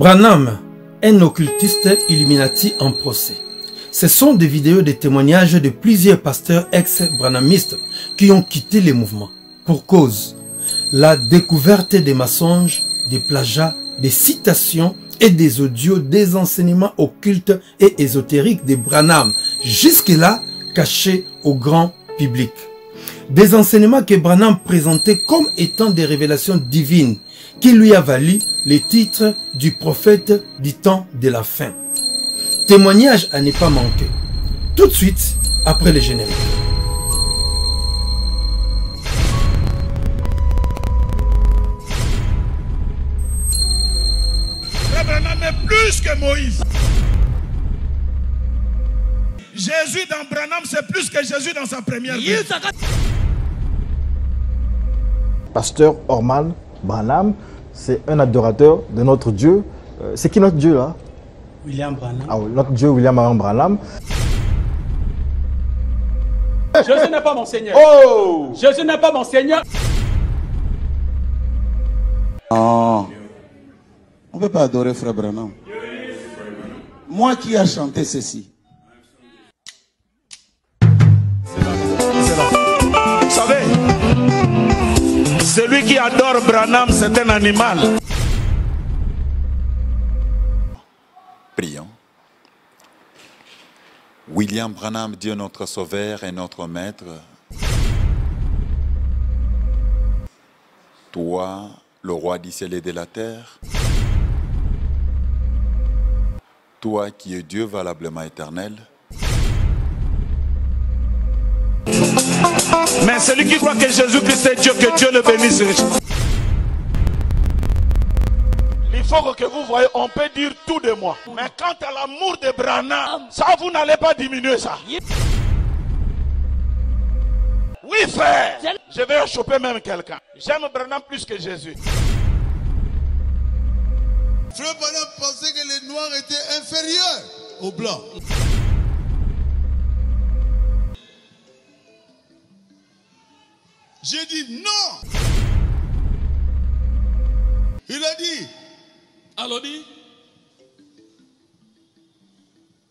Branham, un occultiste Illuminati en procès. Ce sont des vidéos de témoignages de plusieurs pasteurs ex-branhamistes qui ont quitté les mouvements. Pour cause, la découverte des mensonges, des plagiats, des citations et des audios des enseignements occultes et ésotériques de Branham, jusque-là cachés au grand public. Des enseignements que Branham présentait comme étant des révélations divines qui lui a valu le titre du prophète du temps de la fin. Témoignage à ne pas manquer. Tout de suite après les génériques. plus que Moïse. Jésus dans Branham, c'est plus que Jésus dans sa première vie. Pasteur Orman Branham, c'est un adorateur de notre Dieu. Euh, c'est qui notre Dieu là William Branham. Ah oui, notre Dieu William Branham. Jésus n'est pas mon Seigneur. Oh Jésus n'est pas mon Seigneur. Oh! On ne peut pas adorer Frère Branham. Moi qui a chanté ceci, vous savez, celui qui adore Branham, c'est un animal. Prions. William Branham, Dieu notre Sauveur et notre Maître, toi, le roi du ciel et de la terre, toi qui es Dieu valablement éternel, Mais celui qui croit que Jésus-Christ est Dieu, que Dieu le bénisse Il faut que vous voyez, on peut dire tout de moi. Mais quant à l'amour de Branham, ça, vous n'allez pas diminuer ça. Oui, frère. Je vais choper même quelqu'un. J'aime Branham plus que Jésus. Frère Branham penser que les noirs étaient inférieurs aux blancs. J'ai dit non. Il a dit. Alors dit.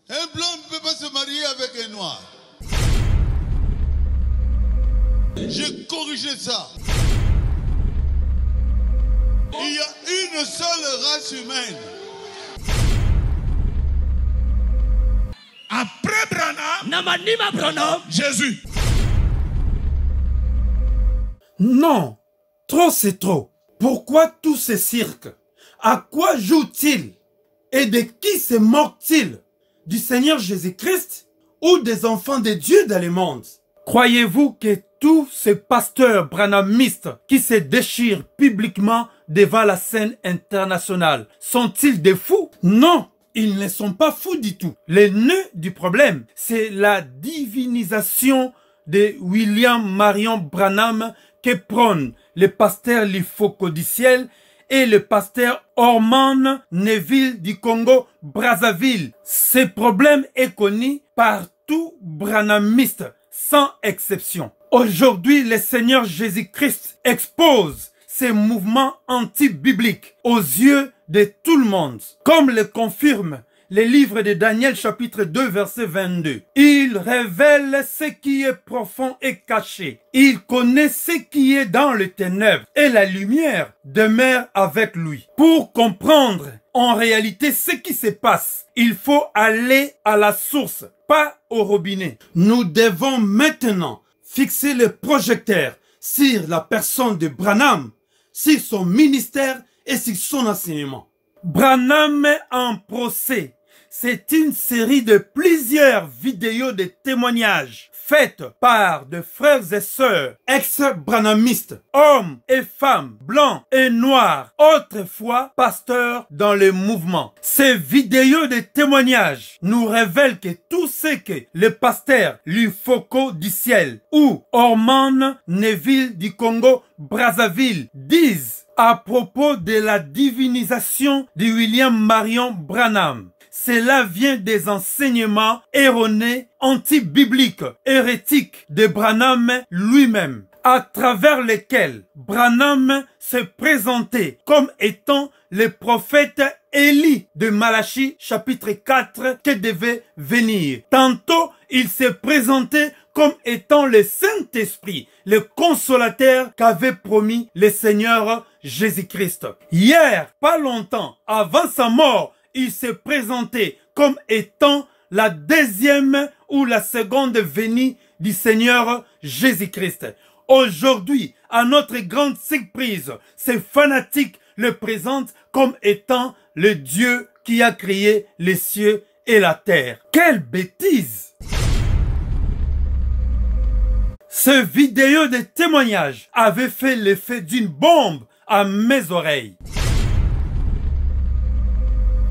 Un blanc ne peut pas se marier avec un noir. J'ai corrigé ça. Il y a une seule race humaine. Après Branham, Jésus. Non, trop c'est trop. Pourquoi tous ces cirques? À quoi joue-t-il Et de qui se moque-t-il Du Seigneur Jésus-Christ ou des enfants de Dieu dans le monde Croyez-vous que tous ces pasteurs branhamistes qui se déchirent publiquement devant la scène internationale sont-ils des fous Non, ils ne sont pas fous du tout. Le nœud du problème, c'est la divinisation de William Marion Branham que prônent le pasteur Lifoko du et le pasteur Orman Neville du Congo Brazzaville. Ce problème est connu par tout branamiste sans exception. Aujourd'hui, le Seigneur Jésus-Christ expose ces mouvements anti-bibliques aux yeux de tout le monde, comme le confirme les livres de Daniel chapitre 2 verset 22. Il révèle ce qui est profond et caché. Il connaît ce qui est dans les ténèbres et la lumière demeure avec lui. Pour comprendre en réalité ce qui se passe, il faut aller à la source, pas au robinet. Nous devons maintenant fixer le projecteur sur la personne de Branham, sur son ministère et sur son enseignement. Branham est en procès c'est une série de plusieurs vidéos de témoignages faites par de frères et sœurs, ex-branamistes, hommes et femmes, blancs et noirs, autrefois pasteurs dans le mouvement. Ces vidéos de témoignages nous révèlent que tout ce que le pasteur Lufoko du ciel ou Orman Neville du Congo Brazzaville disent à propos de la divinisation de William Marion Branham. Cela vient des enseignements erronés, anti-bibliques, hérétiques de Branham lui-même, à travers lesquels Branham se présentait comme étant le prophète Élie de Malachie chapitre 4 qui devait venir. Tantôt, il se présentait comme étant le Saint-Esprit, le consolateur qu'avait promis le Seigneur Jésus-Christ. Hier, pas longtemps, avant sa mort, il se présentait comme étant la deuxième ou la seconde venue du Seigneur Jésus-Christ. Aujourd'hui, à notre grande surprise, ces fanatiques le présentent comme étant le Dieu qui a créé les cieux et la terre. Quelle bêtise Ce vidéo de témoignage avait fait l'effet d'une bombe à mes oreilles.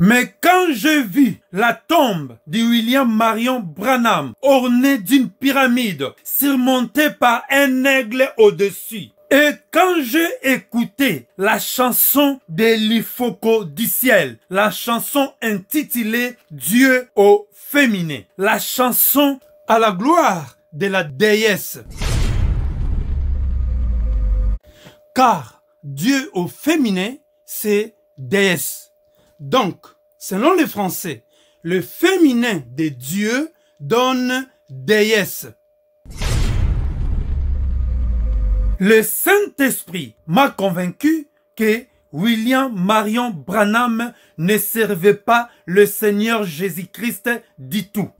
Mais quand j'ai vu la tombe de William Marion Branham ornée d'une pyramide surmontée par un aigle au-dessus, et quand j'ai écouté la chanson de l'Ifoco du ciel, la chanson intitulée Dieu au féminin, la chanson à la gloire de la déesse. Car Dieu au féminin, c'est déesse. Donc, selon les Français, le féminin des dieux donne déesse. Le Saint-Esprit m'a convaincu que William Marion Branham ne servait pas le Seigneur Jésus-Christ du tout.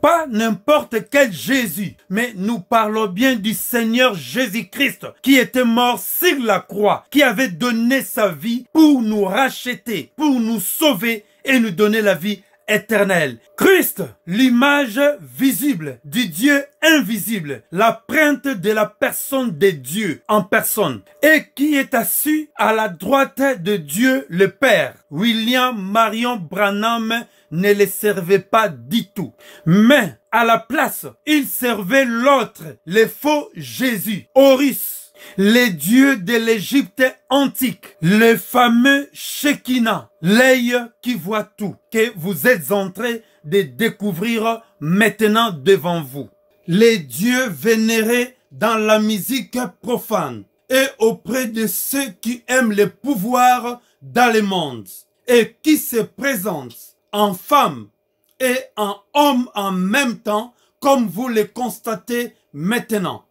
Pas n'importe quel Jésus, mais nous parlons bien du Seigneur Jésus-Christ qui était mort sur la croix, qui avait donné sa vie pour nous racheter, pour nous sauver et nous donner la vie éternelle. Christ, l'image visible du Dieu invisible, la preinte de la personne de Dieu en personne, et qui est assis à la droite de Dieu le Père. William Marion Branham ne les servait pas du tout. Mais à la place, ils servaient l'autre, les faux Jésus, Horus, les dieux de l'Égypte antique, le fameux Shekinah, l'œil qui voit tout, que vous êtes en train de découvrir maintenant devant vous. Les dieux vénérés dans la musique profane et auprès de ceux qui aiment le pouvoir dans le monde et qui se présentent en femme et en homme en même temps, comme vous les constatez maintenant.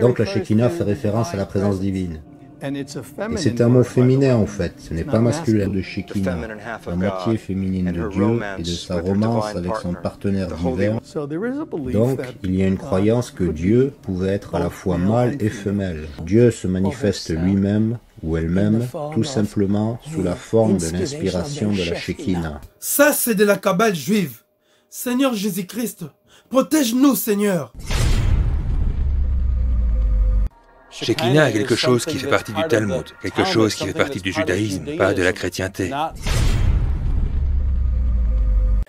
Donc la Shekinah fait référence à la présence divine. Et c'est un mot féminin en fait, ce n'est pas masculin de Shekinah, la moitié féminine de Dieu et de sa romance avec son partenaire divin. Donc il y a une uh, croyance que Dieu pouvait être à la fois mâle et femelle. Dieu se manifeste lui-même ou elle-même, tout simplement sous la forme de l'inspiration de la Shekinah. Ça, c'est de la Kabbale juive. Seigneur Jésus-Christ, protège-nous, Seigneur. Shekinah est quelque chose qui fait partie du Talmud, quelque chose qui fait partie du judaïsme, pas de la chrétienté.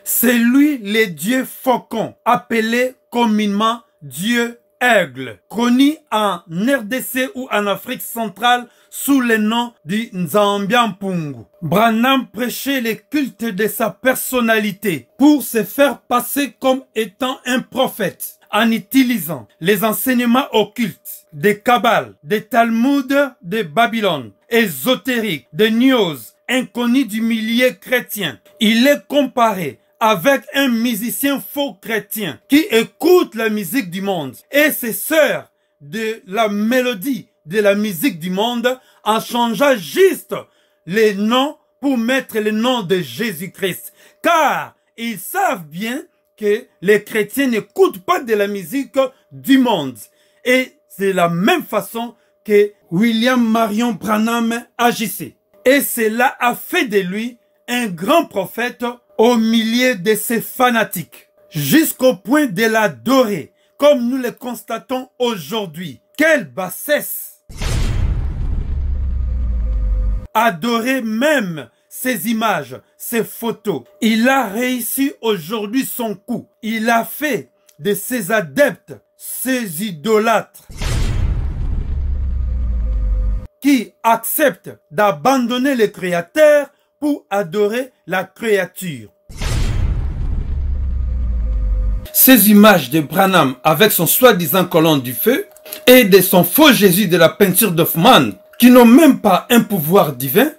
C'est lui le dieu faucon, appelé communément dieu aigle, connu en RDC ou en Afrique centrale sous le nom du Nzambiampungu. Branham prêchait les cultes de sa personnalité pour se faire passer comme étant un prophète en utilisant les enseignements occultes des Kabbales, des Talmuds de Babylone, ésotériques, des News, inconnus du millier chrétien. Il est comparé avec un musicien faux chrétien qui écoute la musique du monde et ses sœurs de la mélodie de la musique du monde en changeant juste les noms pour mettre le nom de Jésus-Christ. Car ils savent bien les chrétiens n'écoutent pas de la musique du monde. Et c'est la même façon que William Marion Branham agissait. Et cela a fait de lui un grand prophète au milieu de ses fanatiques, jusqu'au point de l'adorer, comme nous le constatons aujourd'hui. Quelle bassesse Adorer même ces images, ses photos. Il a réussi aujourd'hui son coup. Il a fait de ses adeptes ses idolâtres qui acceptent d'abandonner le Créateur pour adorer la créature. Ces images de Branham avec son soi-disant colon du feu et de son faux Jésus de la peinture d'Hoffman qui n'ont même pas un pouvoir divin,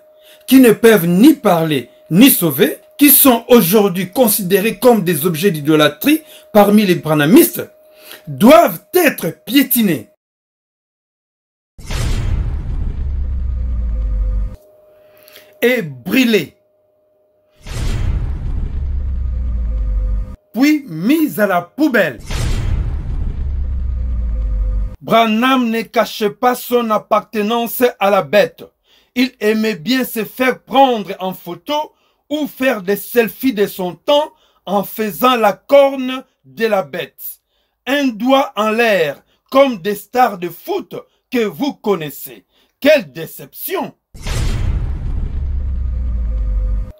qui ne peuvent ni parler ni sauvés, qui sont aujourd'hui considérés comme des objets d'idolâtrie parmi les branamistes, doivent être piétinés. et brûlés, puis mis à la poubelle. Branham ne cachait pas son appartenance à la bête. Il aimait bien se faire prendre en photo ou faire des selfies de son temps en faisant la corne de la bête. Un doigt en l'air, comme des stars de foot que vous connaissez. Quelle déception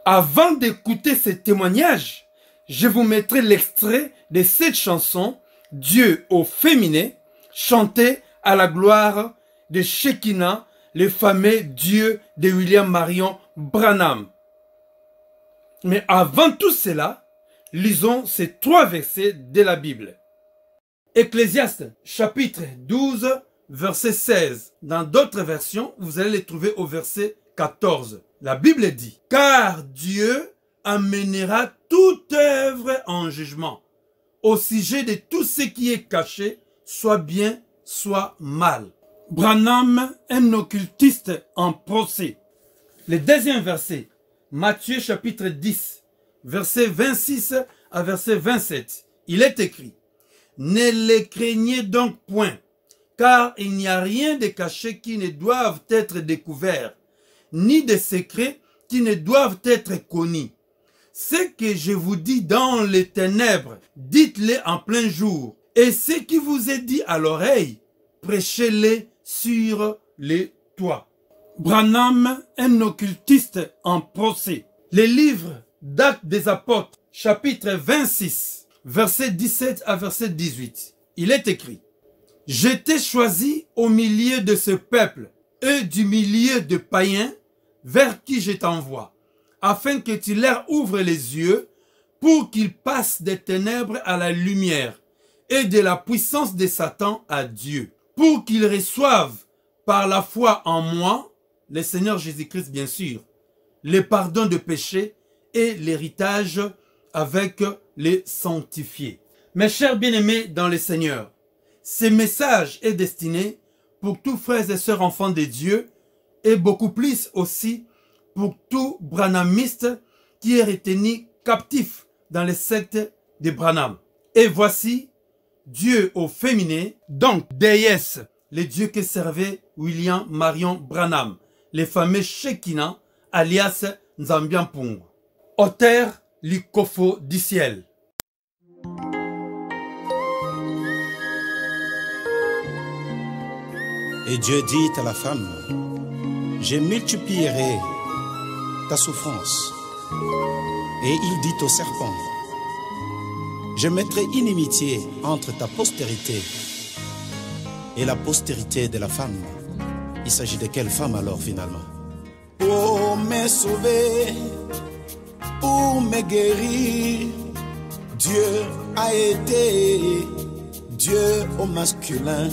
Avant d'écouter ces témoignages, je vous mettrai l'extrait de cette chanson Dieu au féminin, chantée à la gloire de Shekinah, le fameux Dieu de William Marion Branham. Mais avant tout cela, lisons ces trois versets de la Bible. Ecclésiaste chapitre 12, verset 16. Dans d'autres versions, vous allez les trouver au verset 14. La Bible dit, car Dieu amènera toute œuvre en jugement au sujet de tout ce qui est caché, soit bien, soit mal. Branham, un occultiste en procès. Le deuxième verset, Matthieu chapitre 10, verset 26 à verset 27. Il est écrit, Ne les craignez donc point, car il n'y a rien de caché qui ne doive être découvert, ni de secret qui ne doivent être connus. Ce que je vous dis dans les ténèbres, dites-les en plein jour, et ce qui vous est dit à l'oreille, prêchez-les sur les toits. Branham, un occultiste en procès. Les livres d'actes des apôtres, chapitre 26, verset 17 à verset 18. Il est écrit, « J'étais choisi au milieu de ce peuple et du milieu de païens vers qui je t'envoie, afin que tu leur ouvres les yeux pour qu'ils passent des ténèbres à la lumière et de la puissance de Satan à Dieu, pour qu'ils reçoivent par la foi en moi le Seigneur Jésus-Christ bien sûr, le pardon de péché et l'héritage avec les sanctifiés. Mes chers bien-aimés dans le Seigneur, ce message est destiné pour tous frères et sœurs enfants de Dieu et beaucoup plus aussi pour tout branamiste qui est retenu captif dans les sectes de Branham. Et voici Dieu au féminin, donc Déesse, le Dieu que servait William Marion Branham les fameux Shekina, alias Nzambiampung, auteurs Auteur du ciel. Et Dieu dit à la femme, je multiplierai ta souffrance. Et il dit au serpent, je mettrai inimitié entre ta postérité et la postérité de la femme. Il s'agit de quelle femme alors finalement Pour me sauver, pour me guérir, Dieu a été Dieu au masculin.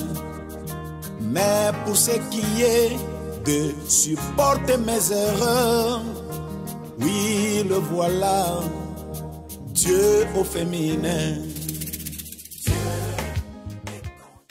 Mais pour ce qui est de supporter mes erreurs, oui, le voilà, Dieu au féminin.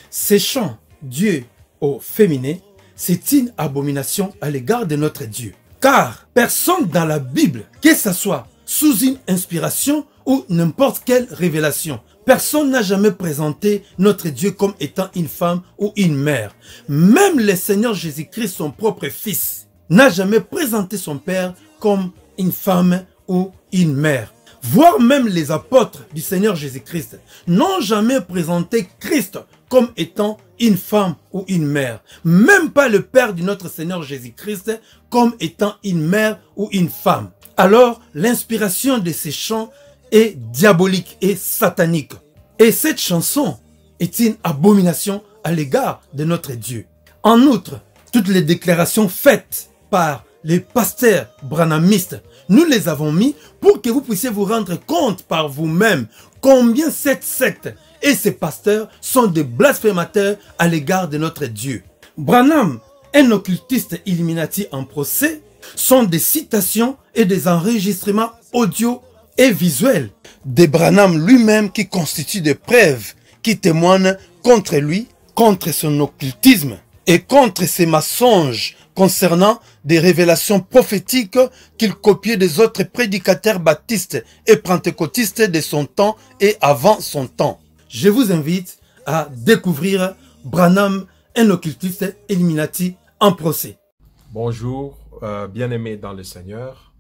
Ces chants, Dieu au féminin, c'est une abomination à l'égard de notre Dieu. Car personne dans la Bible, que ce soit sous une inspiration ou n'importe quelle révélation, personne n'a jamais présenté notre Dieu comme étant une femme ou une mère. Même le Seigneur Jésus-Christ, son propre Fils, n'a jamais présenté son Père comme une femme ou une mère. Voire même les apôtres du Seigneur Jésus-Christ n'ont jamais présenté Christ comme étant une femme ou une mère, même pas le Père de notre Seigneur Jésus-Christ comme étant une mère ou une femme. Alors, l'inspiration de ces chants est diabolique et satanique. Et cette chanson est une abomination à l'égard de notre Dieu. En outre, toutes les déclarations faites par les pasteurs branamistes, nous les avons mis pour que vous puissiez vous rendre compte par vous-même combien cette secte et ces pasteurs sont des blasphémateurs à l'égard de notre Dieu. Branham, un occultiste illuminati en procès, sont des citations et des enregistrements audio et visuels de Branham lui-même qui constituent des preuves qui témoignent contre lui, contre son occultisme et contre ses mensonges concernant des révélations prophétiques qu'il copiait des autres prédicateurs baptistes et pentecôtistes de son temps et avant son temps je vous invite à découvrir Branham, un occultiste Illuminati en procès. Bonjour, euh, bien-aimés dans le Seigneur.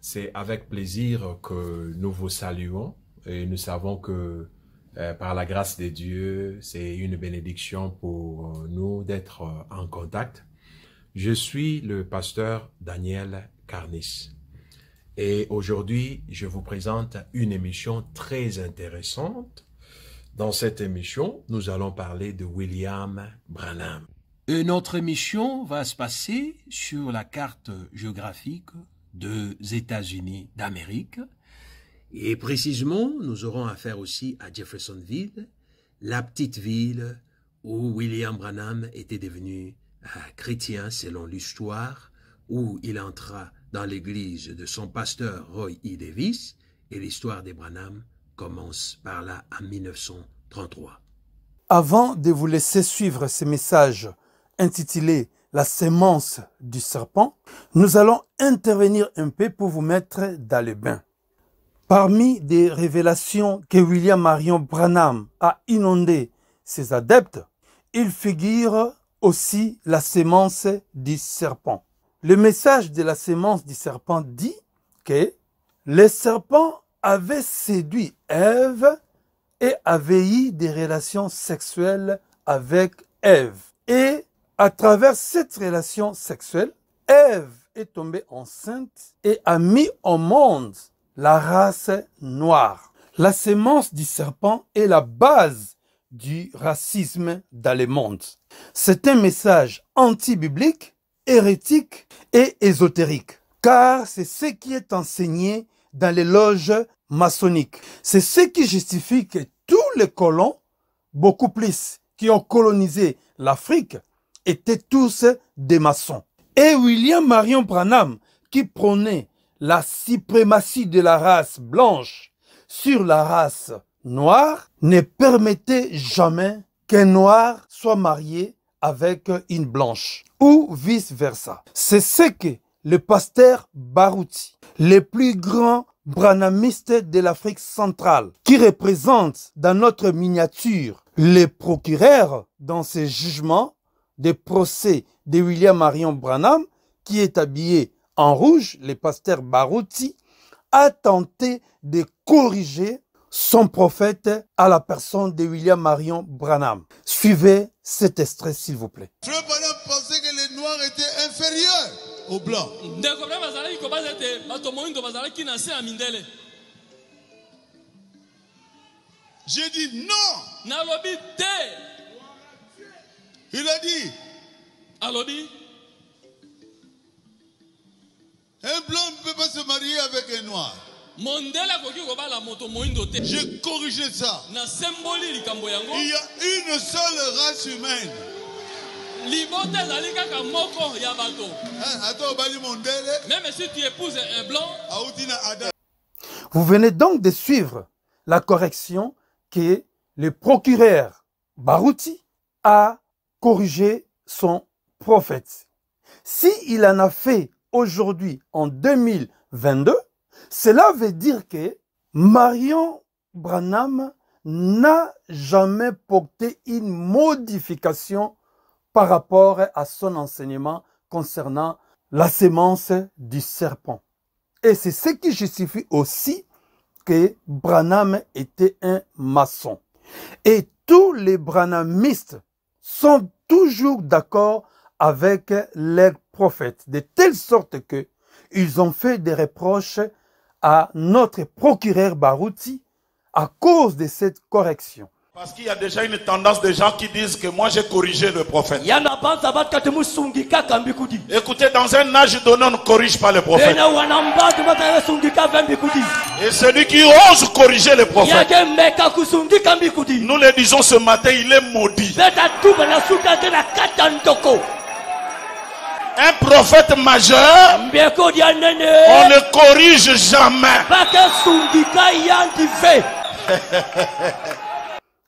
C'est avec plaisir que nous vous saluons et nous savons que euh, par la grâce de Dieu, c'est une bénédiction pour nous d'être euh, en contact. Je suis le pasteur Daniel Carnis. Et aujourd'hui, je vous présente une émission très intéressante dans cette émission, nous allons parler de William Branham. Et notre émission va se passer sur la carte géographique des États-Unis d'Amérique. Et précisément, nous aurons affaire aussi à Jeffersonville, la petite ville où William Branham était devenu euh, chrétien selon l'histoire, où il entra dans l'église de son pasteur Roy E. Davis, et l'histoire des Branham commence par là en 1933. Avant de vous laisser suivre ce message intitulé La sémence du serpent, nous allons intervenir un peu pour vous mettre dans le bain. Parmi des révélations que William Marion Branham a inondées ses adeptes, il figure aussi la sémence du serpent. Le message de la sémence du serpent dit que Les serpents » avait séduit Ève et avait eu des relations sexuelles avec Ève. Et à travers cette relation sexuelle, Ève est tombée enceinte et a mis au monde la race noire. La sémence du serpent est la base du racisme dans le monde. C'est un message anti-biblique, hérétique et ésotérique, car c'est ce qui est enseigné dans les loges maçonniques. C'est ce qui justifie que tous les colons, beaucoup plus, qui ont colonisé l'Afrique, étaient tous des maçons. Et William Marion Branham, qui prônait la suprématie de la race blanche sur la race noire, ne permettait jamais qu'un noir soit marié avec une blanche ou vice-versa. C'est ce que le pasteur Barouti, le plus grand branamiste de l'Afrique centrale, qui représente dans notre miniature les procureurs dans ses jugements des procès de William Marion Branham, qui est habillé en rouge, le pasteur Barouti, a tenté de corriger son prophète à la personne de William Marion Branham. Suivez cet extrait, s'il vous plaît noirs étaient inférieurs aux blancs. J'ai dit non. Il a dit. Alobi. Un blanc ne peut pas se marier avec un noir. J'ai corrigé ça. Il y a une seule race humaine. Hein, vous venez donc de suivre la correction que le procureur Barouti a corrigé son prophète. S'il en a fait aujourd'hui en 2022, cela veut dire que Marion Branham n'a jamais porté une modification par rapport à son enseignement concernant la sémence du serpent. Et c'est ce qui justifie aussi que Branham était un maçon. Et tous les Branhamistes sont toujours d'accord avec les prophètes, de telle sorte que ils ont fait des reproches à notre procureur Baruti à cause de cette correction. Parce qu'il y a déjà une tendance des gens qui disent que moi j'ai corrigé le prophète. Écoutez, dans un âge donné, on ne corrige pas le prophète. Et celui qui ose corriger le prophète, nous le disons ce matin, il est maudit. Un prophète majeur, on ne corrige jamais.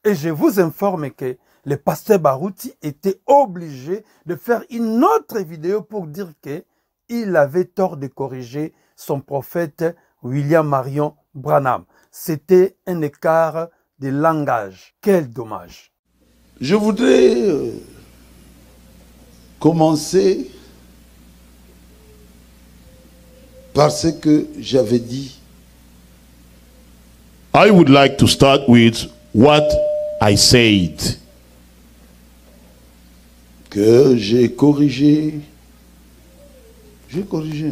Et je vous informe que le pasteur Barouti était obligé de faire une autre vidéo pour dire qu'il avait tort de corriger son prophète William Marion Branham. C'était un écart de langage. Quel dommage. Je voudrais euh, commencer par ce que j'avais dit. I would like to start with what I said que j'ai corrigé. J'ai corrigé.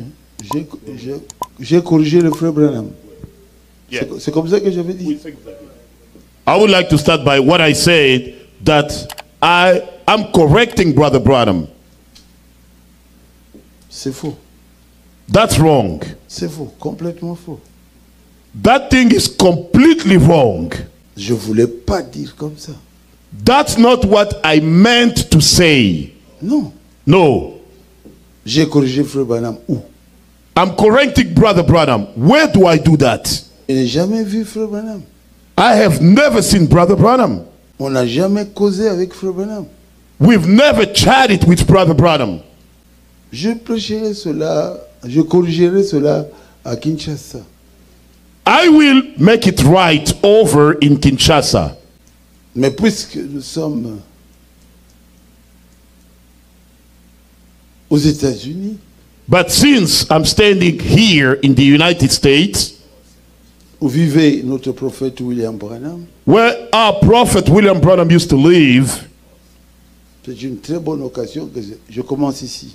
J'ai corrigé le frère Branham. C'est comme ça que j'avais dit. I would like to start by what I said that I am correcting brother Branham. C'est faux. That's wrong. C'est faux, complètement faux. That thing is completely wrong. Je voulais pas dire comme ça. That's not what I meant to say. Non. No. J'ai corrigé frère Branham où? I'm correcting brother Branham. Where do I do that? Je n'ai jamais vu frère Branham. I have never seen brother Branham. On n'a jamais causé avec frère Branham. We've never chatted with brother Branham. Je prêcherai cela, je corrigerai cela à Kinshasa. I will make it right over in Kinshasa. Mais puisque nous sommes aux États-Unis, but since I'm standing here in the United States, où vivait notre prophète William Branham, where our prophet William Branham used to live, c'est une très bonne occasion que je, commence ici.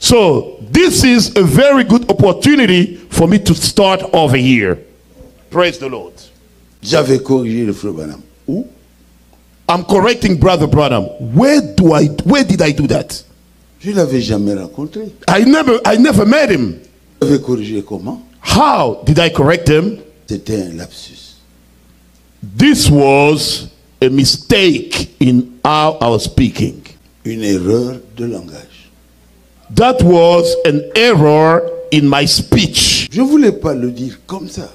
So, this is a very good opportunity for me to start over here. Praise the Lord. J'avais corrigé le frère Branham. Où? I'm correcting brother Branham. Where do I where did I do that? Je l'avais jamais rencontré. I never I never met him. J'avais corrigé comment? How did I correct him? C'était un lapsus. This was a mistake in how I was speaking. Une erreur de langage. That was an error in my speech. Je voulais pas le dire comme ça.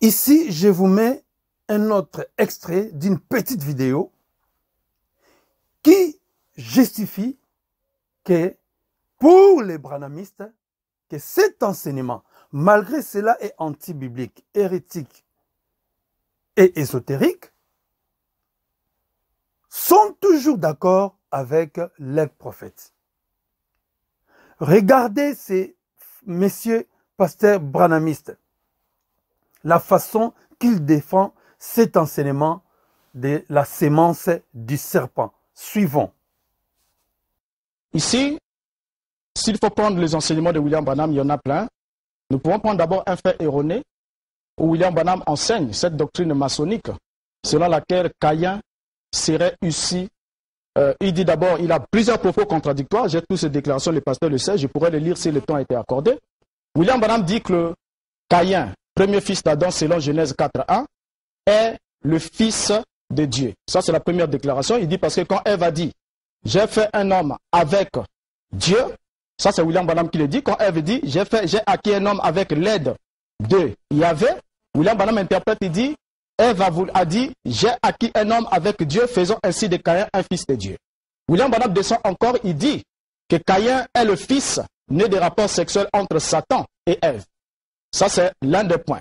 Ici, je vous mets un autre extrait d'une petite vidéo qui justifie que pour les branamistes, que cet enseignement, malgré cela, est anti-biblique, hérétique et ésotérique, sont toujours d'accord avec les prophètes. Regardez ces messieurs pasteurs branamistes, la façon qu'ils défendent cet enseignement de la sémence du serpent. Suivons. Ici, s'il faut prendre les enseignements de William Branham, il y en a plein. Nous pouvons prendre d'abord un fait erroné où William Branham enseigne cette doctrine maçonnique selon laquelle Caïn serait ici euh, il dit d'abord, il a plusieurs propos contradictoires. J'ai toutes ces déclarations, le pasteur le sait, je pourrais les lire si le temps a été accordé. William Branham dit que le Caïn, premier fils d'Adam selon Genèse 4.1, est le fils de Dieu. Ça, c'est la première déclaration. Il dit parce que quand Ève a dit, j'ai fait un homme avec Dieu, ça c'est William Branham qui le dit, quand Ève dit, j'ai acquis un homme avec l'aide de Yahvé, William Branham interprète, il dit, Ève a dit, j'ai acquis un homme avec Dieu, faisons ainsi de Caïn un fils de Dieu. William Banham descend encore, il dit que Caïn est le fils né des rapports sexuels entre Satan et Ève. Ça, c'est l'un des points.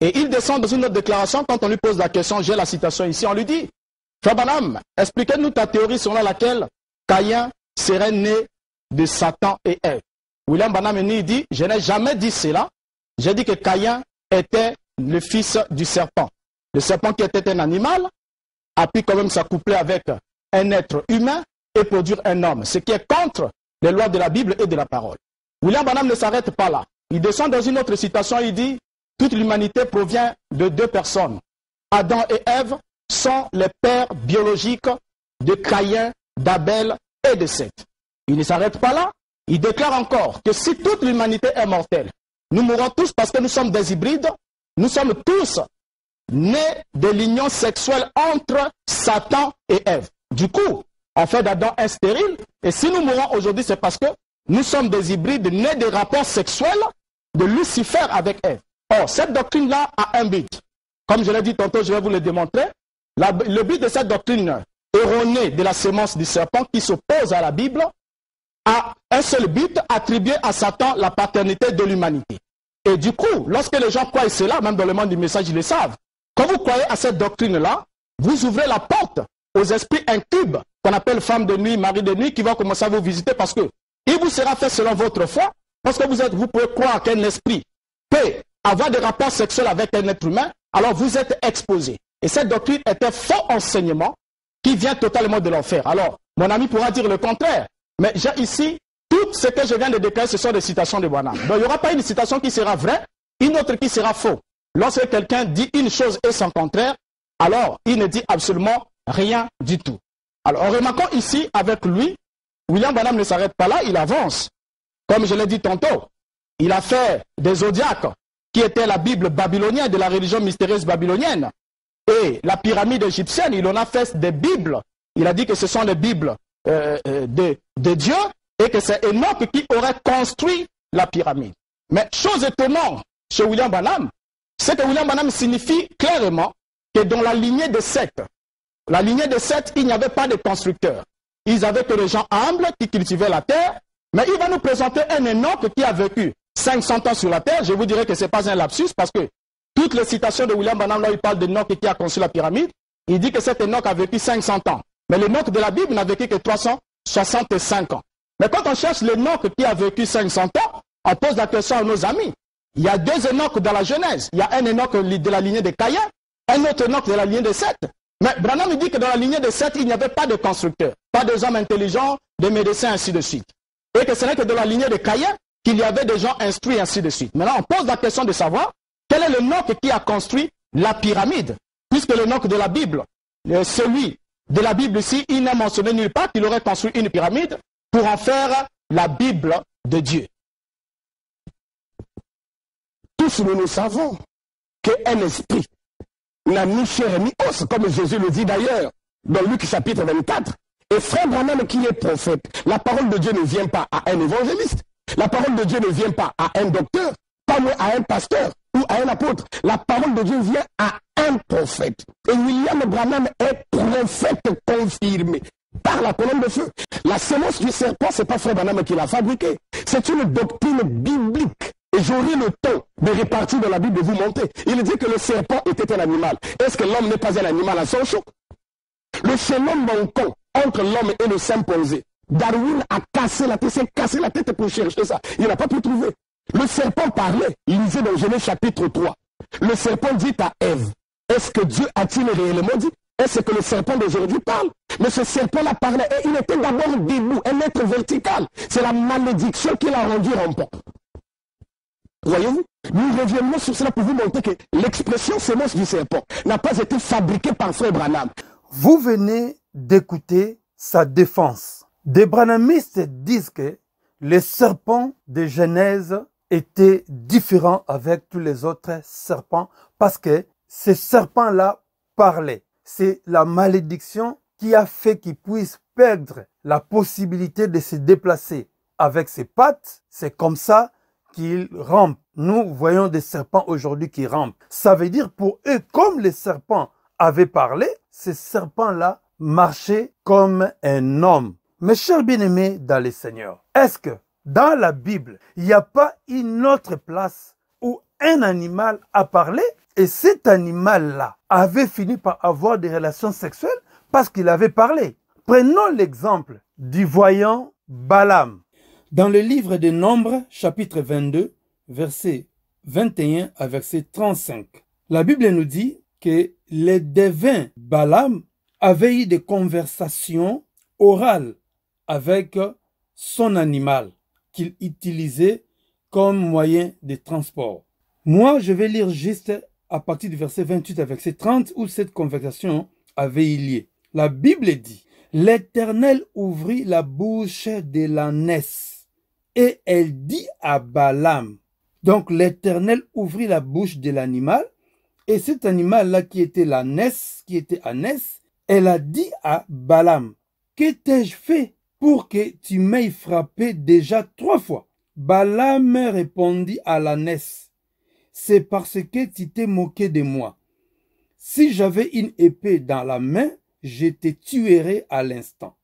Et il descend dans une autre déclaration, quand on lui pose la question, j'ai la citation ici, on lui dit, Frère expliquez-nous ta théorie selon laquelle Caïn serait né de Satan et Ève. William lui dit, je n'ai jamais dit cela, j'ai dit que Caïn était le fils du serpent. Le serpent qui était un animal a pu quand même s'accoupler avec un être humain et produire un homme, ce qui est contre les lois de la Bible et de la parole. William Banham ne s'arrête pas là. Il descend dans une autre citation, il dit Toute l'humanité provient de deux personnes. Adam et Ève sont les pères biologiques de Caïn, d'Abel et de Seth. Il ne s'arrête pas là. Il déclare encore que si toute l'humanité est mortelle, nous mourrons tous parce que nous sommes des hybrides, nous sommes tous née de l'union sexuelle entre Satan et Ève. Du coup, en fait d'Adam est stérile, et si nous mourons aujourd'hui, c'est parce que nous sommes des hybrides nés des rapports sexuels de Lucifer avec Ève. Or, cette doctrine-là a un but. Comme je l'ai dit tantôt, je vais vous le démontrer. le but de cette doctrine erronée de la sémence du serpent qui s'oppose à la Bible a un seul but, attribuer à Satan la paternité de l'humanité. Et du coup, lorsque les gens croient cela, même dans le monde du message, ils le savent. Quand vous croyez à cette doctrine-là, vous ouvrez la porte aux esprits incubes qu'on appelle femme de nuit, mari de nuit, qui vont commencer à vous visiter parce que il vous sera fait selon votre foi, parce que vous, êtes, vous pouvez croire qu'un esprit peut avoir des rapports sexuels avec un être humain, alors vous êtes exposé. Et cette doctrine est un faux enseignement qui vient totalement de l'enfer. Alors, mon ami pourra dire le contraire, mais j'ai ici tout ce que je viens de déclarer, ce sont des citations de Bwana. Donc, il n'y aura pas une citation qui sera vraie, une autre qui sera faux. Lorsque quelqu'un dit une chose et son contraire, alors il ne dit absolument rien du tout. Alors remarquant ici avec lui, William Banham ne s'arrête pas là, il avance. Comme je l'ai dit tantôt, il a fait des zodiaques qui étaient la Bible babylonienne de la religion mystérieuse babylonienne. Et la pyramide égyptienne, il en a fait des Bibles. Il a dit que ce sont des Bibles euh, euh, de, Dieu et que c'est Enoch qui aurait construit la pyramide. Mais chose étonnante chez William Banham. Ce que William Branham signifie clairement que dans la lignée des sept, la lignée des sept, il n'y avait pas de constructeurs. Ils avaient que des gens humbles qui cultivaient la terre, mais il va nous présenter un Enoch qui a vécu 500 ans sur la terre. Je vous dirais que ce n'est pas un lapsus parce que toutes les citations de William Branham, là, il parle d'Enoch qui a conçu la pyramide. Il dit que cet Enoch a vécu 500 ans. Mais l'Enoch de la Bible n'a vécu que 365 ans. Mais quand on cherche l'Enoch qui a vécu 500 ans, on pose la question à nos amis. Il y a deux Enoch dans la Genèse. Il y a un Enoch de la lignée de Caïn, un autre Enoch de la lignée de Seth. Mais Branham dit que dans la lignée de Seth, il n'y avait pas de constructeurs, pas de hommes intelligents, de médecins, ainsi de suite. Et que ce n'est que dans la lignée de Caïn qu'il y avait des gens instruits, ainsi de suite. Maintenant, on pose la question de savoir quel est le qui a construit la pyramide, puisque le de la Bible, celui de la Bible ici, il n'est mentionné nulle part qu'il aurait construit une pyramide pour en faire la Bible de Dieu nous, savons qu'un esprit n'a ni chair ni os, comme Jésus le dit d'ailleurs dans Luc chapitre 24. Et frère Branham qui est prophète, la parole de Dieu ne vient pas à un évangéliste, la parole de Dieu ne vient pas à un docteur, pas à un pasteur ou à un apôtre. La parole de Dieu vient à un prophète. Et William Branham est prophète confirmé par la colonne de feu. La semence du serpent, c'est pas Frère Branham qui l'a fabriqué. C'est une doctrine biblique et j'aurai le temps de répartir dans la Bible de vous monter. Il dit que le serpent était un animal. Est-ce que l'homme n'est pas un animal à son choc Le chemin manquant entre l'homme et le symposé, Darwin a cassé la tête, s'est cassé la tête pour chercher ça. Il n'a pas pu trouver. Le serpent parlait. il Lisez dans Genèse chapitre 3. Le serpent dit à Ève, est-ce que Dieu a-t-il réellement dit Est-ce que le serpent d'aujourd'hui parle Mais ce serpent-là parlait et il était d'abord debout, un être vertical. C'est la malédiction qui l'a rendu rampant. Voyez-vous Nous reviendrons sur cela pour vous montrer que l'expression sémence du serpent n'a pas été fabriquée par Frère Branham. Vous venez d'écouter sa défense. Des branhamistes disent que les serpents de Genèse étaient différents avec tous les autres serpents parce que ces serpents-là parlaient. C'est la malédiction qui a fait qu'ils puissent perdre la possibilité de se déplacer avec ses pattes. C'est comme ça qu'ils rampent. Nous voyons des serpents aujourd'hui qui rampent. Ça veut dire pour eux, comme les serpents avaient parlé, ces serpents-là marchaient comme un homme. Mes chers bien-aimés dans les seigneurs, est-ce que dans la Bible, il n'y a pas une autre place où un animal a parlé et cet animal-là avait fini par avoir des relations sexuelles parce qu'il avait parlé. Prenons l'exemple du voyant Balaam. Dans le livre des Nombres, chapitre 22, verset 21 à verset 35, la Bible nous dit que les devins Balaam avaient eu des conversations orales avec son animal qu'il utilisait comme moyen de transport. Moi, je vais lire juste à partir du verset 28 à verset 30 où cette conversation avait eu lieu. La Bible dit, l'Éternel ouvrit la bouche de la l'ânesse et elle dit à Balaam. Donc l'Éternel ouvrit la bouche de l'animal, et cet animal-là qui était la qui était Anès, elle a dit à Balaam, que t'ai-je fait pour que tu m'aies frappé déjà trois fois Balaam répondit à la c'est parce que tu t'es moqué de moi. Si j'avais une épée dans la main, je te tuerais à l'instant.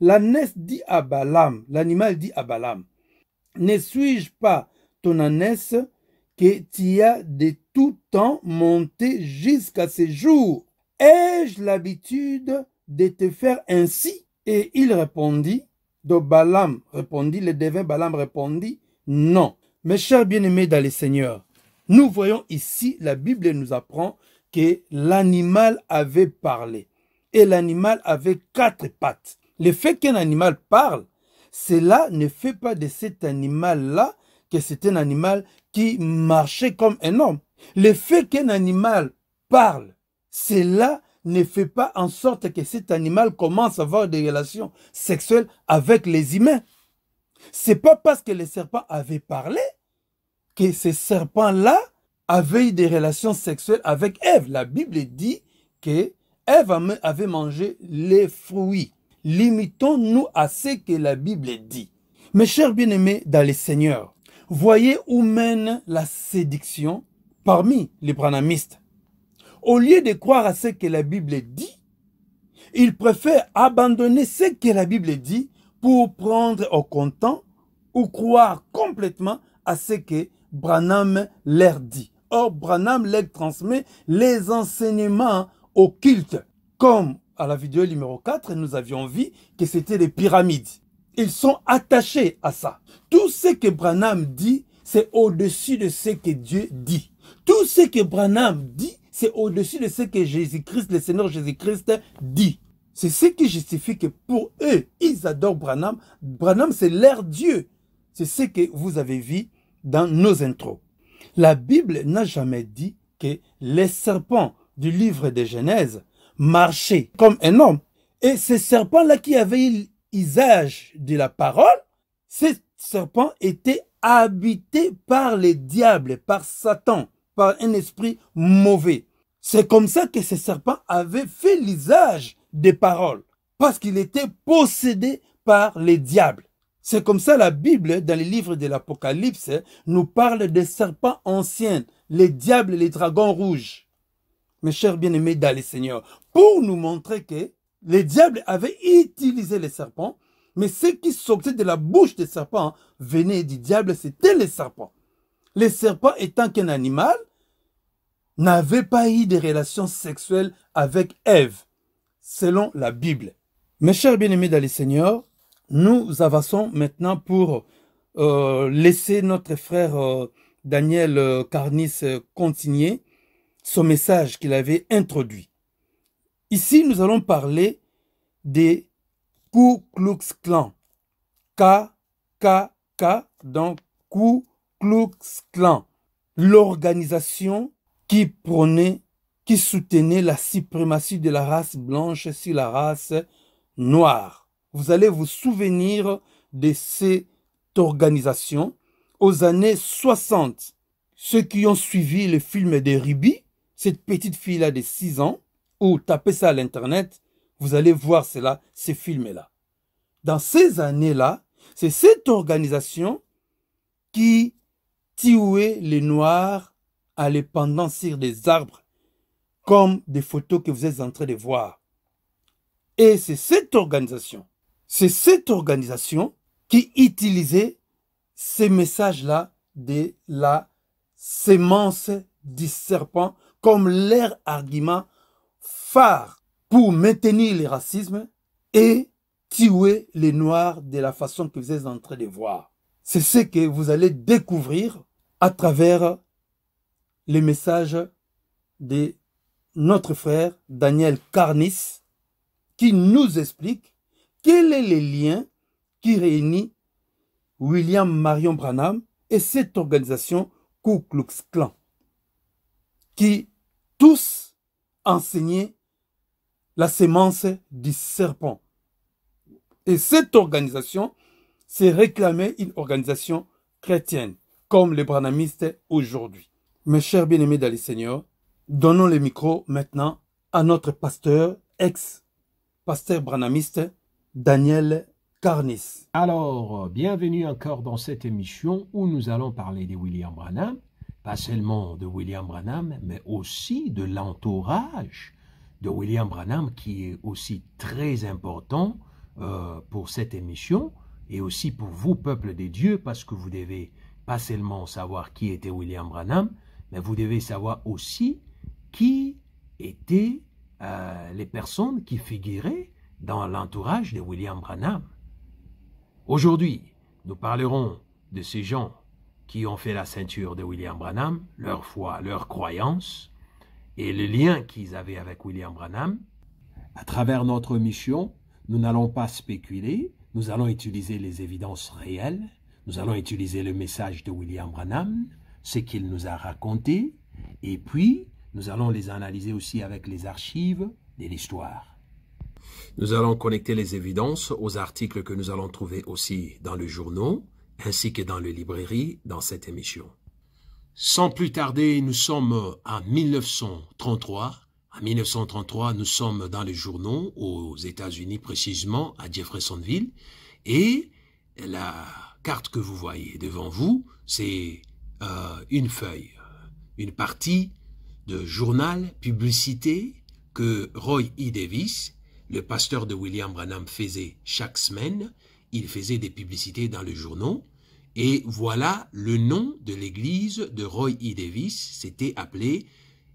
La dit à Balaam, l'animal dit à Balaam, ne suis-je pas ton ânesse que tu as de tout temps monté jusqu'à ce jours? Ai-je l'habitude de te faire ainsi Et il répondit, donc Balaam répondit, le devin Balaam répondit, non. Mes chers bien-aimés dans le Seigneur, nous voyons ici, la Bible nous apprend que l'animal avait parlé. Et l'animal avait quatre pattes. Le fait qu'un animal parle cela ne fait pas de cet animal-là que c'est un animal qui marchait comme un homme. Le fait qu'un animal parle, cela ne fait pas en sorte que cet animal commence à avoir des relations sexuelles avec les humains. C'est pas parce que les serpents avaient parlé que ces serpents-là avaient eu des relations sexuelles avec Ève. La Bible dit que Eve avait mangé les fruits limitons-nous à ce que la Bible dit. Mes chers bien-aimés dans le Seigneur, voyez où mène la séduction parmi les Branhamistes? Au lieu de croire à ce que la Bible dit, ils préfèrent abandonner ce que la Bible dit pour prendre au comptant ou croire complètement à ce que Branham leur dit. Or, Branham leur transmet les enseignements occultes comme à la vidéo numéro 4, nous avions vu que c'était les pyramides. Ils sont attachés à ça. Tout ce que Branham dit, c'est au-dessus de ce que Dieu dit. Tout ce que Branham dit, c'est au-dessus de ce que Jésus-Christ, le Seigneur Jésus-Christ dit. C'est ce qui justifie que pour eux, ils adorent Branham. Branham, c'est leur Dieu. C'est ce que vous avez vu dans nos intros. La Bible n'a jamais dit que les serpents du livre de Genèse marcher comme un homme. Et ce serpent là qui avait l'usage de la parole, ce serpent était habité par les diables, par Satan, par un esprit mauvais. C'est comme ça que ce serpent avait fait l'usage des paroles, parce qu'il était possédé par les diables. C'est comme ça la Bible, dans les livres de l'Apocalypse, nous parle des serpents anciens, les diables, les dragons rouges. Mes chers bien-aimés dans le Seigneur, pour nous montrer que les diables avaient utilisé les serpents, mais ce qui sortait de la bouche des serpents hein, venait du diable, c'était les serpents. Les serpents, étant qu'un animal, n'avait pas eu de relations sexuelles avec Ève, selon la Bible. Mes chers bien-aimés dans le Seigneur, nous avançons maintenant pour euh, laisser notre frère euh, Daniel euh, Carnis continuer son message qu'il avait introduit. Ici, nous allons parler des Ku Klux Klan. KKK, donc Ku Klux Klan. L'organisation qui prenait, qui soutenait la suprématie de la race blanche sur la race noire. Vous allez vous souvenir de cette organisation aux années 60. Ceux qui ont suivi le film de Ruby, cette petite fille-là de 6 ans, ou tapez ça à l'Internet, vous allez voir cela, ces films-là. Dans ces années-là, c'est cette organisation qui tuait les Noirs à les des arbres, comme des photos que vous êtes en train de voir. Et c'est cette organisation, c'est cette organisation qui utilisait ces messages-là de la sémence du serpent comme leur argument phare pour maintenir le racisme et tuer les Noirs de la façon que vous êtes en train de voir. C'est ce que vous allez découvrir à travers les messages de notre frère Daniel Carnis qui nous explique quel est le lien qui réunit William Marion Branham et cette organisation Ku Klux Klan qui tous enseigner la sémence du serpent. Et cette organisation s'est réclamée une organisation chrétienne, comme les branamistes aujourd'hui. Mes chers bien-aimés dans les Seigneur, donnons le micro maintenant à notre pasteur, ex-pasteur branamiste, Daniel Carnis. Alors, bienvenue encore dans cette émission où nous allons parler de William Branham pas seulement de William Branham, mais aussi de l'entourage de William Branham, qui est aussi très important euh, pour cette émission, et aussi pour vous, peuple des dieux, parce que vous devez pas seulement savoir qui était William Branham, mais vous devez savoir aussi qui étaient euh, les personnes qui figuraient dans l'entourage de William Branham. Aujourd'hui, nous parlerons de ces gens qui ont fait la ceinture de William Branham, leur foi, leur croyance, et le lien qu'ils avaient avec William Branham. À travers notre mission, nous n'allons pas spéculer, nous allons utiliser les évidences réelles, nous allons utiliser le message de William Branham, ce qu'il nous a raconté, et puis nous allons les analyser aussi avec les archives de l'histoire. Nous allons connecter les évidences aux articles que nous allons trouver aussi dans le journaux, ainsi que dans les librairie, dans cette émission. Sans plus tarder, nous sommes en 1933. En 1933, nous sommes dans les journaux aux États-Unis précisément à Jeffersonville et la carte que vous voyez devant vous, c'est euh, une feuille, une partie de journal publicité que Roy E. Davis, le pasteur de William Branham, faisait chaque semaine. Il faisait des publicités dans le journaux et voilà le nom de l'église de Roy E. Davis, c'était appelé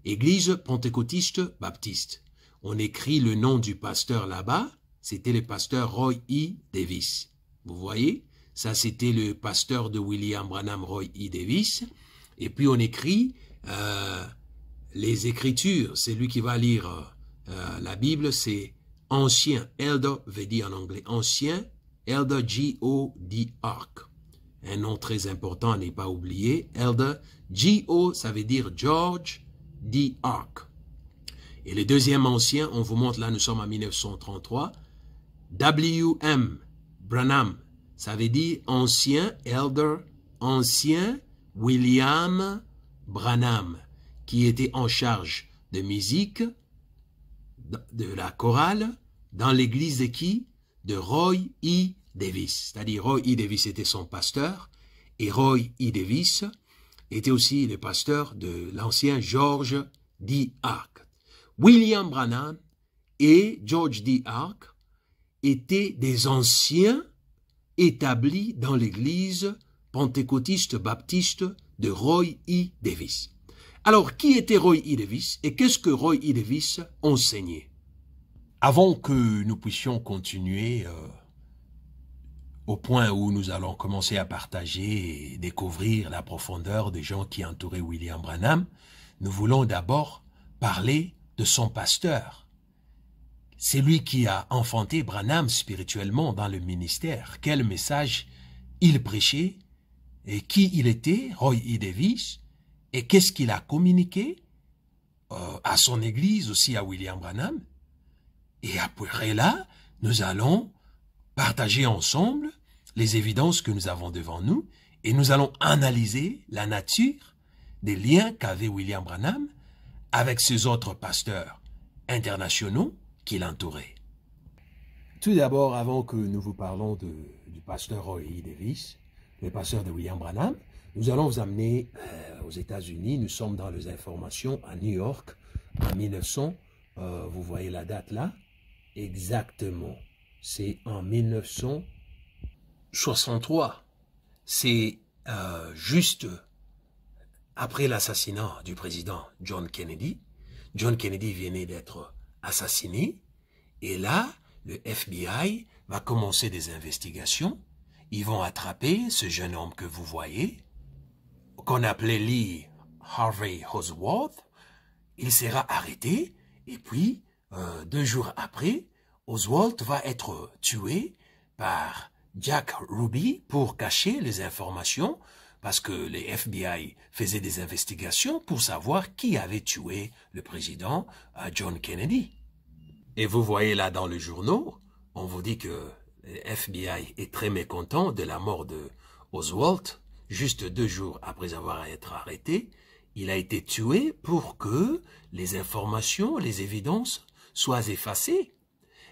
Église pentecôtiste baptiste. On écrit le nom du pasteur là-bas, c'était le pasteur Roy E. Davis. Vous voyez, ça c'était le pasteur de William Branham Roy E. Davis. Et puis on écrit euh, les Écritures, c'est lui qui va lire euh, euh, la Bible, c'est ancien, elder veut dire en anglais, ancien, elder G-O-D-Arc un nom très important n'est pas oublié, Elder. G.O. ça veut dire George D. Ark. Et le deuxième ancien, on vous montre là, nous sommes en 1933, W.M. Branham, ça veut dire ancien Elder, ancien William Branham, qui était en charge de musique, de la chorale, dans l'église de qui? De Roy E. Davis. C'est-à-dire Roy E. Davis était son pasteur et Roy E. Davis était aussi le pasteur de l'ancien George D. Arc. William Branham et George D. Arc étaient des anciens établis dans l'église pentecôtiste baptiste de Roy E. Davis. Alors, qui était Roy E. Davis et qu'est-ce que Roy E. Davis enseignait Avant que nous puissions continuer euh, au point où nous allons commencer à partager et découvrir la profondeur des gens qui entouraient William Branham, nous voulons d'abord parler de son pasteur. C'est lui qui a enfanté Branham spirituellement dans le ministère. Quel message il prêchait et qui il était, Roy E. Davis, et qu'est-ce qu'il a communiqué euh, à son église, aussi à William Branham. Et après là, nous allons partager ensemble les évidences que nous avons devant nous et nous allons analyser la nature des liens qu'avait William Branham avec ses autres pasteurs internationaux qui l'entouraient. Tout d'abord, avant que nous vous parlons du pasteur Roy Davis, le pasteur de William Branham, nous allons vous amener euh, aux États-Unis. Nous sommes dans les informations à New York en 1900. Euh, vous voyez la date là Exactement. C'est en 1900. 63, c'est euh, juste après l'assassinat du président John Kennedy. John Kennedy venait d'être assassiné. Et là, le FBI va commencer des investigations. Ils vont attraper ce jeune homme que vous voyez, qu'on appelait Lee Harvey Oswald. Il sera arrêté et puis, euh, deux jours après, Oswald va être tué par Jack Ruby pour cacher les informations parce que les FBI faisaient des investigations pour savoir qui avait tué le président euh, John Kennedy. Et vous voyez là dans le journaux, on vous dit que le FBI est très mécontent de la mort de Oswald, juste deux jours après avoir été arrêté. Il a été tué pour que les informations, les évidences soient effacées.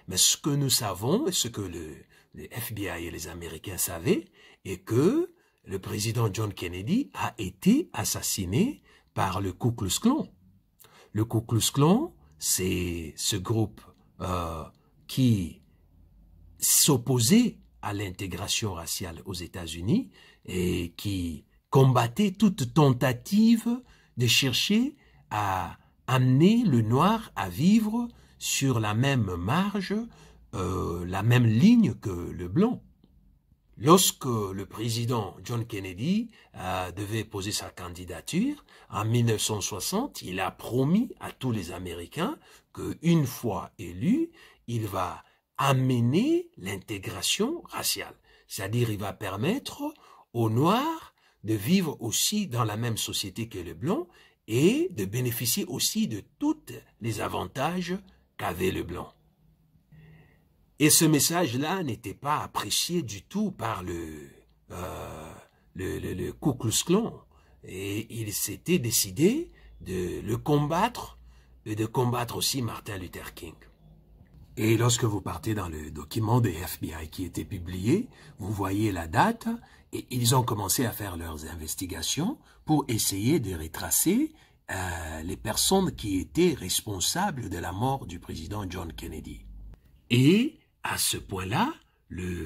Mais ce que nous savons et ce que le les FBI et les Américains savaient et que le président John Kennedy a été assassiné par le Ku Klux Klan. Le Ku Klux Klan, c'est ce groupe euh, qui s'opposait à l'intégration raciale aux États-Unis et qui combattait toute tentative de chercher à amener le noir à vivre sur la même marge euh, la même ligne que le blanc. Lorsque le président John Kennedy devait poser sa candidature, en 1960, il a promis à tous les Américains que, une fois élu, il va amener l'intégration raciale. C'est-à-dire, il va permettre aux Noirs de vivre aussi dans la même société que le Blanc et de bénéficier aussi de tous les avantages qu'avait le Blanc. Et ce message-là n'était pas apprécié du tout par le, euh, le, le, Ku Klux Klan. Et il s'était décidé de le combattre et de combattre aussi Martin Luther King. Et lorsque vous partez dans le document des FBI qui était publié, vous voyez la date et ils ont commencé à faire leurs investigations pour essayer de retracer euh, les personnes qui étaient responsables de la mort du président John Kennedy. Et à ce point-là, les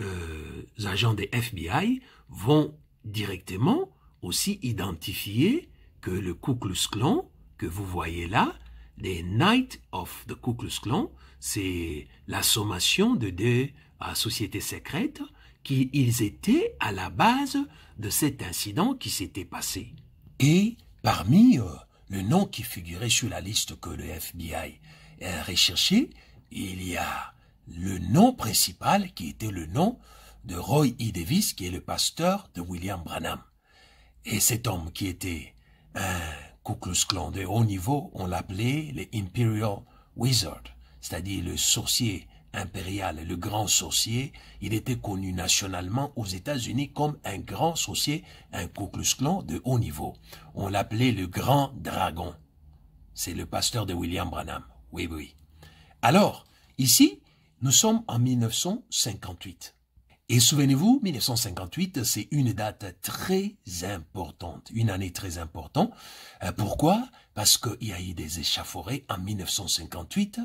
euh, agents des FBI vont directement aussi identifier que le Ku Klux Klan que vous voyez là, les Knights of the Ku Klux Klan, c'est la sommation de deux sociétés secrètes qui ils étaient à la base de cet incident qui s'était passé. Et parmi euh, le nom qui figurait sur la liste que le FBI a recherché, il y a le nom principal qui était le nom de Roy E. Davis, qui est le pasteur de William Branham. Et cet homme qui était un Ku Klux de haut niveau, on l'appelait le Imperial Wizard, c'est-à-dire le sorcier impérial, le grand sorcier. Il était connu nationalement aux États-Unis comme un grand sorcier, un Ku Klux de haut niveau. On l'appelait le grand dragon. C'est le pasteur de William Branham. Oui, oui. Alors, ici, nous sommes en 1958. Et souvenez-vous, 1958, c'est une date très importante, une année très importante. Euh, pourquoi Parce qu'il y a eu des échafaudés en 1958,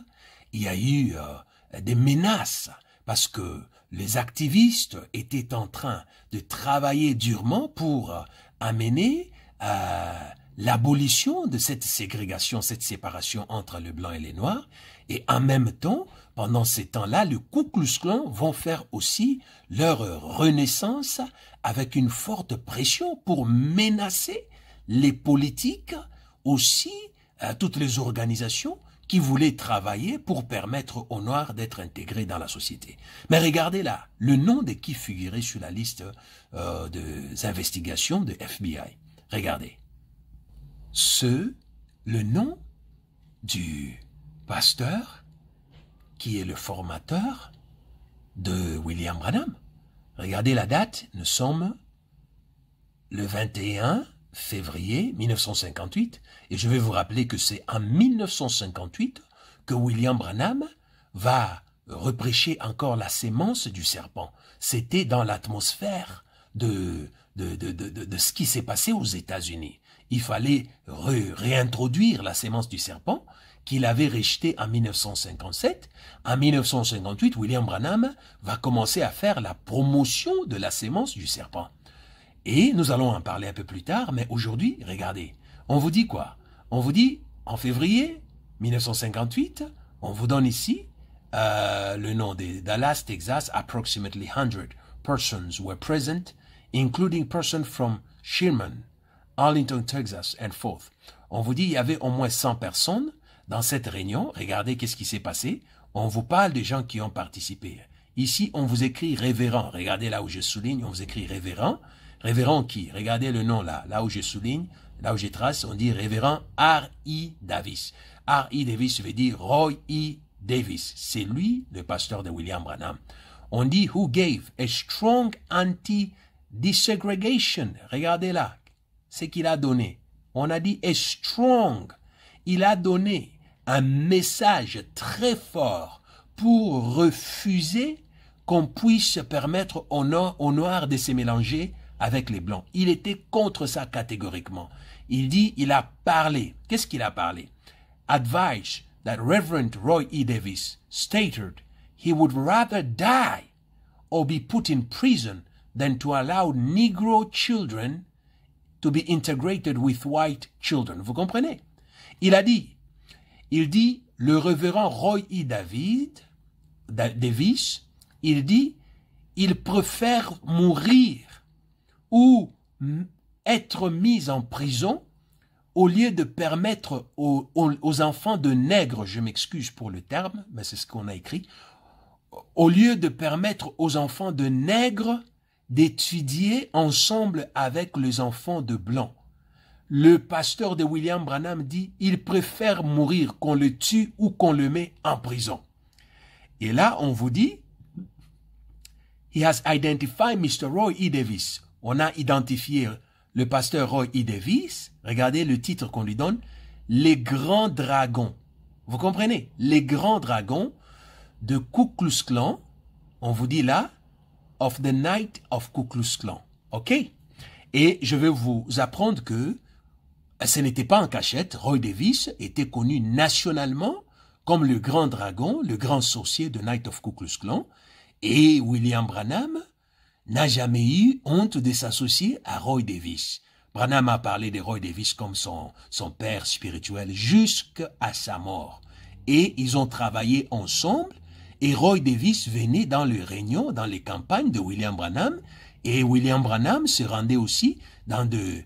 il y a eu euh, des menaces, parce que les activistes étaient en train de travailler durement pour euh, amener l'abolition de cette ségrégation, cette séparation entre les blancs et les noirs, et en même temps, pendant ces temps-là, le Ku Klux Klan vont faire aussi leur renaissance avec une forte pression pour menacer les politiques, aussi euh, toutes les organisations qui voulaient travailler pour permettre aux Noirs d'être intégrés dans la société. Mais regardez là, le nom de qui figurait sur la liste euh, des investigations de FBI. Regardez. Ce, le nom du pasteur qui est le formateur de William Branham. Regardez la date, nous sommes le 21 février 1958, et je vais vous rappeler que c'est en 1958 que William Branham va reprêcher encore la sémence du serpent. C'était dans l'atmosphère de de, de, ce qui s'est passé aux États-Unis. Il fallait réintroduire la sémence du serpent, qu'il avait rejeté en 1957, en 1958, William Branham va commencer à faire la promotion de la sémence du serpent. Et nous allons en parler un peu plus tard, mais aujourd'hui, regardez, on vous dit quoi On vous dit, en février 1958, on vous donne ici euh, le nom des Dallas, Texas, approximately 100 persons were present, including persons from Sherman, Arlington, Texas, and forth. On vous dit il y avait au moins 100 personnes dans cette réunion, regardez qu'est-ce qui s'est passé. On vous parle des gens qui ont participé. Ici, on vous écrit révérend. Regardez là où je souligne, on vous écrit révérend. Révérend qui Regardez le nom là, là où je souligne, là où je trace, on dit révérend R.I. Davis. R.I. Davis veut dire Roy E. Davis. C'est lui, le pasteur de William Branham. On dit who gave a strong anti-desegregation. Regardez là, ce qu'il a donné. On a dit a strong. Il a donné un message très fort pour refuser qu'on puisse permettre aux Noirs de se mélanger avec les Blancs. Il était contre ça catégoriquement. Il dit, il a parlé. Qu'est-ce qu'il a parlé? Advice that Reverend Roy E. Davis stated he would rather die or be put in prison than to allow Negro children to be integrated with white children. Vous comprenez? Il a dit, il dit, le révérend Roy E. David, Davis, il dit, il préfère mourir ou être mis en prison au lieu de permettre aux, aux enfants de nègres, je m'excuse pour le terme, mais c'est ce qu'on a écrit, au lieu de permettre aux enfants de nègres d'étudier ensemble avec les enfants de blancs. Le pasteur de William Branham dit, il préfère mourir qu'on le tue ou qu'on le met en prison. Et là, on vous dit, he has identified Mr. Roy E. Davis. On a identifié le pasteur Roy E. Davis. Regardez le titre qu'on lui donne, les grands dragons. Vous comprenez? Les grands dragons de Ku Klux Klan. On vous dit là, of the night of Ku Klux Klan. OK? Et je vais vous apprendre que ce n'était pas en cachette, Roy Davis était connu nationalement comme le grand dragon, le grand sorcier de Knight of Ku Klux et William Branham n'a jamais eu honte de s'associer à Roy Davis. Branham a parlé de Roy Davis comme son, son père spirituel jusqu'à sa mort. Et ils ont travaillé ensemble, et Roy Davis venait dans le réunion, dans les campagnes de William Branham, et William Branham se rendait aussi dans de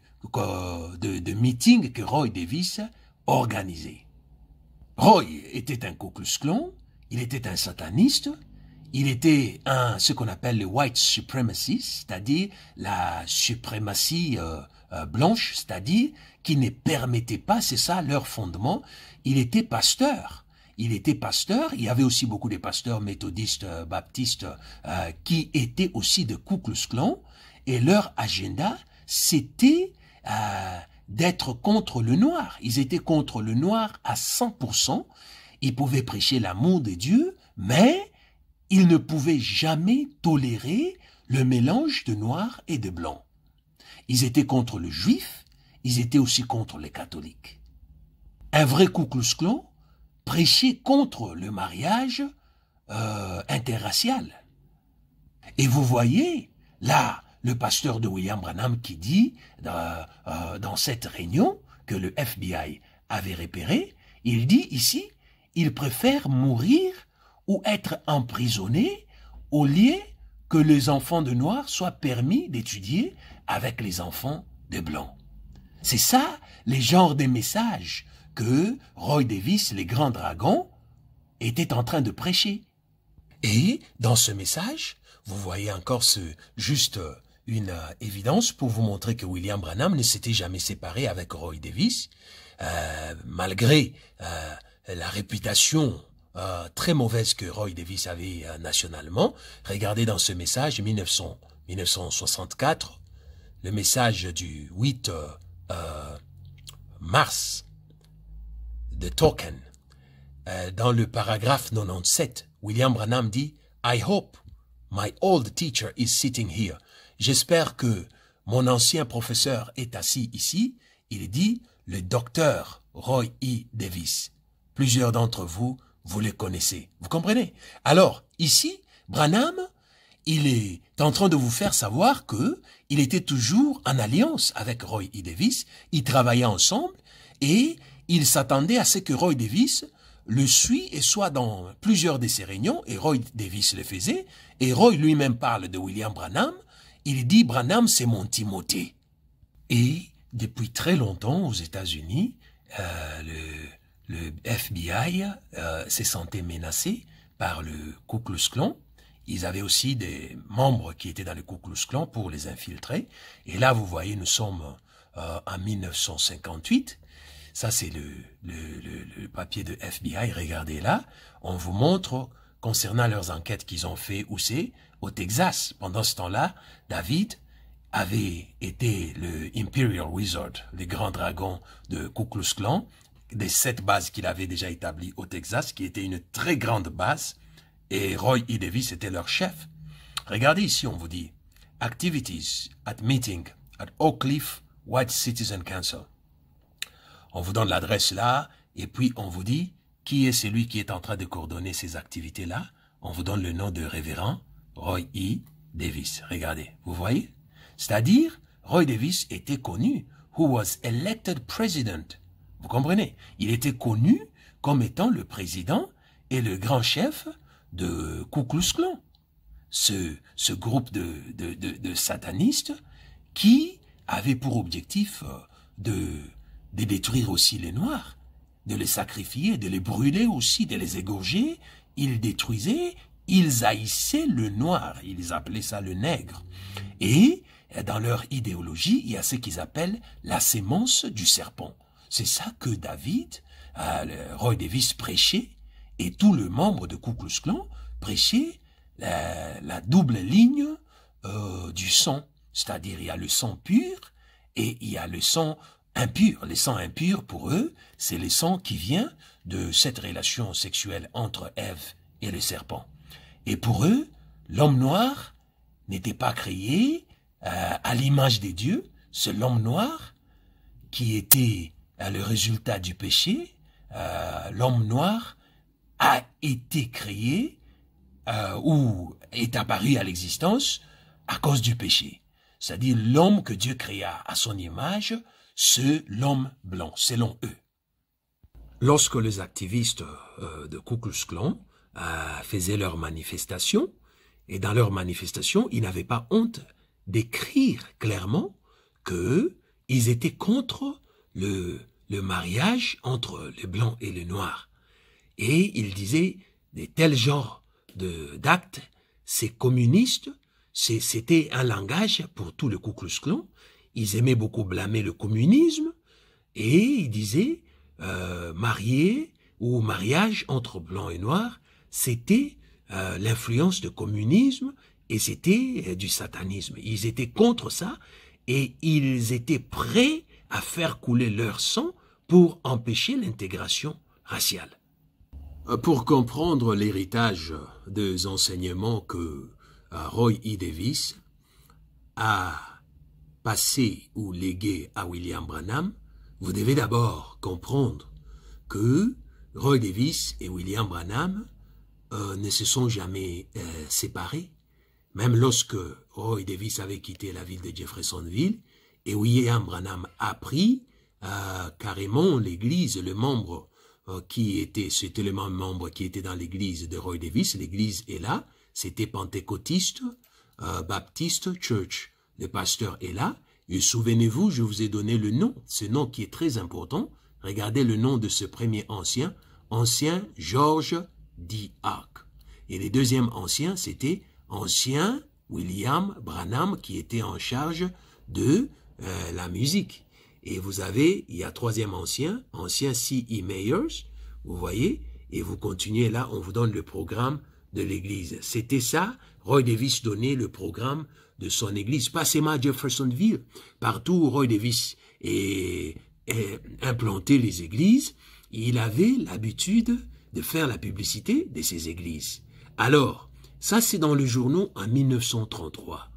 de, meeting que Roy Davis organisait. Roy était un Ku il était un sataniste, il était un ce qu'on appelle le white supremacy, c'est-à-dire la suprématie euh, euh, blanche, c'est-à-dire qui ne permettait pas, c'est ça leur fondement, il était pasteur. Il était pasteur, il y avait aussi beaucoup de pasteurs méthodistes, euh, baptistes, qui étaient aussi de Ku Klux Klan, et leur agenda, c'était euh, d'être contre le noir. Ils étaient contre le noir à 100%. Ils pouvaient prêcher l'amour de Dieu, mais ils ne pouvaient jamais tolérer le mélange de noir et de blanc. Ils étaient contre le juif, ils étaient aussi contre les catholiques. Un vrai Ku prêchait contre le mariage euh, interracial. Et vous voyez, là, le pasteur de William Branham qui dit dans euh, cette réunion que le FBI avait repéré, il dit ici, il préfère mourir ou être emprisonné au lieu que les enfants de noirs soient permis d'étudier avec les enfants de blancs. C'est ça les genres des messages que Roy Davis, les grands dragons, était en train de prêcher. Et dans ce message, vous voyez encore ce juste euh, une euh, évidence pour vous montrer que William Branham ne s'était jamais séparé avec Roy Davis, euh, malgré euh, la réputation très mauvaise que Roy Davis avait nationalement. Regardez dans ce message 1964, le message du 8 mars de Tolkien. dans le paragraphe 97, William Branham dit « I hope my old teacher is sitting here ». J'espère que mon ancien professeur est assis ici. Il est dit le docteur Roy E. Davis. Plusieurs d'entre vous, vous le connaissez. Vous comprenez Alors, ici, Branham, il est en train de vous faire savoir que il était toujours en alliance avec Roy E. Davis. Ils travaillaient ensemble et il s'attendait à ce que Roy Davis le suit et soit dans plusieurs de ses réunions, et Roy Davis le faisait, et Roy lui-même parle de William Branham, il dit Branham, c'est mon Timothée. Et depuis très longtemps aux États-Unis, euh, le, FBI euh, s'est senti menacé par le Ku Klux Klan. Ils avaient aussi des membres qui étaient dans le Ku Klux Klan pour les infiltrer. Et là, vous voyez, nous sommes euh, en 1958. Ça, c'est le, papier de FBI. Regardez là. On vous montre concernant leurs enquêtes qu'ils ont fait où c'est Au Texas. Pendant ce temps-là, David avait été le Imperial Wizard, le grand dragon de Ku Klux Klan, des sept bases qu'il avait déjà établies au Texas, qui était une très grande base, et Roy E. Davis était leur chef. Regardez ici, on vous dit Activities at meeting at Oak Cliff White Citizen Council. On vous donne l'adresse là, et puis on vous dit qui est celui qui est en train de coordonner ces activités-là On vous donne le nom de révérend Roy E. Davis. Regardez, vous voyez C'est-à-dire, Roy Davis était connu, who was elected president. Vous comprenez Il était connu comme étant le président et le grand chef de Ku Klux Klan, ce, ce groupe de, de, de, satanistes qui avait pour objectif euh, de, de détruire aussi les Noirs de les sacrifier, de les brûler aussi, de les égorger. Ils détruisaient, ils haïssaient le noir, ils appelaient ça le nègre. Et eh, dans leur idéologie, il y a ce qu'ils appellent la sémence du serpent. C'est ça que David, euh, Roy Davis prêchait, et tout le membre de Ku Klux Klan prêchait euh, la, double ligne euh, du sang. C'est-à-dire, il y a le sang pur et il y a le sang impur, Les sangs impurs, pour eux, c'est les sang qui vient de cette relation sexuelle entre Ève et le serpent. Et pour eux, l'homme noir n'était pas créé euh, à l'image des dieux. C'est l'homme noir qui était euh, le résultat du péché. Euh, l'homme noir a été créé ou est apparu à l'existence à cause du péché. C'est-à-dire l'homme que Dieu créa à son image ce l'homme blanc, selon eux. Lorsque les activistes euh, de Ku Klux Klan euh, faisaient leurs manifestations, et dans leurs manifestations, ils n'avaient pas honte d'écrire clairement que étaient contre le, le mariage entre les blancs et les noirs. Et ils disaient des tels genres d'actes, c'est communiste, c'était un langage pour tout le Ku Klux Klan, ils aimaient beaucoup blâmer le communisme et ils disaient euh, marié ou mariage entre blanc et noir, c'était euh, l'influence du communisme et c'était euh, du satanisme. Ils étaient contre ça et ils étaient prêts à faire couler leur sang pour empêcher l'intégration raciale. Pour comprendre l'héritage des enseignements que Roy E. Davis a passé ou légué à William Branham, vous devez d'abord comprendre que Roy Davis et William Branham euh, ne se sont jamais euh, séparés. Même lorsque Roy Davis avait quitté la ville de Jeffersonville et William Branham a pris euh, carrément l'église, le membre qui était, c'était le membre qui était dans l'église de Roy Davis, l'église est là, c'était pentecôtiste, Baptiste Church. Le pasteur est là, et souvenez-vous, je vous ai donné le nom, ce nom qui est très important. Regardez le nom de ce premier ancien, ancien George D. Hark. Et le deuxième ancien, c'était ancien William Branham qui était en charge de euh, la musique. Et vous avez, il y a troisième ancien, ancien E. Mayers, vous voyez, et vous continuez là, on vous donne le programme de l'Église. C'était ça, Roy Davis donnait le programme de son église, pas seulement à Jeffersonville, partout où Roy Davis et implanté les églises, il avait l'habitude de faire la publicité de ses églises. Alors, ça c'est dans le journaux en 1933.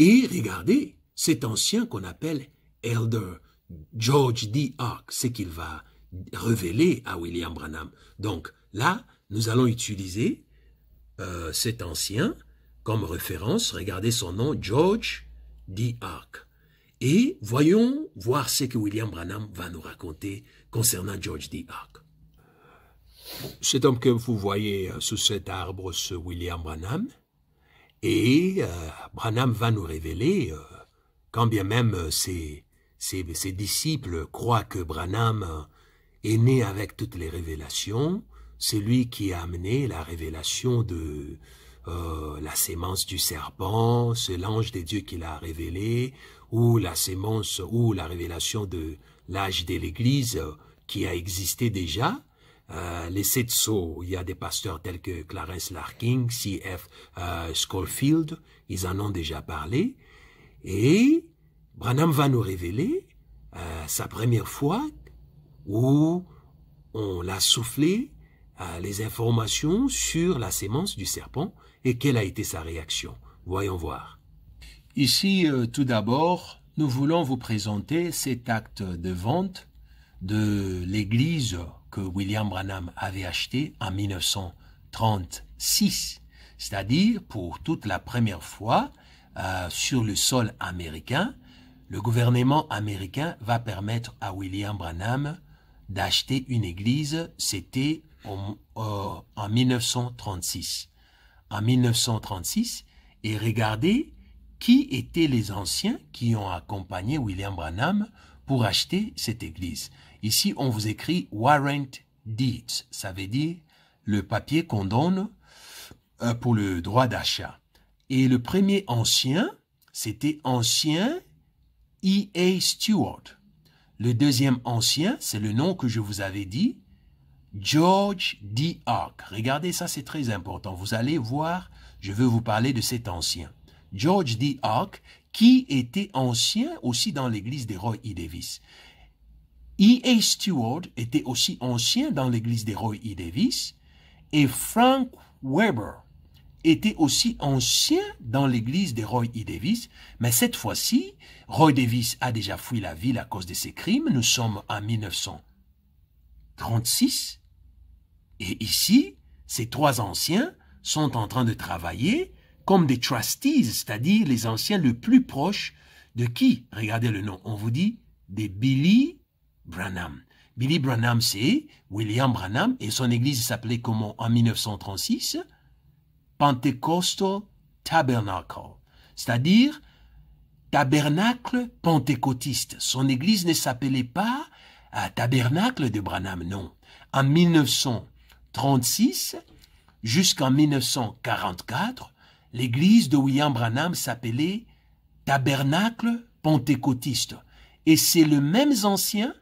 Et regardez, cet ancien qu'on appelle Elder George D. Ark, ce qu'il va révéler à William Branham. Donc là, nous allons utiliser euh, cet ancien comme référence, regardez son nom, George D. Arc. Et voyons voir ce que William Branham va nous raconter concernant George D. Arc. Cet homme que vous voyez euh, sous cet arbre, ce William Branham, et euh, Branham va nous révéler, euh, quand bien même ses, disciples croient que Branham est né avec toutes les révélations, c'est lui qui a amené la révélation de, euh, la sémence du serpent, c'est l'ange des dieux qui l'a révélé, ou la sémence, ou la révélation de l'âge de l'Église qui a existé déjà. Euh, les sept sceaux, il y a des pasteurs tels que Clarence Larkin, C.F. Euh, Schofield, ils en ont déjà parlé. Et Branham va nous révéler sa première fois où on l'a soufflé les informations sur la sémence du serpent et quelle a été sa réaction Voyons voir. Ici, euh, tout d'abord, nous voulons vous présenter cet acte de vente de l'église que William Branham avait achetée en 1936, c'est-à-dire pour toute la première fois euh, sur le sol américain, le gouvernement américain va permettre à William Branham d'acheter une église, c'était euh, en 1936 en 1936 et regardez qui étaient les anciens qui ont accompagné William Branham pour acheter cette église. Ici, on vous écrit warrant deeds, ça veut dire le papier qu'on donne euh, pour le droit d'achat. Et le premier ancien, c'était ancien E.A. Stewart. Le deuxième ancien, c'est le nom que je vous avais dit, George D. Ark, Regardez ça, c'est très important. Vous allez voir, je veux vous parler de cet ancien. George D. Ark, qui était ancien aussi dans l'église des Roy E. Davis. E. A. Stewart était aussi ancien dans l'église des Roy E. Davis. Et Frank Weber était aussi ancien dans l'église des Roy E. Davis. Mais cette fois-ci, Roy Davis a déjà fui la ville à cause de ses crimes. Nous sommes en 1936. Et ici, ces trois anciens sont en train de travailler comme des trustees, c'est-à-dire les anciens le plus proches de qui Regardez le nom. On vous dit des Billy Branham. Billy Branham, c'est William Branham et son église s'appelait comment en 1936 Pentecostal Tabernacle, c'est-à-dire tabernacle pentecôtiste. Son église ne s'appelait pas euh, tabernacle de Branham, non. En 1936, jusqu'en 1944, l'église de William Branham s'appelait Tabernacle Pentecôtiste. Et c'est les mêmes anciens,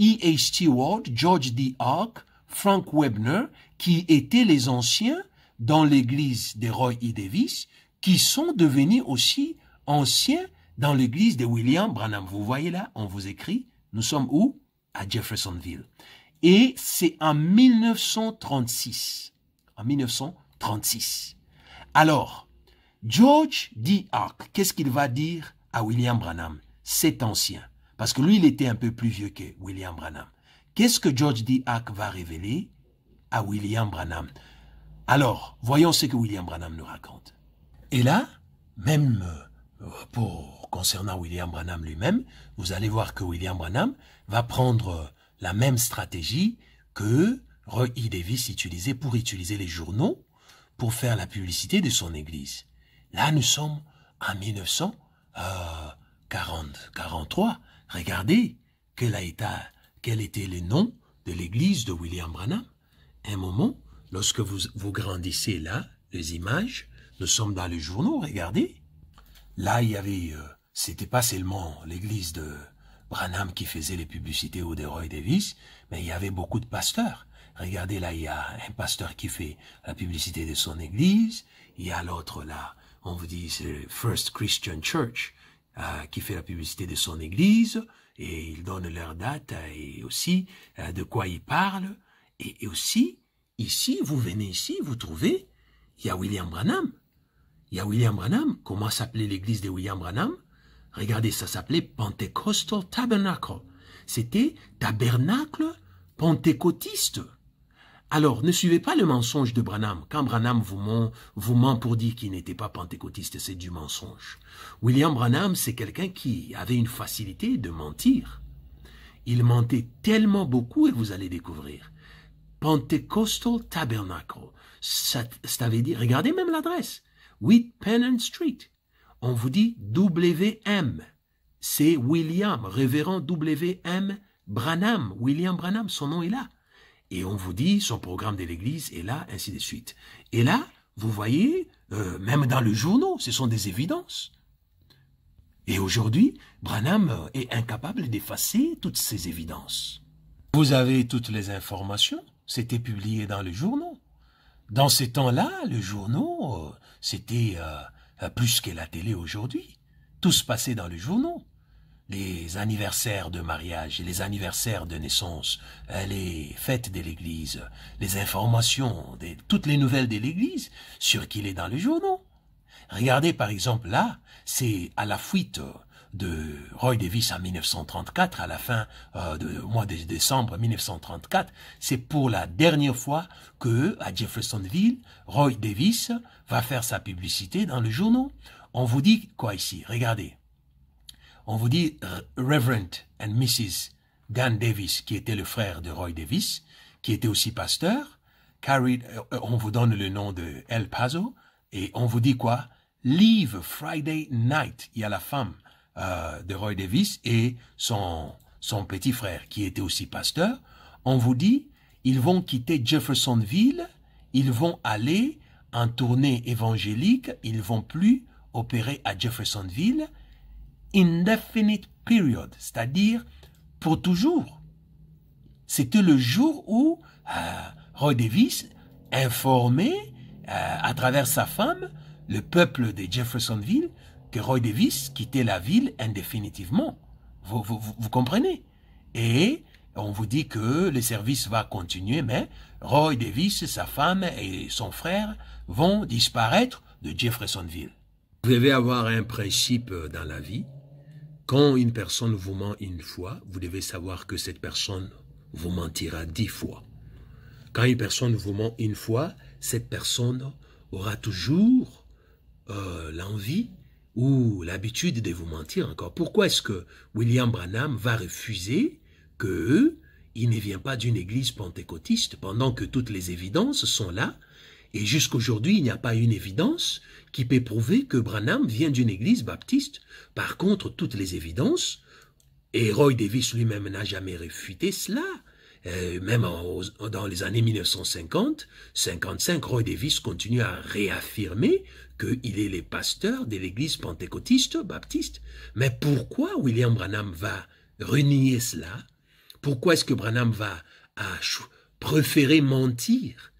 E.H. Stewart, George D. Ark, Frank Webner, qui étaient les anciens dans l'église de Roy E. Davis, qui sont devenus aussi anciens dans l'église de William Branham. Vous voyez là, on vous écrit, nous sommes où À Jeffersonville. Et c'est en 1936. En 1936. Alors, George D. Hark, qu'est-ce qu'il va dire à William Branham C'est ancien. Parce que lui, il était un peu plus vieux que William Branham. Qu'est-ce que George D. Hark va révéler à William Branham Alors, voyons ce que William Branham nous raconte. Et là, même euh, pour concernant William Branham lui-même, vous allez voir que William Branham va prendre euh, la même stratégie que Roy Davis utilisait pour utiliser les journaux pour faire la publicité de son église. Là, nous sommes en 1943. Euh, regardez quel, a quel était le nom de l'église de William Branham. Un moment, lorsque vous, vous grandissez là, les images, nous sommes dans les journaux, regardez. Là, il y avait, euh, c'était pas seulement l'église de, Branham qui faisait les publicités au Roy Davis, mais il y avait beaucoup de pasteurs. Regardez là, il y a un pasteur qui fait la publicité de son église, il y a l'autre là, on vous dit c'est First Christian Church, euh, qui fait la publicité de son église, et ils donnent leur date euh, et aussi euh, de quoi ils parlent. Et, et aussi, ici, vous venez ici, vous trouvez, il y a William Branham. Il y a William Branham. Comment s'appelait l'église de William Branham Regardez, ça s'appelait Pentecostal Tabernacle. C'était tabernacle pentecôtiste. Alors, ne suivez pas le mensonge de Branham. Quand Branham vous ment, vous ment pour dire qu'il n'était pas pentecôtiste, c'est du mensonge. William Branham, c'est quelqu'un qui avait une facilité de mentir. Il mentait tellement beaucoup et vous allez découvrir. Pentecostal Tabernacle. Ça, ça veut regardez même l'adresse. 8 Pennant Street on vous dit WM. C'est William, révérend WM Branham. William Branham, son nom est là. Et on vous dit, son programme de l'Église est là, ainsi de suite. Et là, vous voyez, euh, même dans le journaux, ce sont des évidences. Et aujourd'hui, Branham euh, est incapable d'effacer toutes ces évidences. Vous avez toutes les informations, c'était publié dans le journaux. Dans ces temps-là, le journaux, euh, c'était euh, plus qu'est la télé aujourd'hui. Tout se passait dans le journaux. Les anniversaires de mariage, les anniversaires de naissance, euh, les fêtes de l'Église, les informations, des, toutes les nouvelles de l'Église, sur qu'il est dans le journaux. Regardez par exemple là, c'est à la fuite euh, de Roy Davis en 1934, à la fin euh, du mois de décembre 1934, c'est pour la dernière fois que, à Jeffersonville, Roy Davis va faire sa publicité dans le journal. On vous dit quoi ici Regardez. On vous dit euh, Reverend and Mrs. Dan Davis, qui était le frère de Roy Davis, qui était aussi pasteur. Carried, euh, on vous donne le nom de El Paso, et on vous dit quoi Leave Friday night. Il y a la femme euh, de Roy Davis et son, son petit frère, qui était aussi pasteur, on vous dit, ils vont quitter Jeffersonville, ils vont aller en tournée évangélique, ils vont plus opérer à Jeffersonville, indefinite period, c'est-à-dire pour toujours. C'était le jour où euh, Roy Davis informait euh, à travers sa femme le peuple de Jeffersonville que Roy Davis quittait la ville indéfinitivement. Vous, comprenez Et on vous dit que le service va continuer, mais Roy Davis, sa femme et son frère vont disparaître de Jeffersonville. Vous devez avoir un principe dans la vie. Quand une personne vous ment une fois, vous devez savoir que cette personne vous mentira dix fois. Quand une personne vous ment une fois, cette personne aura toujours euh, l'envie ou l'habitude de vous mentir encore. Pourquoi est-ce que William Branham va refuser que il ne vient pas d'une église pentecôtiste pendant que toutes les évidences sont là et jusqu'aujourd'hui il n'y a pas une évidence qui peut prouver que Branham vient d'une église baptiste. Par contre, toutes les évidences, et Roy Davis lui-même n'a jamais réfuté cela. Euh, même dans les années 1950, 55, Roy Davis continue à réaffirmer qu'il est le pasteur de l'église pentecôtiste, baptiste. Mais pourquoi William Branham va renier cela Pourquoi est-ce que Branham va préférer mentir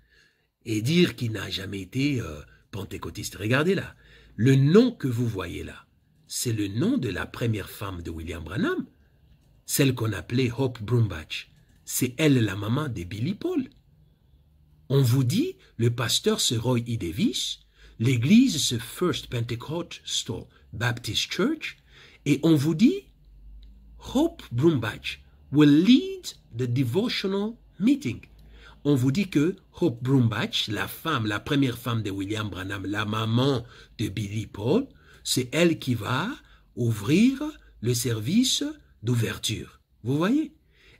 et dire qu'il n'a jamais été euh, pentecôtiste Regardez là, le nom que vous voyez là, c'est le nom de la première femme de William Branham, celle qu'on appelait Hope Brumbach. C'est elle la maman de Billy Paul. On vous dit, le pasteur Sir Roy e l'église, c'est First Pentecostal Baptist Church, et on vous dit, Hope Brumbach will lead the devotional meeting. On vous dit que Hope Brumbach, la femme, la première femme de William Branham, la maman de Billy Paul, c'est elle qui va ouvrir le service d'ouverture. Vous voyez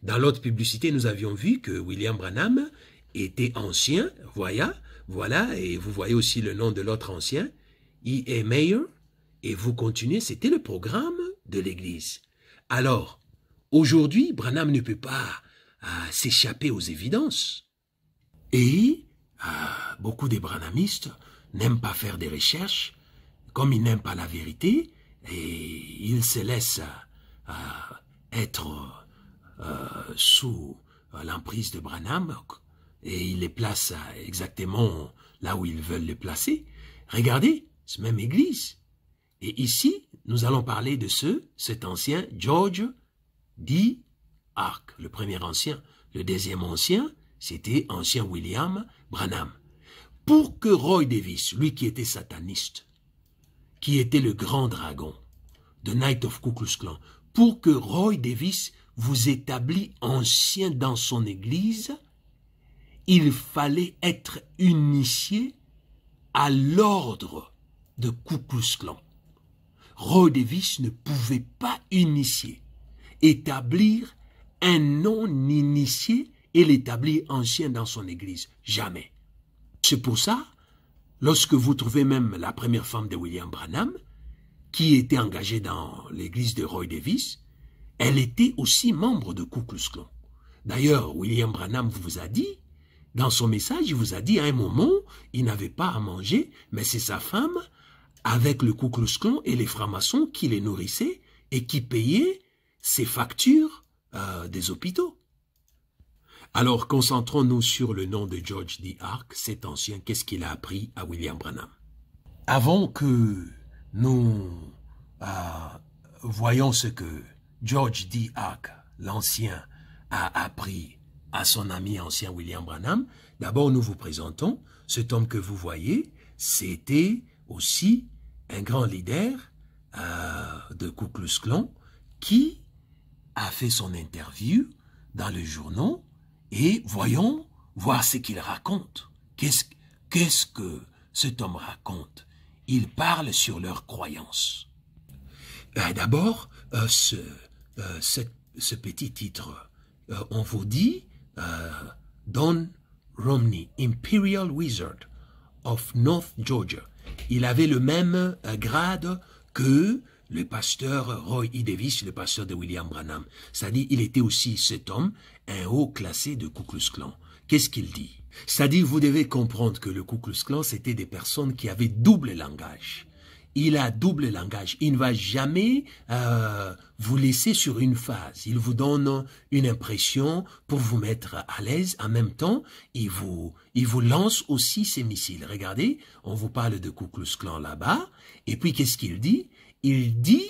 Dans l'autre publicité, nous avions vu que William Branham était ancien, voyant, voilà, et vous voyez aussi le nom de l'autre ancien, est Mayer, et vous continuez, c'était le programme de l'Église. Alors, aujourd'hui, Branham ne peut pas euh, s'échapper aux évidences. Et euh, beaucoup des branhamistes n'aiment pas faire des recherches, comme ils n'aiment pas la vérité, et ils se laissent euh, être sous l'emprise de Branham, et il les place exactement là où ils veulent les placer. Regardez, c'est même église. Et ici, nous allons parler de ce, cet ancien George D. Ark. le premier ancien. Le deuxième ancien, c'était ancien William Branham. Pour que Roy Davis, lui qui était sataniste, qui était le grand dragon, de Knight of Ku Klux Klan, pour que Roy Davis vous établit ancien dans son église, il fallait être initié à l'ordre de Ku Klux Roy Davis ne pouvait pas initier, établir un non-initié et l'établir ancien dans son église. Jamais. C'est pour ça, lorsque vous trouvez même la première femme de William Branham, qui était engagée dans l'église de Roy Davis, elle était aussi membre de Ku D'ailleurs, William Branham vous a dit dans son message, il vous a dit à un moment, il n'avait pas à manger, mais c'est sa femme, avec le Ku et les francs-maçons qui les nourrissaient et qui payaient ses factures euh, des hôpitaux. Alors, concentrons-nous sur le nom de George D. Arc, cet ancien, qu'est-ce qu'il a appris à William Branham Avant que nous euh, voyons ce que George D. Arc, l'ancien, a appris à son ami ancien William Branham. D'abord, nous vous présentons cet homme que vous voyez. C'était aussi un grand leader euh, de Ku Klux Klan qui a fait son interview dans le journal et voyons voir ce qu'il raconte. Qu'est-ce que cet homme raconte Il parle sur leurs croyances. Euh, d'abord, euh, ce, petit titre. on vous dit euh, Don Romney, Imperial Wizard of North Georgia. Il avait le même euh, grade que le pasteur Roy E. Davis, le pasteur de William Branham. C'est-à-dire, il était aussi cet homme, un haut classé de Ku Klux Klan. Qu'est-ce qu'il dit C'est-à-dire, vous devez comprendre que le Ku Klux Klan, c'était des personnes qui avaient double langage il a double langage. Il ne va jamais euh, vous laisser sur une phase. Il vous donne une impression pour vous mettre à l'aise. En même temps, il vous, il vous lance aussi ses missiles. Regardez, on vous parle de Ku Klux Klan là-bas. Et puis, qu'est-ce qu'il dit Il dit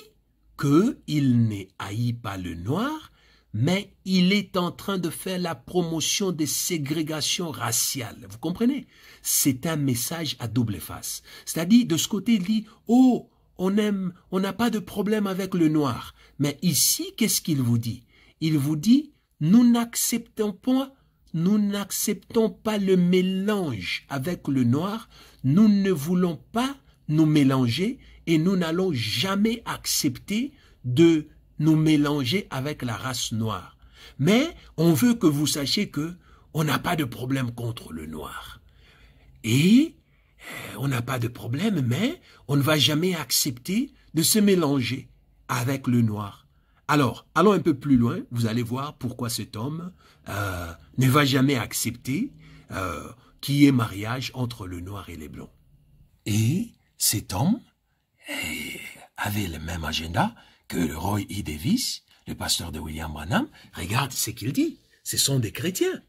qu'il n'est haï pas le noir, mais il est en train de faire la promotion des ségrégations raciales. Vous comprenez C'est un message à double face. C'est-à-dire, de ce côté, il dit, oh, on aime, on n'a pas de problème avec le noir. Mais ici, qu'est-ce qu'il vous dit Il vous dit, nous n'acceptons pas, nous n'acceptons pas le mélange avec le noir, nous ne voulons pas nous mélanger et nous n'allons jamais accepter de nous mélanger avec la race noire. Mais on veut que vous sachiez que on n'a pas de problème contre le noir. Et euh, on n'a pas de problème, mais on ne va jamais accepter de se mélanger avec le noir. Alors, allons un peu plus loin, vous allez voir pourquoi cet homme euh, ne va jamais accepter qui euh, qu'il y ait mariage entre le noir et les blancs. Et cet homme avait le même agenda que le Roy E. Davis, le pasteur de William Branham, regarde ce qu'il dit. Ce sont des chrétiens.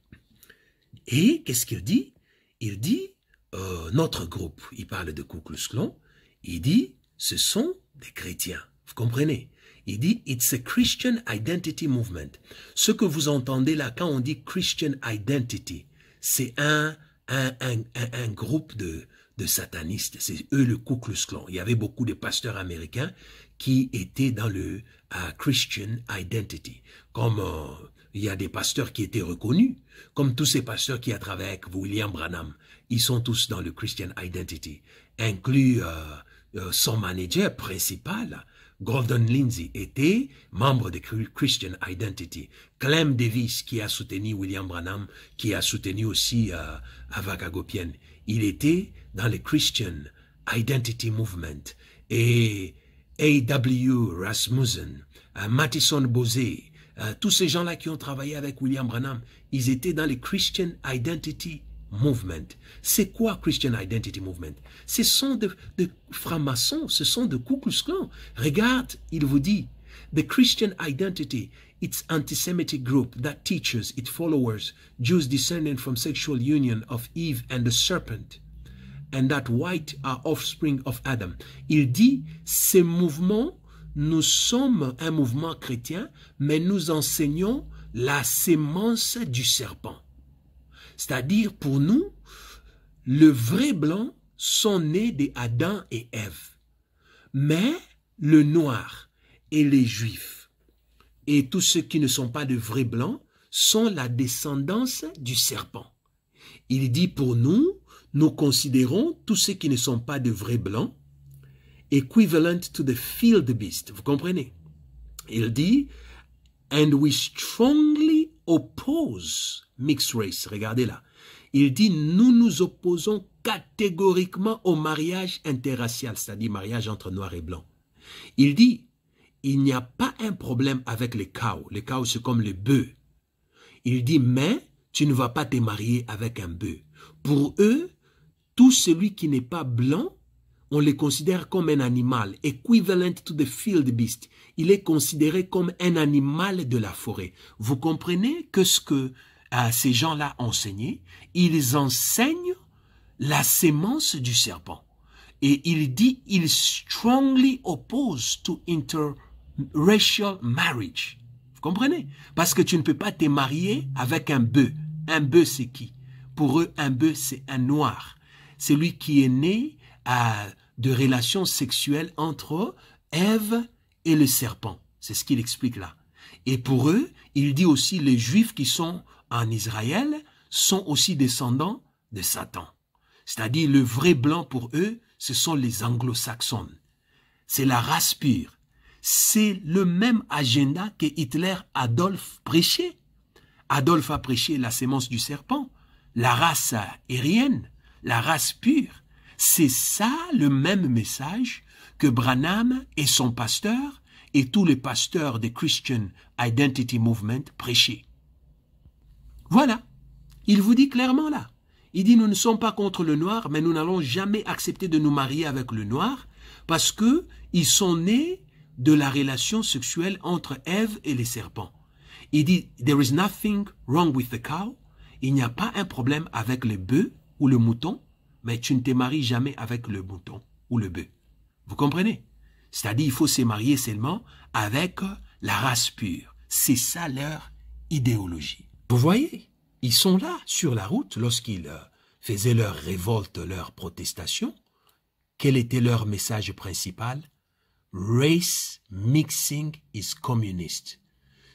Et qu'est-ce qu'il dit Il dit, euh, notre groupe, il parle de Ku Klux Klan, il dit, ce sont des chrétiens. Vous comprenez Il dit, it's a Christian identity movement. Ce que vous entendez là, quand on dit Christian identity, c'est un, un, groupe de, de satanistes. C'est eux le Ku Klux Klan. Il y avait beaucoup de pasteurs américains qui étaient dans le euh, Christian Identity. Comme euh, il y a des pasteurs qui étaient reconnus, comme tous ces pasteurs qui a travaillé avec William Branham, ils sont tous dans le Christian Identity, inclus euh, son manager principal, Gordon Lindsay, était membre de Christian Identity. Clem Davis, qui a soutenu William Branham, qui a soutenu aussi Ava Avakagopien, il était dans le Christian Identity Movement. Et A.W. Rasmussen, Mattison Bosé, tous ces gens-là qui ont travaillé avec William Branham, ils étaient dans le Christian Identity Movement. C'est quoi Christian Identity Movement Ce sont des de francs-maçons, ce sont des Ku Regarde, il vous dit, The Christian Identity, its anti-Semitic group that teaches its followers, Jews descended from sexual union of Eve and the serpent, white offspring of Adam. Il dit, ces mouvements, nous sommes un mouvement chrétien, mais nous enseignons la sémence du serpent. C'est-à-dire, pour nous, le vrai blanc sont nés des Adam et Ève. Mais le noir et les juifs et tous ceux qui ne sont pas de vrai blanc, sont la descendance du serpent. Il dit pour nous, nous considérons tous ceux qui ne sont pas de vrais blancs equivalent to the field beast. Vous comprenez Il dit And we strongly oppose mixed race. Regardez là. Il dit Nous nous opposons catégoriquement au mariage interracial, c'est-à-dire mariage entre noirs et blancs. Il dit Il n'y a pas un problème avec les cows. Les cows, c'est comme les bœufs. Il dit Mais tu ne vas pas te marier avec un bœuf. Pour eux, tout celui qui n'est pas blanc, on le considère comme un animal, equivalent to the field beast. Il est considéré comme un animal de la forêt. Vous comprenez que ce que euh, ces gens-là enseignaient, ils enseignent la sémence du serpent. Et il dit, il strongly oppose to interracial marriage. Vous comprenez? Parce que tu ne peux pas te marier avec un bœuf. Un bœuf, c'est qui? Pour eux, un bœuf, c'est un noir celui qui est né à, de relations sexuelles entre Ève et le serpent. C'est ce qu'il explique là. Et pour eux, il dit aussi les juifs qui sont en Israël sont aussi descendants de Satan. C'est-à-dire le vrai blanc pour eux, ce sont les anglo-saxons. C'est la race pure. C'est le même agenda que Hitler Adolf prêchait. Adolf a prêché la sémence du serpent, la race aérienne, la race pure. C'est ça le même message que Branham et son pasteur et tous les pasteurs des Christian Identity Movement prêchaient. Voilà, il vous dit clairement là. Il dit nous ne sommes pas contre le noir, mais nous n'allons jamais accepter de nous marier avec le noir parce que ils sont nés de la relation sexuelle entre Ève et les serpents. Il dit there is nothing wrong with the cow. Il n'y a pas un problème avec les bœufs ou le mouton, mais tu ne te maries jamais avec le mouton ou le bœuf. Vous comprenez C'est-à-dire, il faut se marier seulement avec la race pure. C'est ça leur idéologie. Vous voyez, ils sont là, sur la route, lorsqu'ils euh, faisaient leur révolte, leur protestation. Quel était leur message principal Race mixing is communist.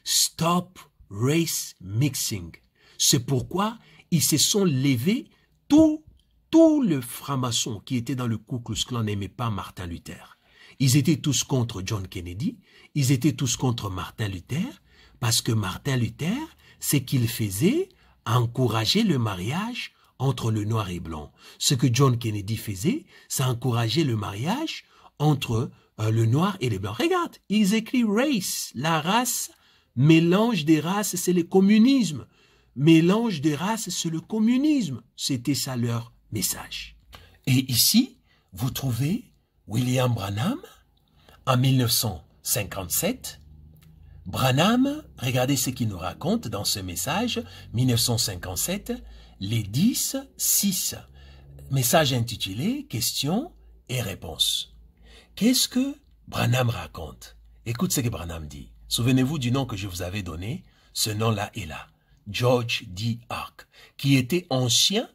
Stop race mixing. C'est pourquoi ils se sont levés tout, tout le franc-maçon qui était dans le Ku Klux Klan n'aimait pas Martin Luther. Ils étaient tous contre John Kennedy, ils étaient tous contre Martin Luther, parce que Martin Luther, ce qu'il faisait, encourager le mariage entre le noir et blanc. Ce que John Kennedy faisait, c'est encourager le mariage entre euh, le noir et le blancs. Regarde, ils écrivent race, la race, mélange des races, c'est le communisme mélange des races, c'est le communisme. C'était ça leur message. Et ici, vous trouvez William Branham en 1957. Branham, regardez ce qu'il nous raconte dans ce message, 1957, les 10, 6. Message intitulé Questions et réponses. Qu'est-ce que Branham raconte Écoute ce que Branham dit. Souvenez-vous du nom que je vous avais donné, ce nom-là est là. George D. Ark, qui était ancien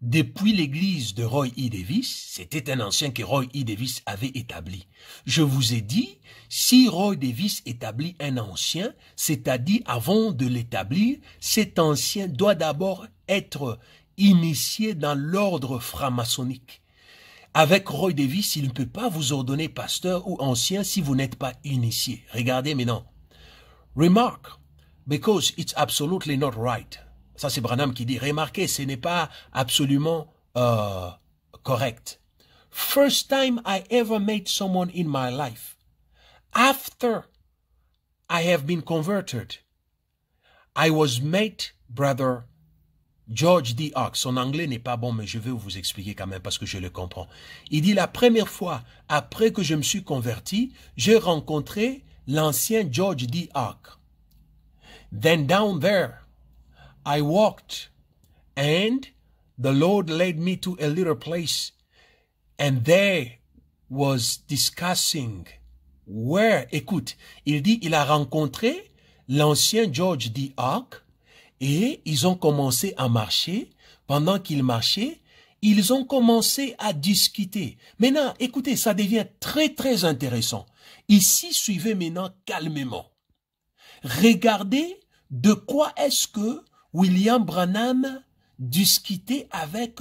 depuis l'église de Roy E. Davis, c'était un ancien que Roy E. Davis avait établi. Je vous ai dit, si Roy Davis établit un ancien, c'est-à-dire avant de l'établir, cet ancien doit d'abord être initié dans l'ordre franc-maçonnique. Avec Roy Davis, il ne peut pas vous ordonner pasteur ou ancien si vous n'êtes pas initié. Regardez maintenant. Remarque, because it's absolutely not right. Ça, c'est Branham qui dit, remarquez, ce n'est pas absolument euh, correct. First time I ever met someone in my life, after I have been converted, I was met, brother George D. Ox. Son anglais n'est pas bon, mais je vais vous expliquer quand même parce que je le comprends. Il dit, la première fois, après que je me suis converti, j'ai rencontré l'ancien George D. Ock. Then down there I walked, and the Lord led me to a little place, and there was discussing where. Écoute, il dit, il a rencontré l'ancien George D. et ils ont commencé à marcher. Pendant qu'ils marchaient, ils ont commencé à discuter. Maintenant, écoutez, ça devient très, très intéressant. Ici, suivez maintenant calmement. Regardez de quoi est-ce que William Branham discutait avec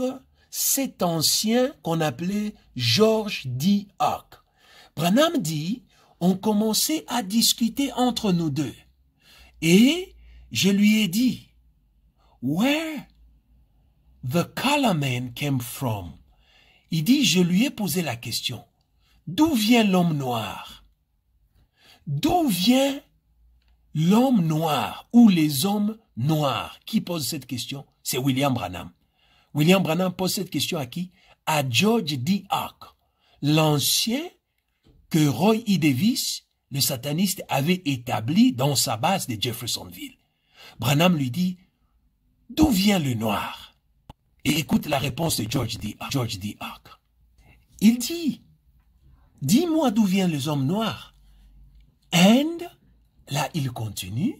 cet ancien qu'on appelait George D. Hawk. Branham dit, on commençait à discuter entre nous deux. Et je lui ai dit, Where the color man came from? Il dit, je lui ai posé la question. D'où vient l'homme noir? D'où vient L'homme noir ou les hommes noirs qui posent cette question, c'est William Branham. William Branham pose cette question à qui À George D. Ark, l'ancien que Roy E. Davis, le sataniste, avait établi dans sa base de Jeffersonville. Branham lui dit D'où vient le noir Et écoute la réponse de George D. George D. Il dit Dis-moi d'où viennent les hommes noirs. And Là, il continue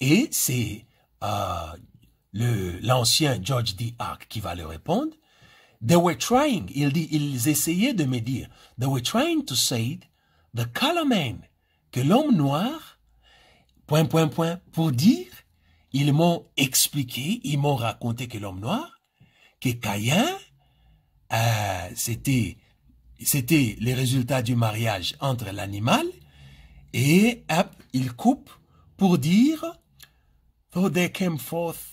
et c'est euh, l'ancien George D. Ark qui va le répondre. They were trying, il dit, ils essayaient de me dire, they were trying to say the color man, que l'homme noir, point, point, point, pour dire, ils m'ont expliqué, ils m'ont raconté que l'homme noir, que Caïn, euh, c'était, c'était les résultats du mariage entre l'animal et il coupe pour dire Though came forth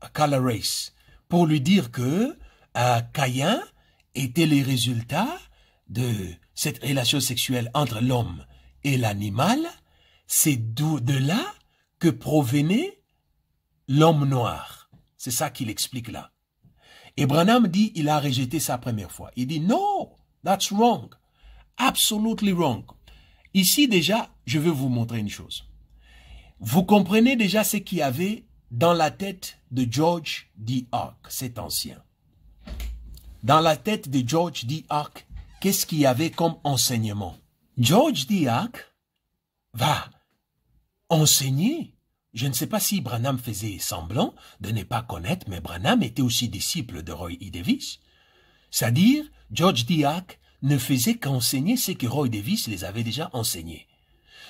a race, pour lui dire que euh, Caïn était le résultat de cette relation sexuelle entre l'homme et l'animal, c'est de là que provenait l'homme noir. C'est ça qu'il explique là. Et Branham dit, il a rejeté sa première fois. Il dit, non that's wrong. Absolutely wrong. Ici déjà, je veux vous montrer une chose. Vous comprenez déjà ce qu'il y avait dans la tête de George D. Arc, cet ancien. Dans la tête de George D. Arc, qu'est-ce qu'il y avait comme enseignement George D. Arc va enseigner. Je ne sais pas si Branham faisait semblant de ne pas connaître, mais Branham était aussi disciple de Roy E. Davis. C'est-à-dire, George D. Arc ne faisait qu'enseigner ce que Roy Davis les avait déjà enseigné.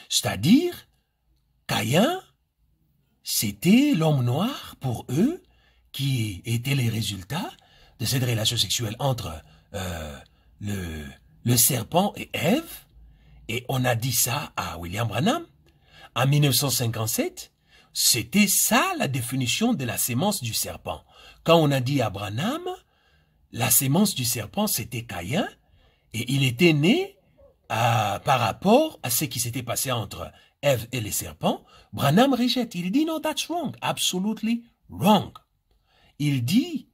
C'est-à-dire, Caïn, c'était l'homme noir pour eux qui était les résultats de cette relation sexuelle entre euh, le, le serpent et Ève. Et on a dit ça à William Branham. En 1957, c'était ça la définition de la sémence du serpent. Quand on a dit à Branham, la sémence du serpent, c'était Caïn, et il était né par rapport à ce qui s'était passé entre Ève et les serpents. Branham rejette. Il dit, no, that's wrong. Absolutely wrong. Il dit,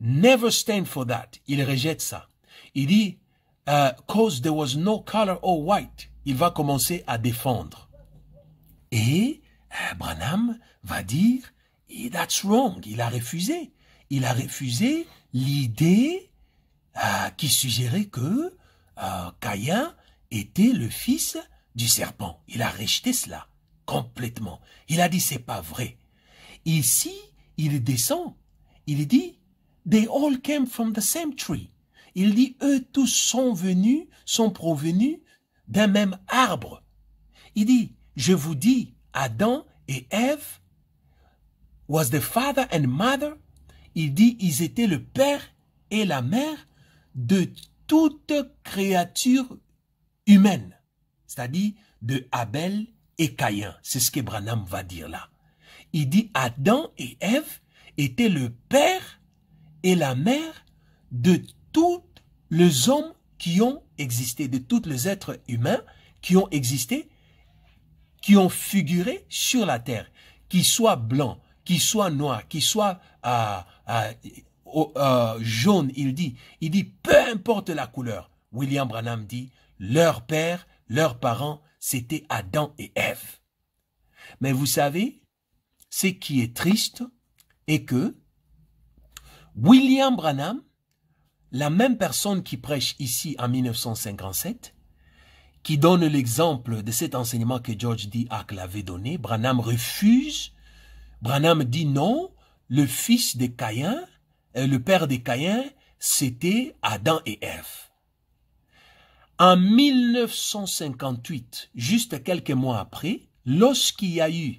never stand for that. Il rejette ça. Il dit, euh, cause there was no color or white. Il va commencer à défendre. Et euh, Branham va dire, eh, that's wrong. Il a refusé. Il a refusé l'idée euh, qui suggérait que euh, Caïn était le fils du serpent. Il a rejeté cela complètement. Il a dit c'est pas vrai. Ici, il descend. Il dit they all came from the same tree. Il dit eux tous sont venus, sont provenus d'un même arbre. Il dit je vous dis Adam et Ève was the father and mother. Il dit ils étaient le père et la mère de toute créature humaine, c'est-à-dire de Abel et Caïn. C'est ce que Branham va dire là. Il dit Adam et Ève étaient le père et la mère de tous les hommes qui ont existé, de tous les êtres humains qui ont existé, qui ont figuré sur la terre, qui soient blancs, qui soient noirs, qui soient euh, euh, euh, jaune, il dit, il dit, peu importe la couleur. William Branham dit, leur père, leurs parents, c'était Adam et Ève. Mais vous savez, ce qui est triste est que William Branham, la même personne qui prêche ici en 1957, qui donne l'exemple de cet enseignement que George D. Diak avait donné, Branham refuse, Branham dit non, le fils de Caïn euh, le père des Caïens, c'était Adam et Ève. En 1958, juste quelques mois après, lorsqu'il y a eu,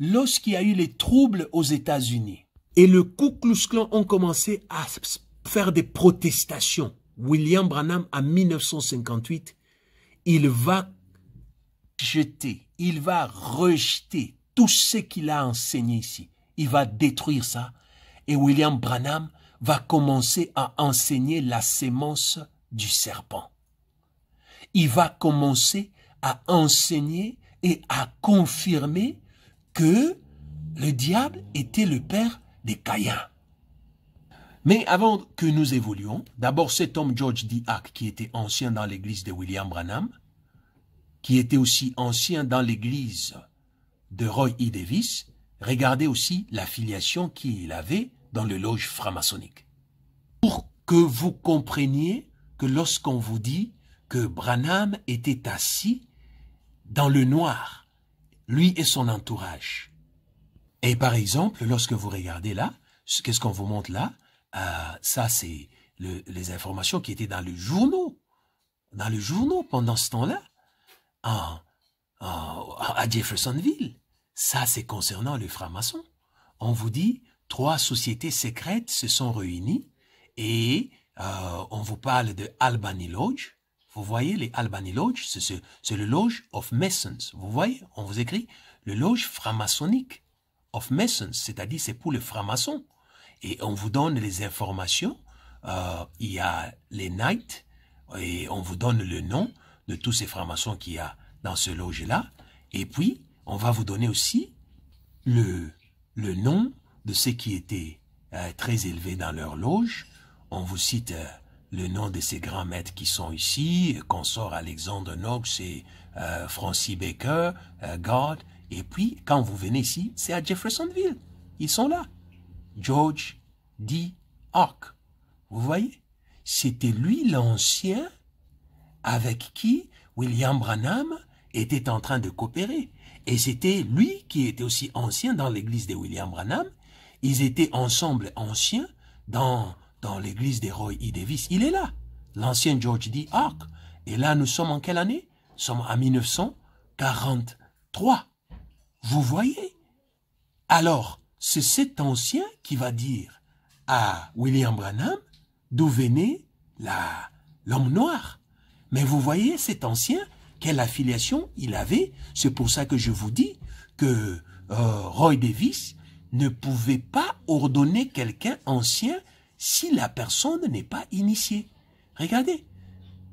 les troubles aux États-Unis et le Ku Klux Klan ont commencé à faire des protestations, William Branham, en 1958, il va jeter, il va rejeter tout ce qu'il a enseigné ici. Il va détruire ça et William Branham va commencer à enseigner la sémence du serpent. Il va commencer à enseigner et à confirmer que le diable était le père des caïens Mais avant que nous évoluions, d'abord cet homme George D. Hack, qui était ancien dans l'église de William Branham, qui était aussi ancien dans l'église de Roy E. Davis, regardez aussi filiation qu'il avait dans le loge franc-maçonnique. Pour que vous compreniez que lorsqu'on vous dit que Branham était assis dans le noir, lui et son entourage. Et par exemple, lorsque vous regardez là, qu'est-ce qu'on vous montre là ah, Ça, c'est les informations qui étaient dans le journaux, dans le journaux pendant ce temps-là, à Jeffersonville. Ça, c'est concernant le franc-maçon. On vous dit, trois sociétés secrètes se sont réunies et euh, on vous parle de Albany Lodge. Vous voyez, les Albany Lodge, c'est le Lodge of Masons. Vous voyez, on vous écrit le Lodge franc-maçonnique of Masons, c'est-à-dire c'est pour les francs-maçons. Et on vous donne les informations. Euh, il y a les Knights et on vous donne le nom de tous ces francs-maçons qu'il y a dans ce lodge-là. Et puis, on va vous donner aussi le, le nom de ceux qui étaient euh, très élevés dans leur loge. On vous cite euh, le nom de ces grands maîtres qui sont ici, consort Alexandre Knox et euh, Francis Baker, God. Et puis, quand vous venez ici, c'est à Jeffersonville. Ils sont là. George D. Hawk. Vous voyez C'était lui l'ancien avec qui William Branham était en train de coopérer. Et c'était lui qui était aussi ancien dans l'église de William Branham ils étaient ensemble anciens dans, dans l'église des Roy E. Davis. Il est là, l'ancien George D. Ark. Et là, nous sommes en quelle année Nous sommes en 1943. Vous voyez Alors, c'est cet ancien qui va dire à William Branham d'où venait l'homme noir. Mais vous voyez cet ancien, quelle affiliation il avait. C'est pour ça que je vous dis que euh, Roy Davis ne pouvait pas ordonner quelqu'un ancien si la personne n'est pas initiée. Regardez,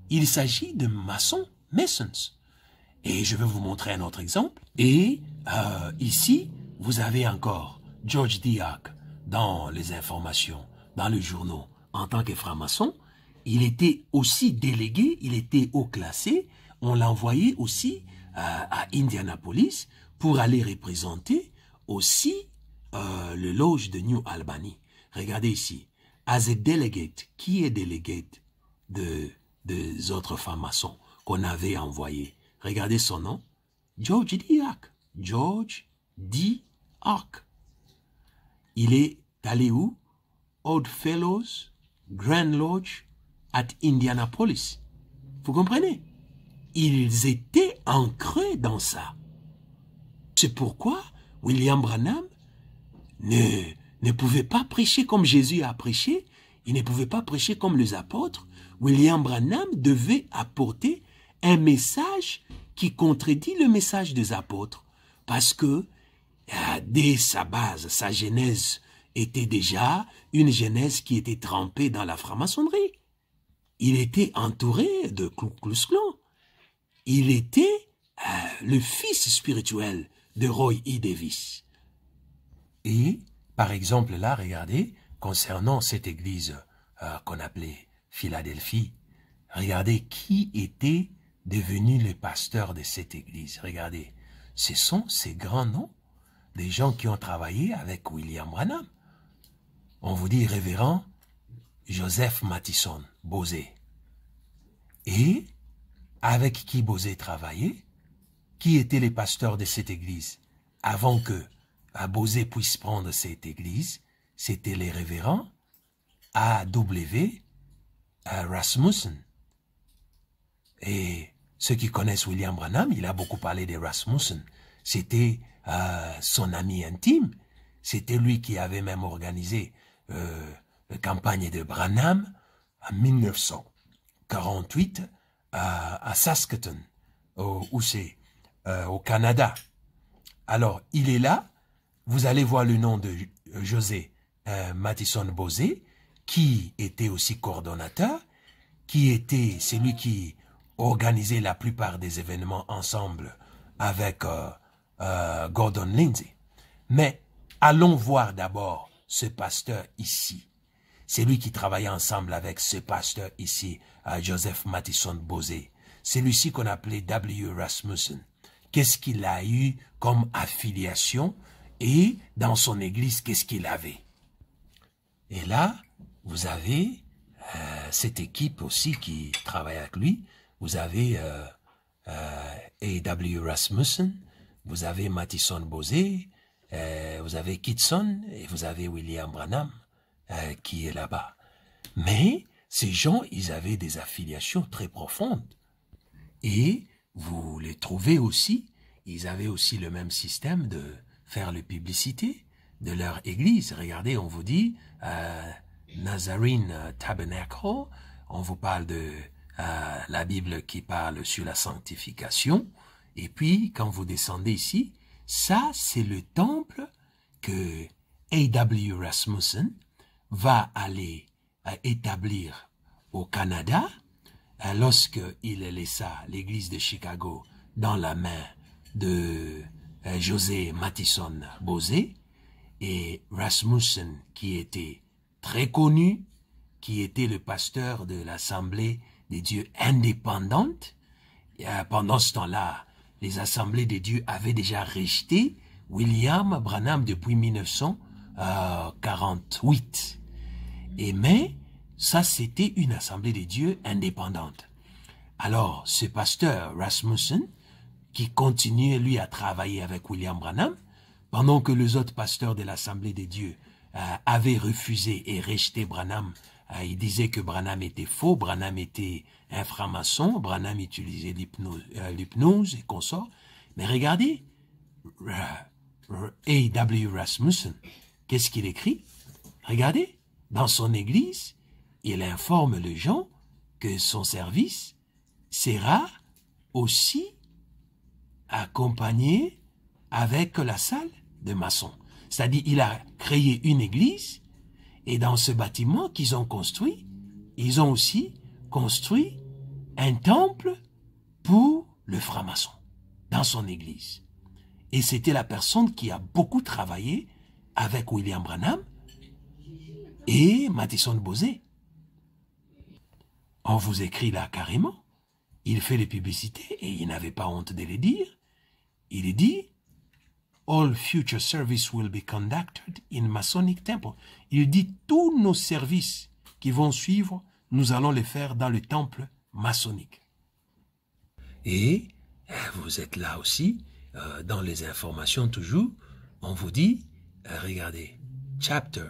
il s'agit de maçons, masons. Et je vais vous montrer un autre exemple. Et euh, ici, vous avez encore George Diak dans les informations, dans le journaux, en tant que franc-maçon. Il était aussi délégué, il était haut classé. On l'envoyait aussi euh, à Indianapolis pour aller représenter aussi euh, le loge de New Albany. Regardez ici. As a delegate, qui est delegate de, des autres francs maçons qu'on avait envoyés? Regardez son nom. George Diak. George D. Arc. Il est allé où? Old Fellows, Grand Lodge, at Indianapolis. Vous comprenez? Ils étaient ancrés dans ça. C'est pourquoi William Branham ne, ne pouvait pas prêcher comme Jésus a prêché, il ne pouvait pas prêcher comme les apôtres, William Branham devait apporter un message qui contredit le message des apôtres, parce que euh, dès sa base, sa genèse était déjà une genèse qui était trempée dans la franc-maçonnerie. Il était entouré de clous Il était euh, le fils spirituel de Roy E. Davis. Et, par exemple, là, regardez, concernant cette église euh, qu'on appelait Philadelphie, regardez qui était devenu le pasteur de cette église. Regardez, ce sont ces grands noms des gens qui ont travaillé avec William Branham. On vous dit révérend Joseph Mattison, Bosé. Et avec qui Bosé travaillait Qui étaient les pasteurs de cette église avant que à Bosé puisse prendre cette église, c'était les révérends A.W. Rasmussen. Et ceux qui connaissent William Branham, il a beaucoup parlé de Rasmussen. C'était euh, son ami intime. C'était lui qui avait même organisé euh, la campagne de Branham en 1948 à Saskatoon, où c'est, euh, au Canada. Alors, il est là, vous allez voir le nom de euh, José euh, Bosé, qui était aussi coordonnateur, qui était celui qui organisait la plupart des événements ensemble avec euh, euh, Gordon Lindsay. Mais allons voir d'abord ce pasteur ici. C'est lui qui travaillait ensemble avec ce pasteur ici, Joseph Mathison Bosé. Celui-ci qu'on appelait W. Rasmussen. Qu'est-ce qu'il a eu comme affiliation et dans son église, qu'est-ce qu'il avait Et là, vous avez euh, cette équipe aussi qui travaille avec lui. Vous avez euh, euh A.W. Rasmussen, vous avez Mattison Bosé, euh, vous avez Kitson et vous avez William Branham qui est là-bas. Mais ces gens, ils avaient des affiliations très profondes. Et vous les trouvez aussi, ils avaient aussi le même système de, faire la publicité de leur église. Regardez, on vous dit euh, Nazarene euh, Tabernacle, on vous parle de euh, la Bible qui parle sur la sanctification. Et puis, quand vous descendez ici, ça, c'est le temple que A.W. Rasmussen va aller établir au Canada il laissa l'église de Chicago dans la main de euh, José Matisson Bosé et Rasmussen, qui était très connu, qui était le pasteur de l'Assemblée des dieux indépendante. Euh, pendant ce temps-là, les assemblées des dieux avaient déjà rejeté William Branham depuis 1948. Euh, et mais, ça c'était une assemblée des dieux indépendante. Alors, ce pasteur Rasmussen, qui continuait, lui, à travailler avec William Branham, pendant que les autres pasteurs de l'Assemblée des dieux euh, avaient refusé et rejeté Branham. Euh, ils disaient que Branham était faux, Branham était un franc-maçon, Branham utilisait euh, l'hypnose et consorts. Mais regardez, A.W. Rasmussen, qu'est-ce qu'il écrit Regardez, dans son église, il informe les gens que son service sera aussi accompagné avec la salle de maçons. C'est-à-dire, il a créé une église et dans ce bâtiment qu'ils ont construit, ils ont aussi construit un temple pour le franc-maçon dans son église. Et c'était la personne qui a beaucoup travaillé avec William Branham et Mathison Bosé. On vous écrit là carrément il fait les publicités et il n'avait pas honte de les dire. Il dit All future service will be conducted in Masonic Temple. Il dit tous nos services qui vont suivre, nous allons les faire dans le temple maçonnique. Et ah, vous êtes là aussi, euh, dans les informations toujours, on vous dit, euh, regardez, chapter,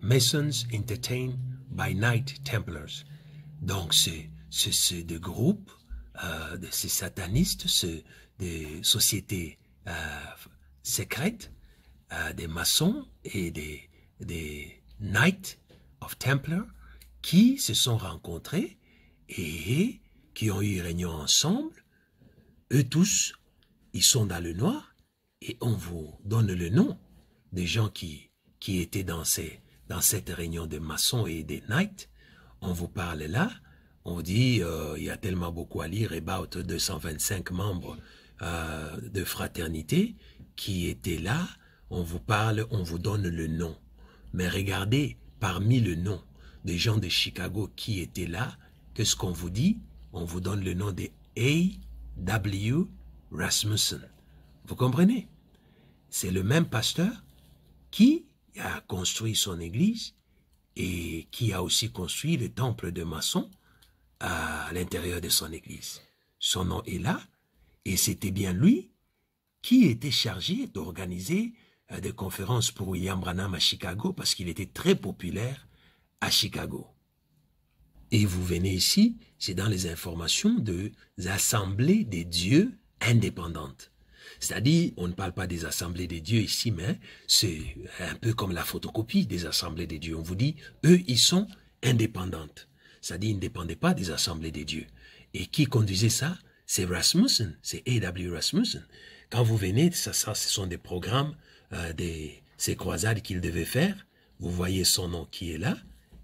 Masons entertained by night Templars. Donc c'est c'est des groupes, euh, de ces satanistes, des sociétés euh, secrètes, euh, des maçons et des, des Knights of Templar qui se sont rencontrés et qui ont eu réunion ensemble. Eux tous, ils sont dans le noir et on vous donne le nom des gens qui, qui étaient dans, ces, dans cette réunion des maçons et des knights. On vous parle là on dit euh, il y a tellement beaucoup à lire et about 225 membres euh, de fraternité qui étaient là. On vous parle, on vous donne le nom. Mais regardez, parmi le nom des gens de Chicago qui étaient là, qu'est-ce qu'on vous dit On vous donne le nom de W Rasmussen. Vous comprenez C'est le même pasteur qui a construit son église et qui a aussi construit le temple de maçon à l'intérieur de son église. Son nom est là, et c'était bien lui qui était chargé d'organiser euh, des conférences pour William Branham à Chicago, parce qu'il était très populaire à Chicago. Et vous venez ici, c'est dans les informations de assemblées des dieux indépendantes. C'est-à-dire, on ne parle pas des assemblées des dieux ici, mais c'est un peu comme la photocopie des assemblées des dieux. On vous dit, eux, ils sont indépendantes ça dit, il ne dépendait pas des assemblées des dieux. Et qui conduisait ça C'est Rasmussen, c'est A.W. Rasmussen. Quand vous venez, ça, ça ce sont des programmes, euh, des, ces croisades qu'il devait faire. Vous voyez son nom qui est là,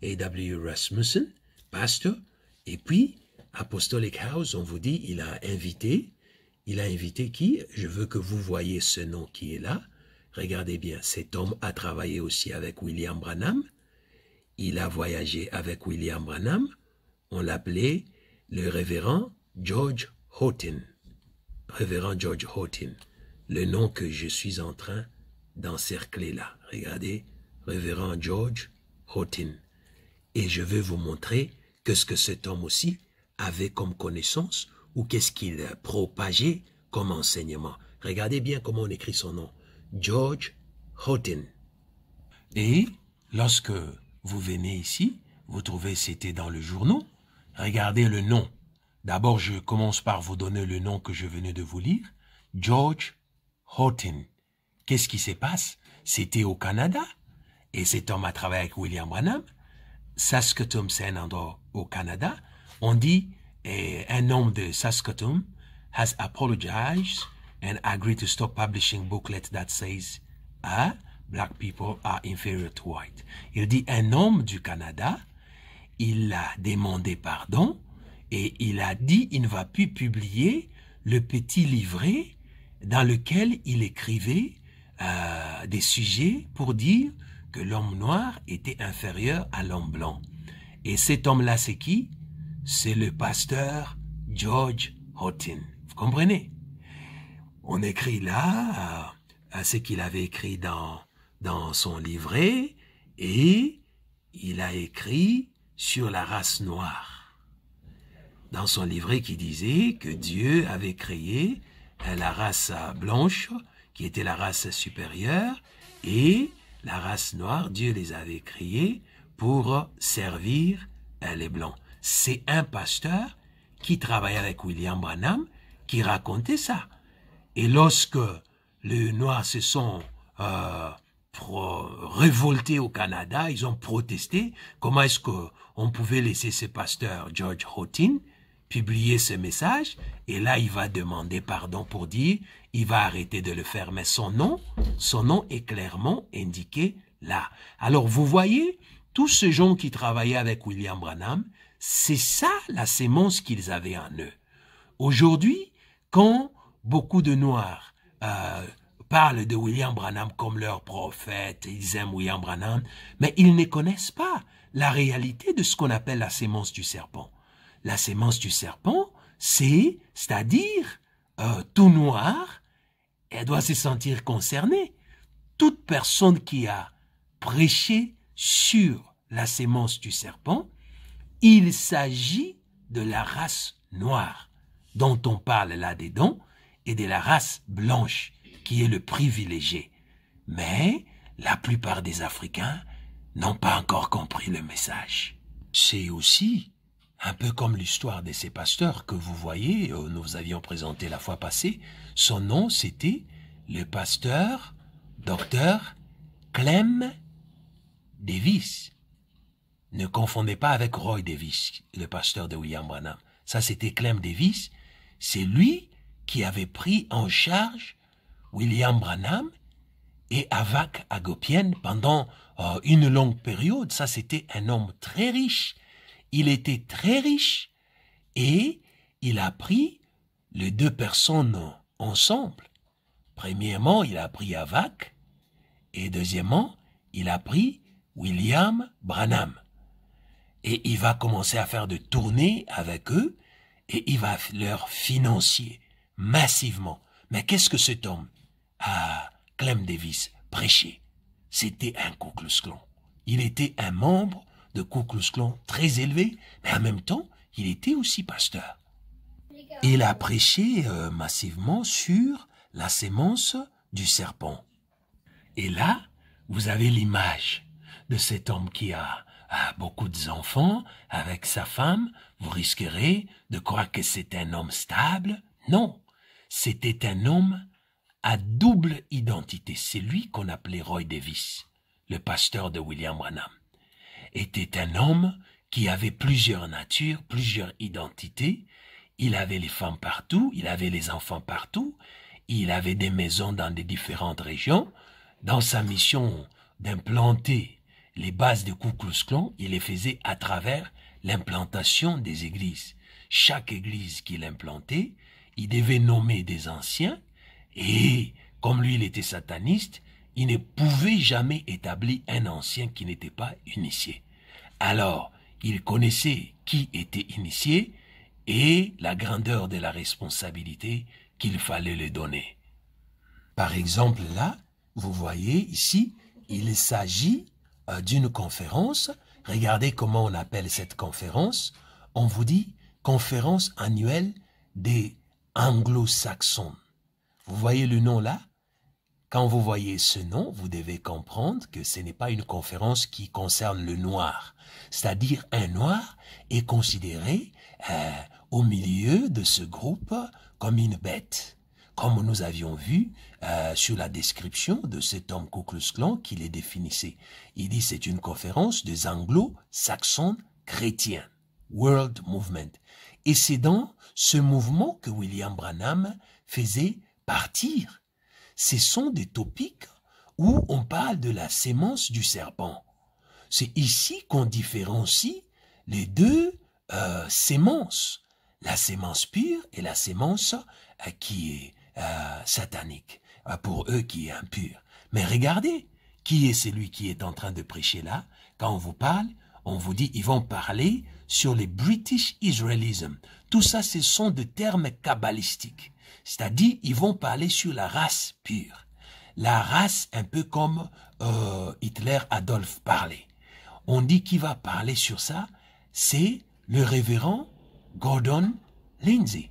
A.W. Rasmussen, pasteur. Et puis, Apostolic House, on vous dit, il a invité, il a invité qui Je veux que vous voyez ce nom qui est là. Regardez bien, cet homme a travaillé aussi avec William Branham, il a voyagé avec William Branham. On l'appelait le révérend George Houghton. Révérend George Houghton. Le nom que je suis en train d'encercler là. Regardez, révérend George Houghton. Et je veux vous montrer que ce que cet homme aussi avait comme connaissance ou qu'est-ce qu'il propageait comme enseignement. Regardez bien comment on écrit son nom. George Houghton. Et lorsque vous venez ici, vous trouvez c'était dans le journaux. Regardez le nom. D'abord, je commence par vous donner le nom que je venais de vous lire. George Houghton. Qu'est-ce qui se passe? C'était au Canada. Et cet homme a travaillé avec William Branham. Saskatoon, c'est un endroit au Canada. On dit, eh, un homme de Saskatoon has apologized and agreed to stop publishing booklet that says, ah, black people are inferior to white. Il dit un homme du Canada, il a demandé pardon et il a dit il ne va plus publier le petit livret dans lequel il écrivait euh, des sujets pour dire que l'homme noir était inférieur à l'homme blanc. Et cet homme-là, c'est qui C'est le pasteur George Houghton. Vous comprenez On écrit là euh, ce qu'il avait écrit dans dans son livret et il a écrit sur la race noire. Dans son livret qui disait que Dieu avait créé la race blanche, qui était la race supérieure, et la race noire, Dieu les avait créés pour servir les blancs. C'est un pasteur qui travaillait avec William Branham qui racontait ça. Et lorsque les noirs se sont euh, révoltés au Canada, ils ont protesté. Comment est-ce qu'on pouvait laisser ce pasteur George Houghton publier ce message Et là, il va demander pardon pour dire, il va arrêter de le faire. Mais son nom, son nom est clairement indiqué là. Alors, vous voyez, tous ces gens qui travaillaient avec William Branham, c'est ça la sémence qu'ils avaient en eux. Aujourd'hui, quand beaucoup de Noirs euh, parlent de William Branham comme leur prophète, ils aiment William Branham, mais ils ne connaissent pas la réalité de ce qu'on appelle la sémence du serpent. La sémence du serpent, c'est, c'est-à-dire, euh, tout noir, elle doit se sentir concernée. Toute personne qui a prêché sur la sémence du serpent, il s'agit de la race noire dont on parle là-dedans des et de la race blanche qui est le privilégié. Mais la plupart des Africains n'ont pas encore compris le message. C'est aussi un peu comme l'histoire de ces pasteurs que vous voyez, euh, nous avions présenté la fois passée. Son nom, c'était le pasteur docteur Clem Davis. Ne confondez pas avec Roy Davis, le pasteur de William Branham. Ça, c'était Clem Davis. C'est lui qui avait pris en charge William Branham et Avak Agopian pendant euh, une longue période. Ça, c'était un homme très riche. Il était très riche et il a pris les deux personnes ensemble. Premièrement, il a pris Avak et deuxièmement, il a pris William Branham. Et il va commencer à faire des tournées avec eux et il va leur financer massivement. Mais qu'est-ce que cet homme ah, Clem Davis prêchait. C'était un Ku Il était un membre de Ku très élevé, mais en même temps, il était aussi pasteur. Il a prêché euh, massivement sur la sémence du serpent. Et là, vous avez l'image de cet homme qui a, a, beaucoup d'enfants avec sa femme. Vous risquerez de croire que c'est un homme stable. Non, c'était un homme à double identité. C'est lui qu'on appelait Roy Davis, le pasteur de William Branham. Était un homme qui avait plusieurs natures, plusieurs identités. Il avait les femmes partout, il avait les enfants partout, il avait des maisons dans des différentes régions. Dans sa mission d'implanter les bases de Ku Klux Klan, il les faisait à travers l'implantation des églises. Chaque église qu'il implantait, il devait nommer des anciens et eh, comme lui, il était sataniste, il ne pouvait jamais établir un ancien qui n'était pas initié. Alors, il connaissait qui était initié et la grandeur de la responsabilité qu'il fallait lui donner. Par exemple, là, vous voyez ici, il s'agit euh, d'une conférence. Regardez comment on appelle cette conférence. On vous dit conférence annuelle des anglo-saxons. Vous voyez le nom là Quand vous voyez ce nom, vous devez comprendre que ce n'est pas une conférence qui concerne le noir. C'est-à-dire un noir est considéré euh, au milieu de ce groupe comme une bête comme nous avions vu euh, sur la description de cet homme Ku qui les définissait. Il dit c'est une conférence des anglo-saxons chrétiens, World Movement. Et c'est dans ce mouvement que William Branham faisait Partir, ce sont des topiques où on parle de la sémence du serpent. C'est ici qu'on différencie les deux euh, sémences, la sémence pure et la sémence euh, qui est euh, satanique, pour eux qui est impure. Mais regardez, qui est celui qui est en train de prêcher là Quand on vous parle, on vous dit, ils vont parler sur les British Israelism. Tout ça, ce sont des termes kabbalistiques. C'est-à-dire, ils vont parler sur la race pure. La race, un peu comme euh, Hitler Adolf parlait. On dit qu'il va parler sur ça, c'est le révérend Gordon Lindsay.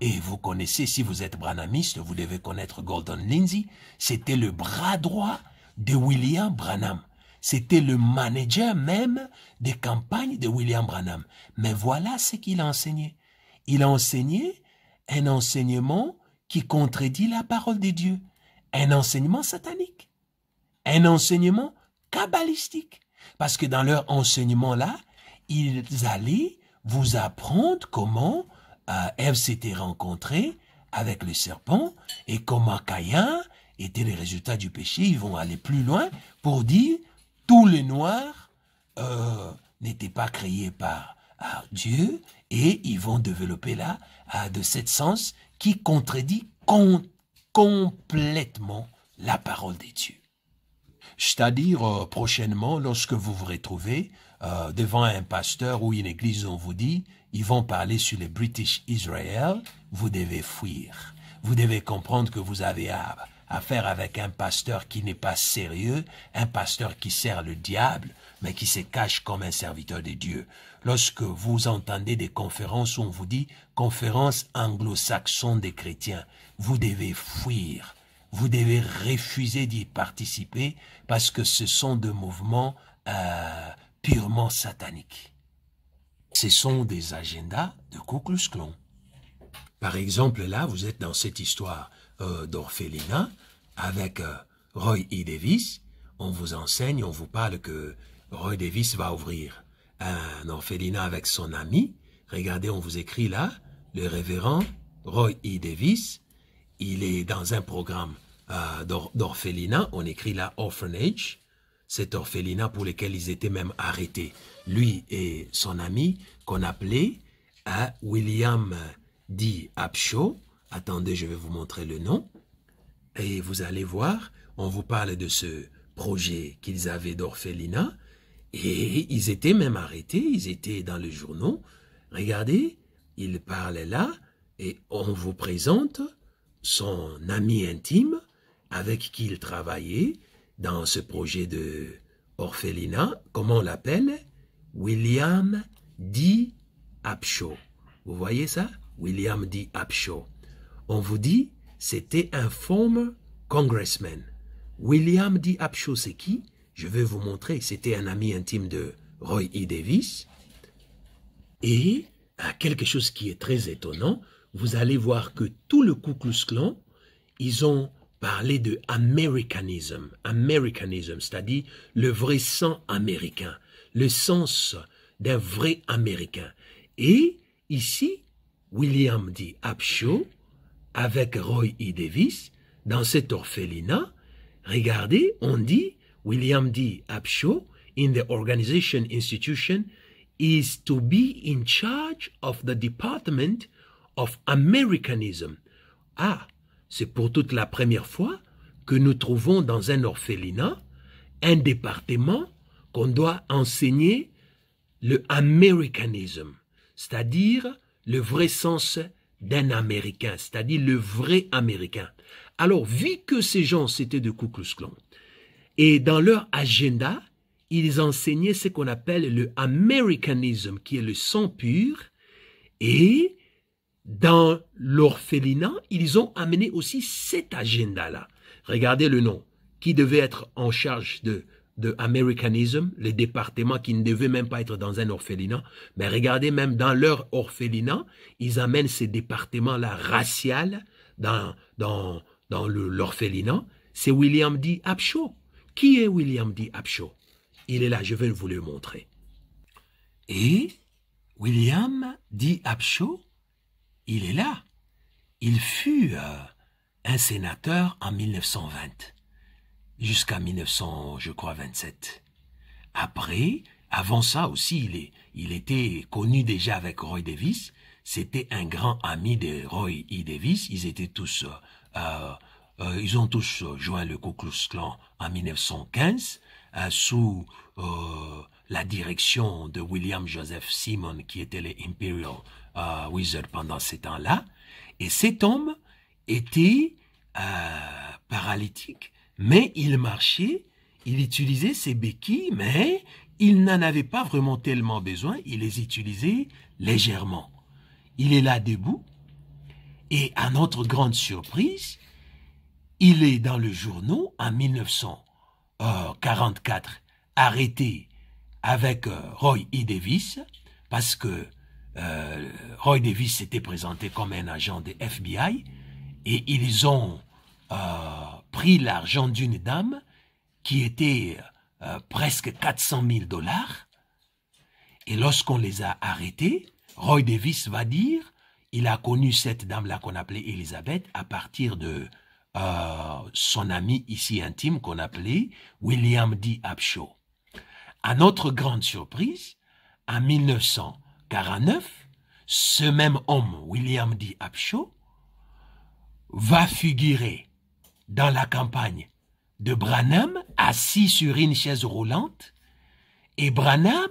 Et vous connaissez, si vous êtes branhamiste, vous devez connaître Gordon Lindsay. C'était le bras droit de William Branham. C'était le manager même des campagnes de William Branham. Mais voilà ce qu'il a enseigné. Il a enseigné un enseignement qui contredit la parole de Dieu, un enseignement satanique, un enseignement kabbalistique. Parce que dans leur enseignement-là, ils allaient vous apprendre comment euh, Ève s'était rencontrée avec le serpent et comment Caïn était le résultat du péché. Ils vont aller plus loin pour dire tous les noirs euh, n'étaient pas créés par Dieu et ils vont développer là de cet sens qui contredit complètement la parole des dieux. C'est-à-dire euh, prochainement, lorsque vous vous retrouvez euh, devant un pasteur ou une église, on vous dit, ils vont parler sur les British Israel, vous devez fuir. Vous devez comprendre que vous avez affaire avec un pasteur qui n'est pas sérieux, un pasteur qui sert le diable, mais qui se cache comme un serviteur de Dieu lorsque vous entendez des conférences où on vous dit conférence anglo saxon des chrétiens, vous devez fuir, vous devez refuser d'y participer parce que ce sont des mouvements euh, purement sataniques. Ce sont des agendas de Ku Par exemple, là, vous êtes dans cette histoire d'Orphelina euh, d'orphelinat avec euh, Roy E. Davis. On vous enseigne, on vous parle que Roy Davis va ouvrir un euh, orphelinat avec son ami. Regardez, on vous écrit là, le révérend Roy E. Davis. Il est dans un programme euh, d'orphelinat. On écrit là orphanage. Cet orphelinat pour lequel ils étaient même arrêtés. Lui et son ami qu'on appelait euh, William D. Upshaw. Attendez, je vais vous montrer le nom. Et vous allez voir, on vous parle de ce projet qu'ils avaient d'orphelinat. Et ils étaient même arrêtés, ils étaient dans le journaux. Regardez, il parle là et on vous présente son ami intime avec qui il travaillait dans ce projet de orphelinat, comment on l'appelle William D. Apshaw. Vous voyez ça William D. Apshaw. On vous dit, c'était un former congressman. William D. Apshaw, c'est qui je vais vous montrer, c'était un ami intime de Roy E. Davis. Et quelque chose qui est très étonnant, vous allez voir que tout le Ku Klux Klan, ils ont parlé de Americanism, Americanism, c'est-à-dire le vrai sang américain, le sens d'un vrai américain. Et ici, William D. Upshaw, avec Roy E. Davis, dans cet orphelinat, regardez, on dit William D. Abshaw in the organization institution is to be in charge of the Department of Americanism. Ah, c'est pour toute la première fois que nous trouvons dans un orphelinat un département qu'on doit enseigner le Americanism, c'est-à-dire le vrai sens d'un Américain, c'est-à-dire le vrai Américain. Alors, vu que ces gens, c'étaient de Ku Klux et dans leur agenda, ils enseignaient ce qu'on appelle le Americanism, qui est le sang pur. Et dans l'orphelinat, ils ont amené aussi cet agenda-là. Regardez le nom. Qui devait être en charge de, de Americanism, le département qui ne devait même pas être dans un orphelinat. Mais regardez, même dans leur orphelinat, ils amènent ces départements-là racial dans, dans, dans l'orphelinat. C'est William D. Upshaw qui est William D. Upshaw Il est là, je vais vous le montrer. Et William D. Upshaw, il est là. Il fut euh, un sénateur en 1920 jusqu'à 1927. je crois, Après, avant ça aussi, il, était connu déjà avec Roy Davis. C'était un grand ami de Roy E. Davis. Ils étaient tous euh, euh, ils ont tous euh, joint le Ku Klux Klan en 1915 euh, sous la direction de William Joseph Simon qui était le Imperial Wizard pendant ces temps-là. Et cet homme était paralytique, mais il marchait, il utilisait ses béquilles, mais il n'en avait pas vraiment tellement besoin, il les utilisait légèrement. Il est là debout, et à notre grande surprise, il est dans le journaux en 1944 arrêté avec euh, Roy E. Davis parce que euh, Roy Davis s'était présenté comme un agent des FBI et ils ont euh, pris l'argent d'une dame qui était presque 400 000 dollars. Et lorsqu'on les a arrêtés, Roy Davis va dire, il a connu cette dame-là qu'on appelait Elisabeth à partir de euh, son ami ici intime qu'on appelait William D. abshaw À notre grande surprise, en 1949, ce même homme, William D. Abshaw, va figurer dans la campagne de Branham, assis sur une chaise roulante, et Branham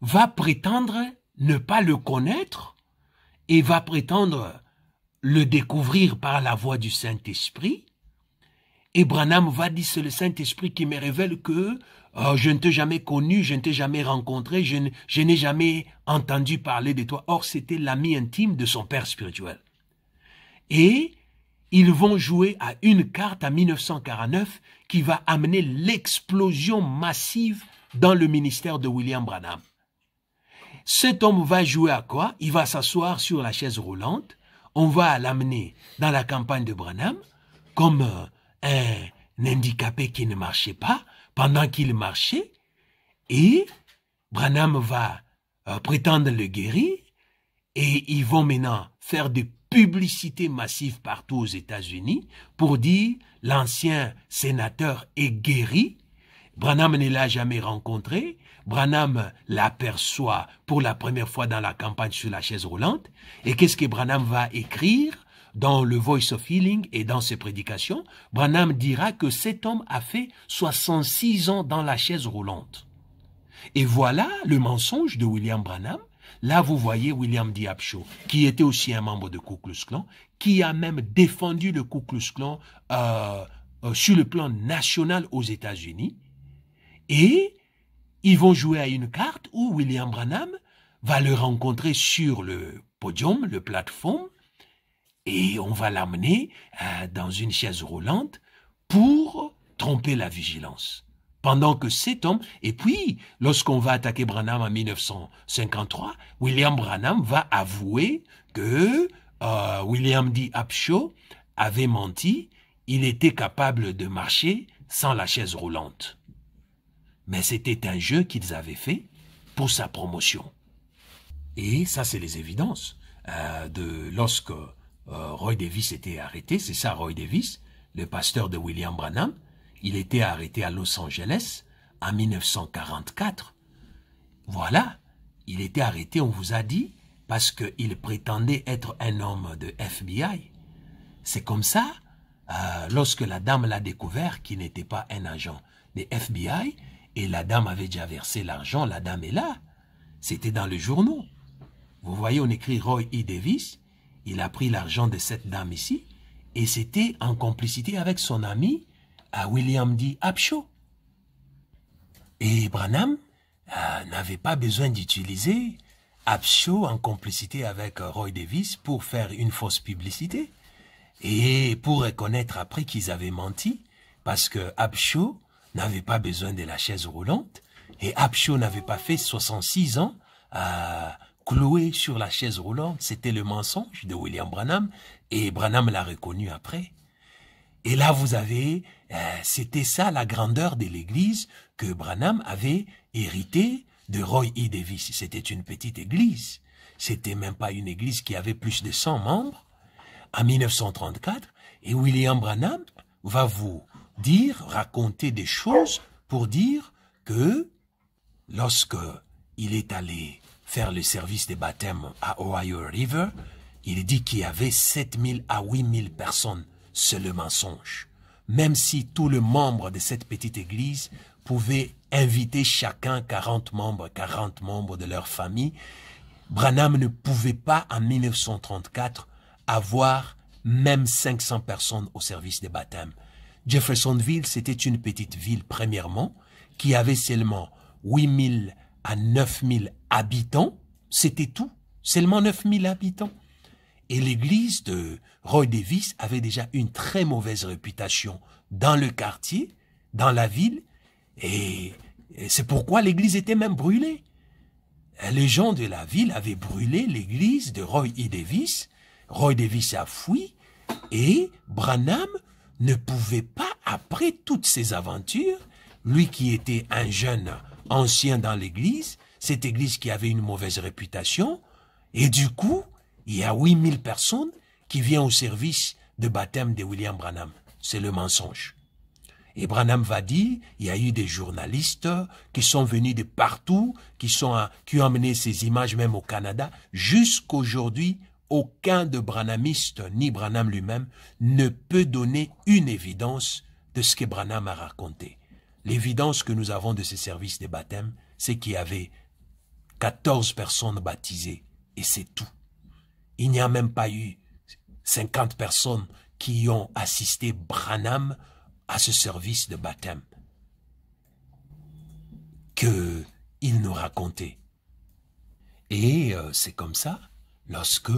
va prétendre ne pas le connaître et va prétendre le découvrir par la voix du Saint-Esprit. Et Branham va dire, c'est le Saint-Esprit qui me révèle que oh, je ne t'ai jamais connu, je ne t'ai jamais rencontré, je, je n'ai jamais entendu parler de toi. Or, c'était l'ami intime de son père spirituel. Et ils vont jouer à une carte à 1949 qui va amener l'explosion massive dans le ministère de William Branham. Cet homme va jouer à quoi Il va s'asseoir sur la chaise roulante on va l'amener dans la campagne de Branham comme euh, un handicapé qui ne marchait pas pendant qu'il marchait et Branham va euh, prétendre le guérir et ils vont maintenant faire des publicités massives partout aux États-Unis pour dire l'ancien sénateur est guéri. Branham ne l'a jamais rencontré, Branham l'aperçoit pour la première fois dans la campagne sur la chaise roulante. Et qu'est-ce que Branham va écrire dans le Voice of Healing et dans ses prédications, Branham dira que cet homme a fait 66 ans dans la chaise roulante. Et voilà le mensonge de William Branham. Là, vous voyez William Diabshaw, qui était aussi un membre de Ku Klux Klan, qui a même défendu le Ku Klux Klan euh, euh, sur le plan national aux États-Unis. Et ils vont jouer à une carte où William Branham va le rencontrer sur le podium, le plateforme, et on va l'amener euh, dans une chaise roulante pour tromper la vigilance. Pendant que cet homme, et puis lorsqu'on va attaquer Branham en 1953, William Branham va avouer que euh, William D. Upshaw avait menti, il était capable de marcher sans la chaise roulante mais c'était un jeu qu'ils avaient fait pour sa promotion. Et ça, c'est les évidences euh, de lorsque euh, Roy Davis était arrêté. C'est ça, Roy Davis, le pasteur de William Branham. Il était arrêté à Los Angeles en 1944. Voilà, il était arrêté, on vous a dit, parce qu'il prétendait être un homme de FBI. C'est comme ça, euh, lorsque la dame l'a découvert qu'il n'était pas un agent des FBI, et la dame avait déjà versé l'argent, la dame est là. C'était dans le journaux. Vous voyez, on écrit Roy E. Davis, il a pris l'argent de cette dame ici, et c'était en complicité avec son ami à William D. Upshaw. Et Branham euh, n'avait pas besoin d'utiliser Upshaw en complicité avec euh, Roy Davis pour faire une fausse publicité et pour reconnaître après qu'ils avaient menti, parce que Upshaw n'avait pas besoin de la chaise roulante et Apcho n'avait pas fait 66 ans à clouer sur la chaise roulante. C'était le mensonge de William Branham et Branham l'a reconnu après. Et là, vous avez, euh, c'était ça la grandeur de l'église que Branham avait héritée de Roy E. Davis. C'était une petite église. C'était même pas une église qui avait plus de 100 membres. En 1934, et William Branham va vous dire, raconter des choses pour dire que lorsque il est allé faire le service des baptêmes à Ohio River, il dit qu'il y avait 7000 à 8000 personnes. C'est le mensonge. Même si tous les membres de cette petite église pouvaient inviter chacun 40 membres, 40 membres de leur famille, Branham ne pouvait pas en 1934 avoir même 500 personnes au service des baptêmes. Jeffersonville, c'était une petite ville, premièrement, qui avait seulement 8000 à 9000 habitants. C'était tout, seulement 9000 habitants. Et l'église de Roy Davis avait déjà une très mauvaise réputation dans le quartier, dans la ville, et c'est pourquoi l'église était même brûlée. Les gens de la ville avaient brûlé l'église de Roy E. Davis. Roy Davis a fui et Branham ne pouvait pas, après toutes ces aventures, lui qui était un jeune ancien dans l'Église, cette Église qui avait une mauvaise réputation, et du coup, il y a 8000 personnes qui viennent au service de baptême de William Branham. C'est le mensonge. Et Branham va dire, il y a eu des journalistes qui sont venus de partout, qui, sont, qui ont amené ces images même au Canada. Jusqu'aujourd'hui, aucun de Branhamiste, ni Branham lui-même, ne peut donner une évidence de ce que Branham a raconté. L'évidence que nous avons de ce service de baptême, c'est qu'il y avait 14 personnes baptisées, et c'est tout. Il n'y a même pas eu 50 personnes qui ont assisté Branham à ce service de baptême que il nous racontait. Et euh, c'est comme ça lorsque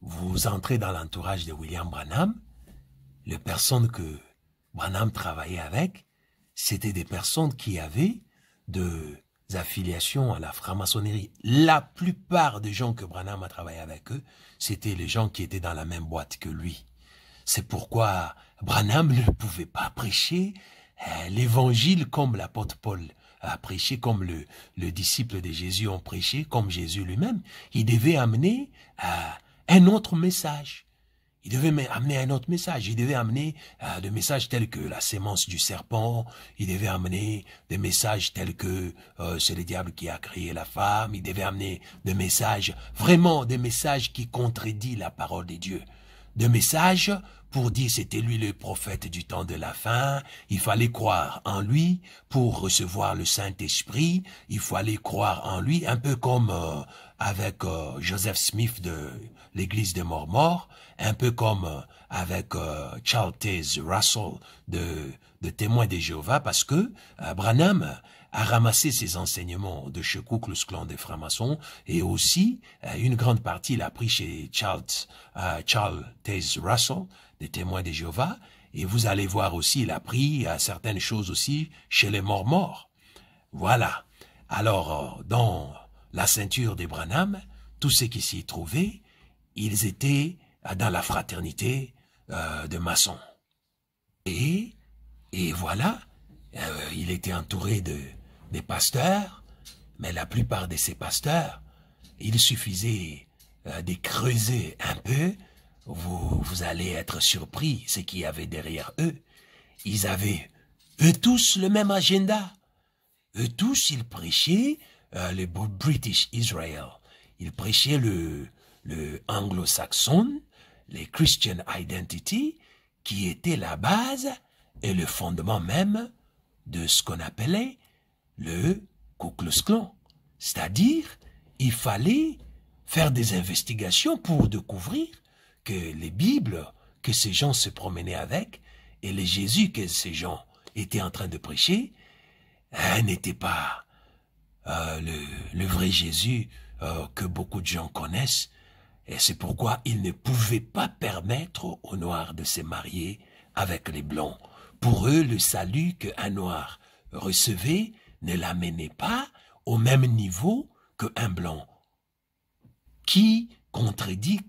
vous entrez dans l'entourage de William Branham, les personnes que Branham travaillait avec, c'était des personnes qui avaient des affiliations à la franc-maçonnerie. La plupart des gens que Branham a travaillé avec eux, c'était les gens qui étaient dans la même boîte que lui. C'est pourquoi Branham ne pouvait pas prêcher euh, l'évangile comme l'apôtre Paul à prêcher comme le, le disciple de Jésus ont prêché, comme Jésus lui-même, il devait amener un autre message. Il devait amener un autre message. Il devait amener euh, des messages tels que la sémence du serpent. Il devait amener des messages tels que euh, c'est le diable qui a créé la femme. Il devait amener des messages, vraiment des messages qui contredisent la parole de Dieu. Des messages pour dire c'était lui le prophète du temps de la fin, il fallait croire en lui. Pour recevoir le Saint-Esprit, il fallait croire en lui, un peu comme euh, avec euh, Joseph Smith de l'église de Mormor, un peu comme euh, avec Charles Taze Russell de, de Témoins de Jéhovah, parce que Branham a ramassé ses enseignements de chez Ku clan des francs-maçons et aussi une grande partie l'a pris chez Charles, Charles Taze Russell, des témoins de Jéhovah, et vous allez voir aussi, il a pris à euh, certaines choses aussi chez les morts morts. Voilà. Alors, euh, dans la ceinture des Branham, tous ceux qui s'y trouvaient, ils étaient euh, dans la fraternité de maçons. Et, et voilà, il était entouré de des pasteurs, mais la plupart de ces pasteurs, il suffisait euh, de creuser un peu vous, allez être surpris, ce y avait derrière eux. Ils avaient, eux tous, le même agenda. Eux tous, ils prêchaient euh, le British Israel. Ils prêchaient le, anglo-saxon, les Christian Identity, qui était la base et le fondement même de ce qu'on appelait le Ku Klux Klan. C'est-à-dire, il fallait faire des investigations pour découvrir les Bibles que ces gens se promenaient avec et les Jésus que ces gens étaient en train de prêcher hein, n'étaient pas euh, le, vrai Jésus euh, que beaucoup de gens connaissent. Et c'est pourquoi ils ne pouvaient pas permettre aux Noirs de se marier avec les Blancs. Pour eux, le salut que un Noir recevait ne l'amenait pas au même niveau qu'un Blanc. Qui contredit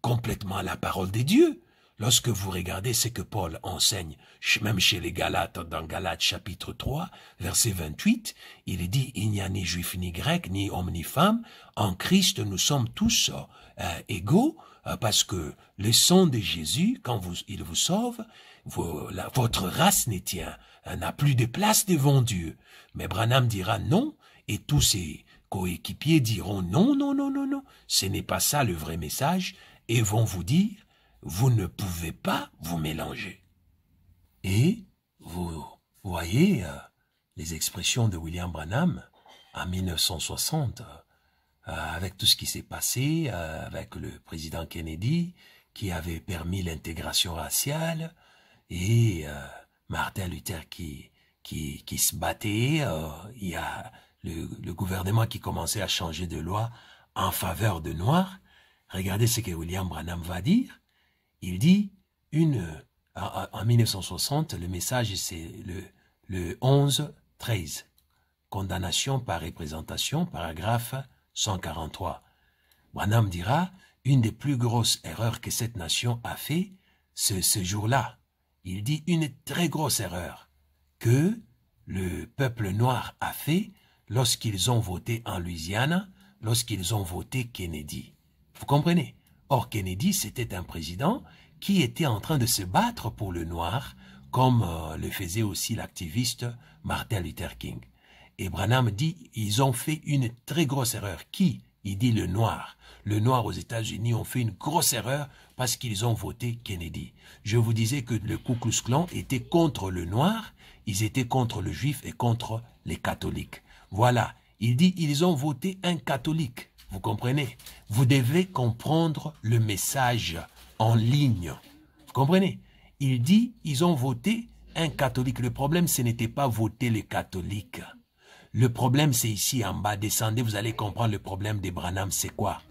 complètement la parole des dieux. Lorsque vous regardez ce que Paul enseigne, même chez les Galates, dans Galates chapitre 3, verset 28, il dit, il n'y a ni juif, ni grec, ni homme, ni femme. En Christ, nous sommes tous euh, euh, égaux, euh, parce que le sang de Jésus, quand il vous sauve, votre race n'est n'a plus de place devant Dieu. Mais Branham dira non, et tous ses coéquipiers diront non, non, non, non, non. Ce n'est pas ça le vrai message et vont vous dire, vous ne pouvez pas vous mélanger. Et vous voyez euh, les expressions de William Branham en 1960, euh, avec tout ce qui s'est passé, euh, avec le président Kennedy, qui avait permis l'intégration raciale, et Martin Luther qui, qui, se battait, il y a le, gouvernement qui commençait à changer de loi en faveur de Noirs, Regardez ce que William Branham va dire. Il dit, une, euh, en 1960, le message, c'est le, le 11-13. Condamnation par représentation, paragraphe 143. Branham dira, une des plus grosses erreurs que cette nation a fait, ce jour-là. Il dit une très grosse erreur que le peuple noir a fait lorsqu'ils ont voté en Louisiane, lorsqu'ils ont voté Kennedy. Vous comprenez Or, Kennedy, c'était un président qui était en train de se battre pour le noir, comme euh, le faisait aussi l'activiste Martin Luther King. Et Branham dit, ils ont fait une très grosse erreur. Qui Il dit le noir. Le noir aux États-Unis ont fait une grosse erreur parce qu'ils ont voté Kennedy. Je vous disais que le Ku Klux Klan était contre le noir, ils étaient contre le juif et contre les catholiques. Voilà. Il dit, ils ont voté un catholique. Vous comprenez Vous devez comprendre le message en ligne. Vous comprenez Il dit, ils ont voté un catholique. Le problème, ce n'était pas voter les catholiques. Le problème, c'est ici en bas. Descendez, vous allez comprendre le problème de Branham, c'est quoi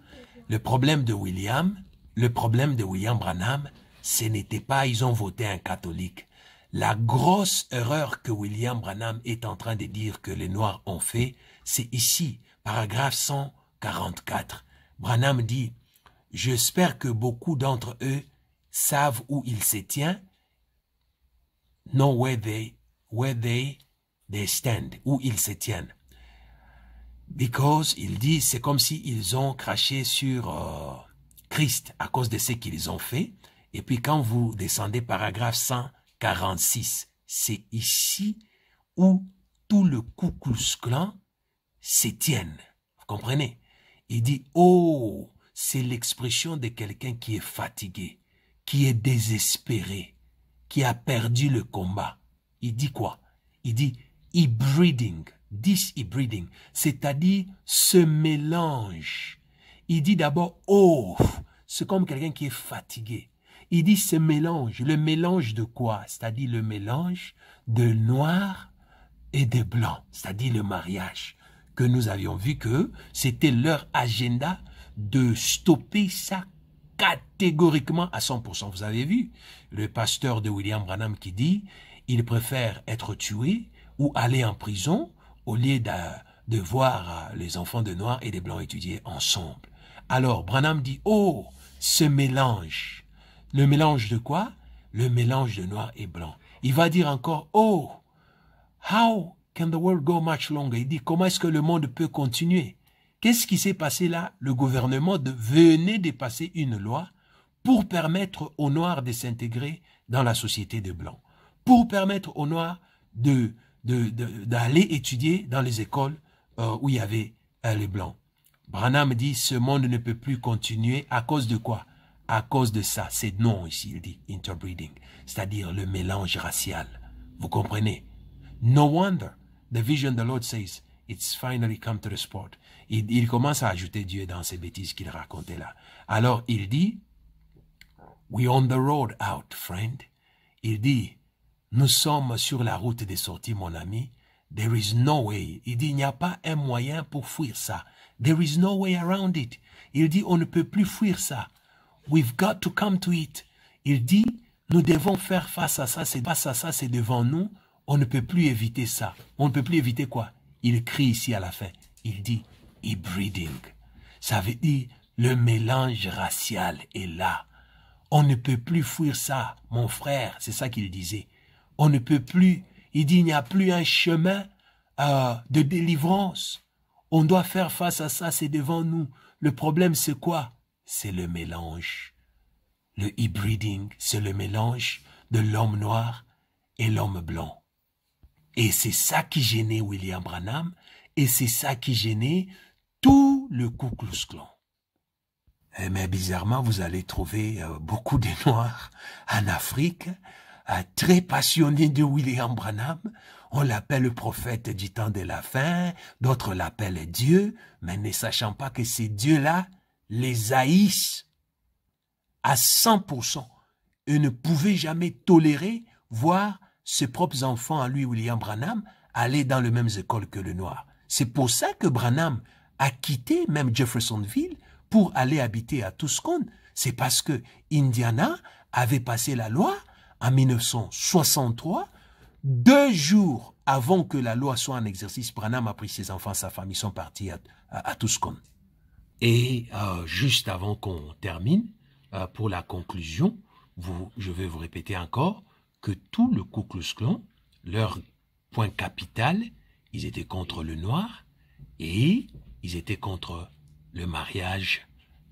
Le problème de William, le problème de William Branham, ce n'était pas ils ont voté un catholique. La grosse erreur que William Branham est en train de dire que les Noirs ont fait, c'est ici, paragraphe 100, 44, Branham dit J'espère que beaucoup d'entre eux savent où il se tient, non where they, where they, they stand, où ils se tiennent. Because, il dit, c'est comme s'ils ont craché sur euh, Christ à cause de ce qu'ils ont fait. Et puis quand vous descendez paragraphe 146, c'est ici où tout le Ku Klux Klan s'étienne. Vous comprenez il dit, oh, c'est l'expression de quelqu'un qui est fatigué, qui est désespéré, qui a perdu le combat. Il dit quoi Il dit hybriding, this breeding c'est-à-dire ce mélange. Il dit d'abord, oh, c'est comme quelqu'un qui est fatigué. Il dit ce mélange, le mélange de quoi C'est-à-dire le mélange de noir et de blanc, c'est-à-dire le mariage que nous avions vu que c'était leur agenda de stopper ça catégoriquement à 100%. Vous avez vu le pasteur de William Branham qui dit, il préfère être tué ou aller en prison au lieu de, voir les enfants de noirs et des blancs étudier ensemble. Alors Branham dit, oh, ce mélange. Le mélange de quoi Le mélange de noir et blanc. Il va dire encore, oh, how Can the world go much longer? Il dit comment est-ce que le monde peut continuer? Qu'est-ce qui s'est passé là Le gouvernement venait de passer une loi pour permettre aux Noirs de s'intégrer dans la société des Blancs, pour permettre aux Noirs d'aller de, de, étudier dans les écoles euh, où il y avait euh, les Blancs. Branham dit, ce monde ne peut plus continuer à cause de quoi À cause de ça, c'est non ici, il dit, interbreeding, c'est-à-dire le mélange racial. Vous comprenez No wonder The vision, the Lord says, it's finally come to the spot. Il, il commence à ajouter Dieu dans ces bêtises qu'il racontait là. Alors, il dit, we on the road out, friend. Il dit, nous sommes sur la route des sorties, mon ami. There is no way. Il dit, il n'y a pas un moyen pour fuir ça. There is no way around it. Il dit, on ne peut plus fuir ça. We've got to come to it. Il dit, nous devons faire face à ça, c'est face à ça, c'est devant nous. On ne peut plus éviter ça. On ne peut plus éviter quoi Il crie ici à la fin. Il dit e-breeding. Ça veut dire le mélange racial est là. On ne peut plus fuir ça, mon frère. C'est ça qu'il disait. On ne peut plus. Il dit il n'y a plus un chemin euh, de délivrance. On doit faire face à ça. C'est devant nous. Le problème, c'est quoi C'est le mélange. Le e-breeding, c'est le mélange de l'homme noir et l'homme blanc. Et c'est ça qui gênait William Branham et c'est ça qui gênait tout le Ku Klux Klan. Eh mais bizarrement, vous allez trouver euh, beaucoup de Noirs en Afrique euh, très passionnés de William Branham. On l'appelle le prophète du temps de la fin, d'autres l'appellent Dieu, mais ne sachant pas que ces dieux-là les haïssent à 100% et ne pouvaient jamais tolérer, voire ses propres enfants à lui, William Branham, allaient dans les mêmes écoles que le noir. C'est pour ça que Branham a quitté même Jeffersonville pour aller habiter à Tuscon. C'est parce que Indiana avait passé la loi en 1963, deux jours avant que la loi soit en exercice, Branham a pris ses enfants, sa famille, sont partis à, à, Et euh, juste avant qu'on termine, euh, pour la conclusion, je vais vous répéter encore, que tout le Ku leur point capital, ils étaient contre le noir et ils étaient contre le mariage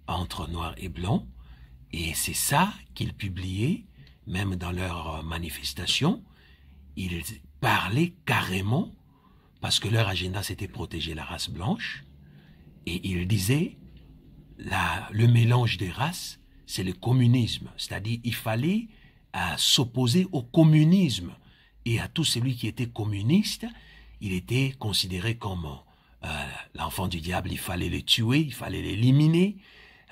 entre noir et blanc. Et c'est ça qu'ils publiaient, même dans leurs euh, manifestations. Ils parlaient carrément, parce que leur agenda c'était protéger la race blanche, et ils disaient, la, le mélange des races, c'est le communisme. C'est-à-dire, il fallait à s'opposer au communisme et à tout celui qui était communiste, il était considéré comme euh, l'enfant du diable, il fallait le tuer, il fallait l'éliminer.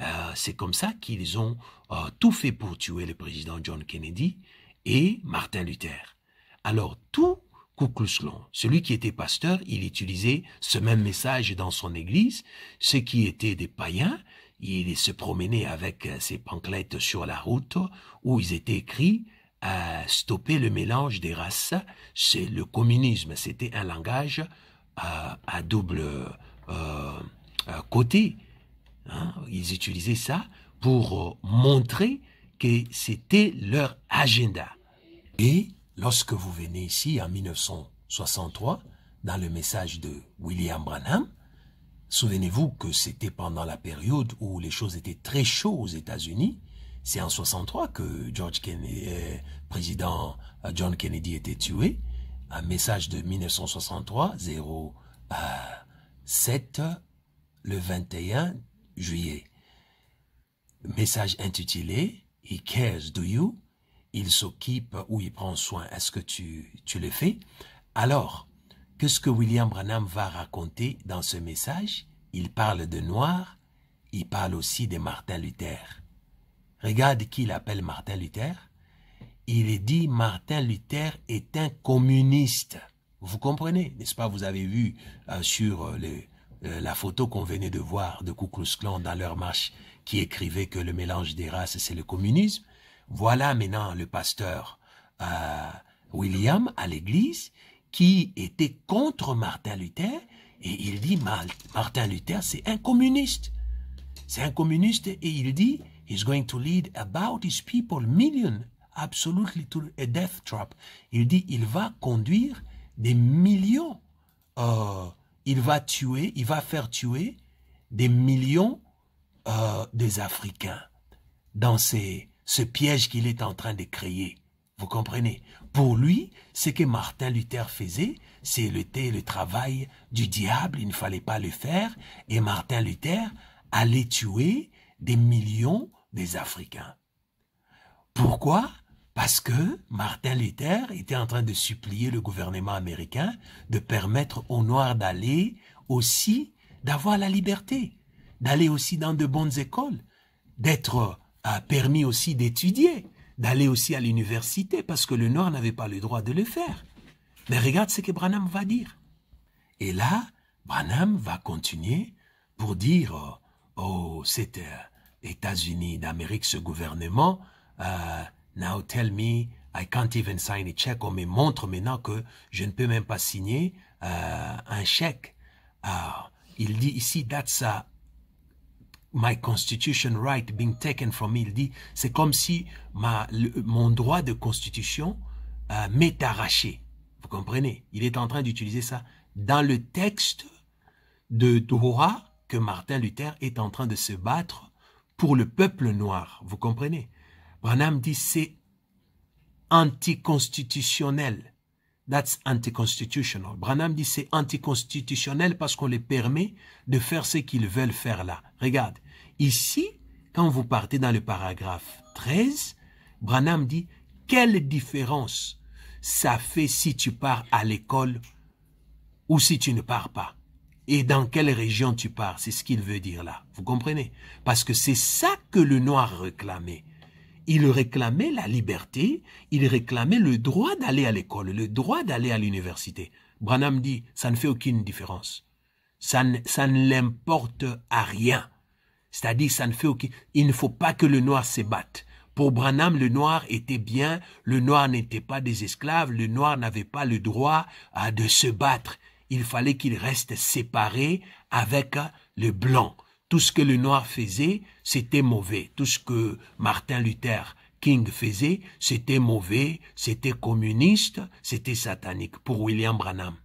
Euh, c'est comme ça qu'ils ont euh, tout fait pour tuer le président John Kennedy et Martin Luther. Alors tout Ku celui qui était pasteur, il utilisait ce même message dans son église. Ceux qui étaient des païens, il se promenait avec euh, ses panclettes sur la route où ils étaient écrits à stopper le mélange des races. C'est le communisme, c'était un langage euh, à, double euh, côté. Hein. Ils utilisaient ça pour montrer que c'était leur agenda. Et lorsque vous venez ici en 1963, dans le message de William Branham, Souvenez-vous que c'était pendant la période où les choses étaient très chaudes aux États-Unis. C'est en 63 que George Kennedy, euh, président euh, John Kennedy était tué. Un message de 1963, 07, euh, le 21 juillet. Message intitulé « He cares, do you ?» Il s'occupe ou il prend soin. Est-ce que tu, tu le fais Alors, Qu'est-ce que William Branham va raconter dans ce message Il parle de Noir, il parle aussi de Martin Luther. Regarde qui l'appelle Martin Luther. Il dit Martin Luther est un communiste. Vous comprenez, n'est-ce pas Vous avez vu euh, sur euh, euh, la photo qu'on venait de voir de Ku Klux dans leur marche qui écrivait que le mélange des races, c'est le communisme. Voilà maintenant le pasteur William à l'église qui était contre Martin Luther, et il dit Martin Luther, c'est un communiste. C'est un communiste et il dit He's going to lead about his people million absolutely to a death trap. Il dit il va conduire des millions. Euh, il va tuer, il va faire tuer des millions euh, des Africains dans ce piège qu'il est en train de créer. Vous comprenez pour lui, ce que Martin Luther faisait, c'était le travail du diable, il ne fallait pas le faire, et Martin Luther allait tuer des millions des Africains. Pourquoi Parce que Martin Luther était en train de supplier le gouvernement américain de permettre aux Noirs d'aller aussi, d'avoir la liberté, d'aller aussi dans de bonnes écoles, d'être euh, permis aussi d'étudier d'aller aussi à l'université parce que le Nord n'avait pas le droit de le faire. Mais regarde ce que Branham va dire. Et là, Branham va continuer pour dire, euh, oh, c'est euh, États-Unis d'Amérique, ce gouvernement, euh, now tell me, I can't even sign a check. On me montre maintenant que je ne peux même pas signer un chèque. Ah, il dit ici, that's a my constitution right being taken from me. Il dit, c'est comme si ma, mon droit de constitution euh, m'est arraché. Vous comprenez Il est en train d'utiliser ça dans le texte de Torah que Martin Luther est en train de se battre pour le peuple noir. Vous comprenez Branham dit c'est anticonstitutionnel. That's anticonstitutional. Branham dit c'est anticonstitutionnel parce qu'on les permet de faire ce qu'ils veulent faire là. Regarde, Ici, quand vous partez dans le paragraphe 13, Branham dit, quelle différence ça fait si tu pars à l'école ou si tu ne pars pas et dans quelle région tu pars, c'est ce qu'il veut dire là. Vous comprenez Parce que c'est ça que le noir réclamait. Il réclamait la liberté, il réclamait le droit d'aller à l'école, le droit d'aller à l'université. Branham dit, ça ne fait aucune différence. Ça ne, ça ne l'importe à rien. C'est-à-dire, ça ne Il ne faut pas que le noir se batte. Pour Branham, le noir était bien, le noir n'était pas des esclaves, le noir n'avait pas le droit à ah, de se battre. Il fallait qu'il reste séparé avec ah, le blanc. Tout ce que le noir faisait, c'était mauvais. Tout ce que Martin Luther King faisait, c'était mauvais, c'était communiste, c'était satanique pour William Branham.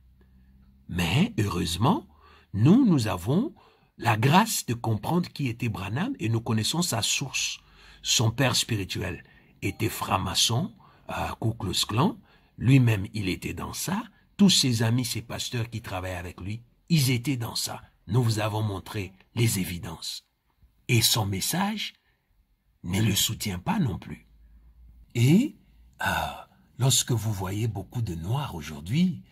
Mais, heureusement, nous, nous avons la grâce de comprendre qui était Branham et nous connaissons sa source. Son père spirituel était franc-maçon, à euh, Ku Klan, lui-même il était dans ça, tous ses amis, ses pasteurs qui travaillaient avec lui, ils étaient dans ça. Nous vous avons montré les évidences. Et son message ne le soutient pas non plus. Et euh, lorsque vous voyez beaucoup de Noirs aujourd'hui,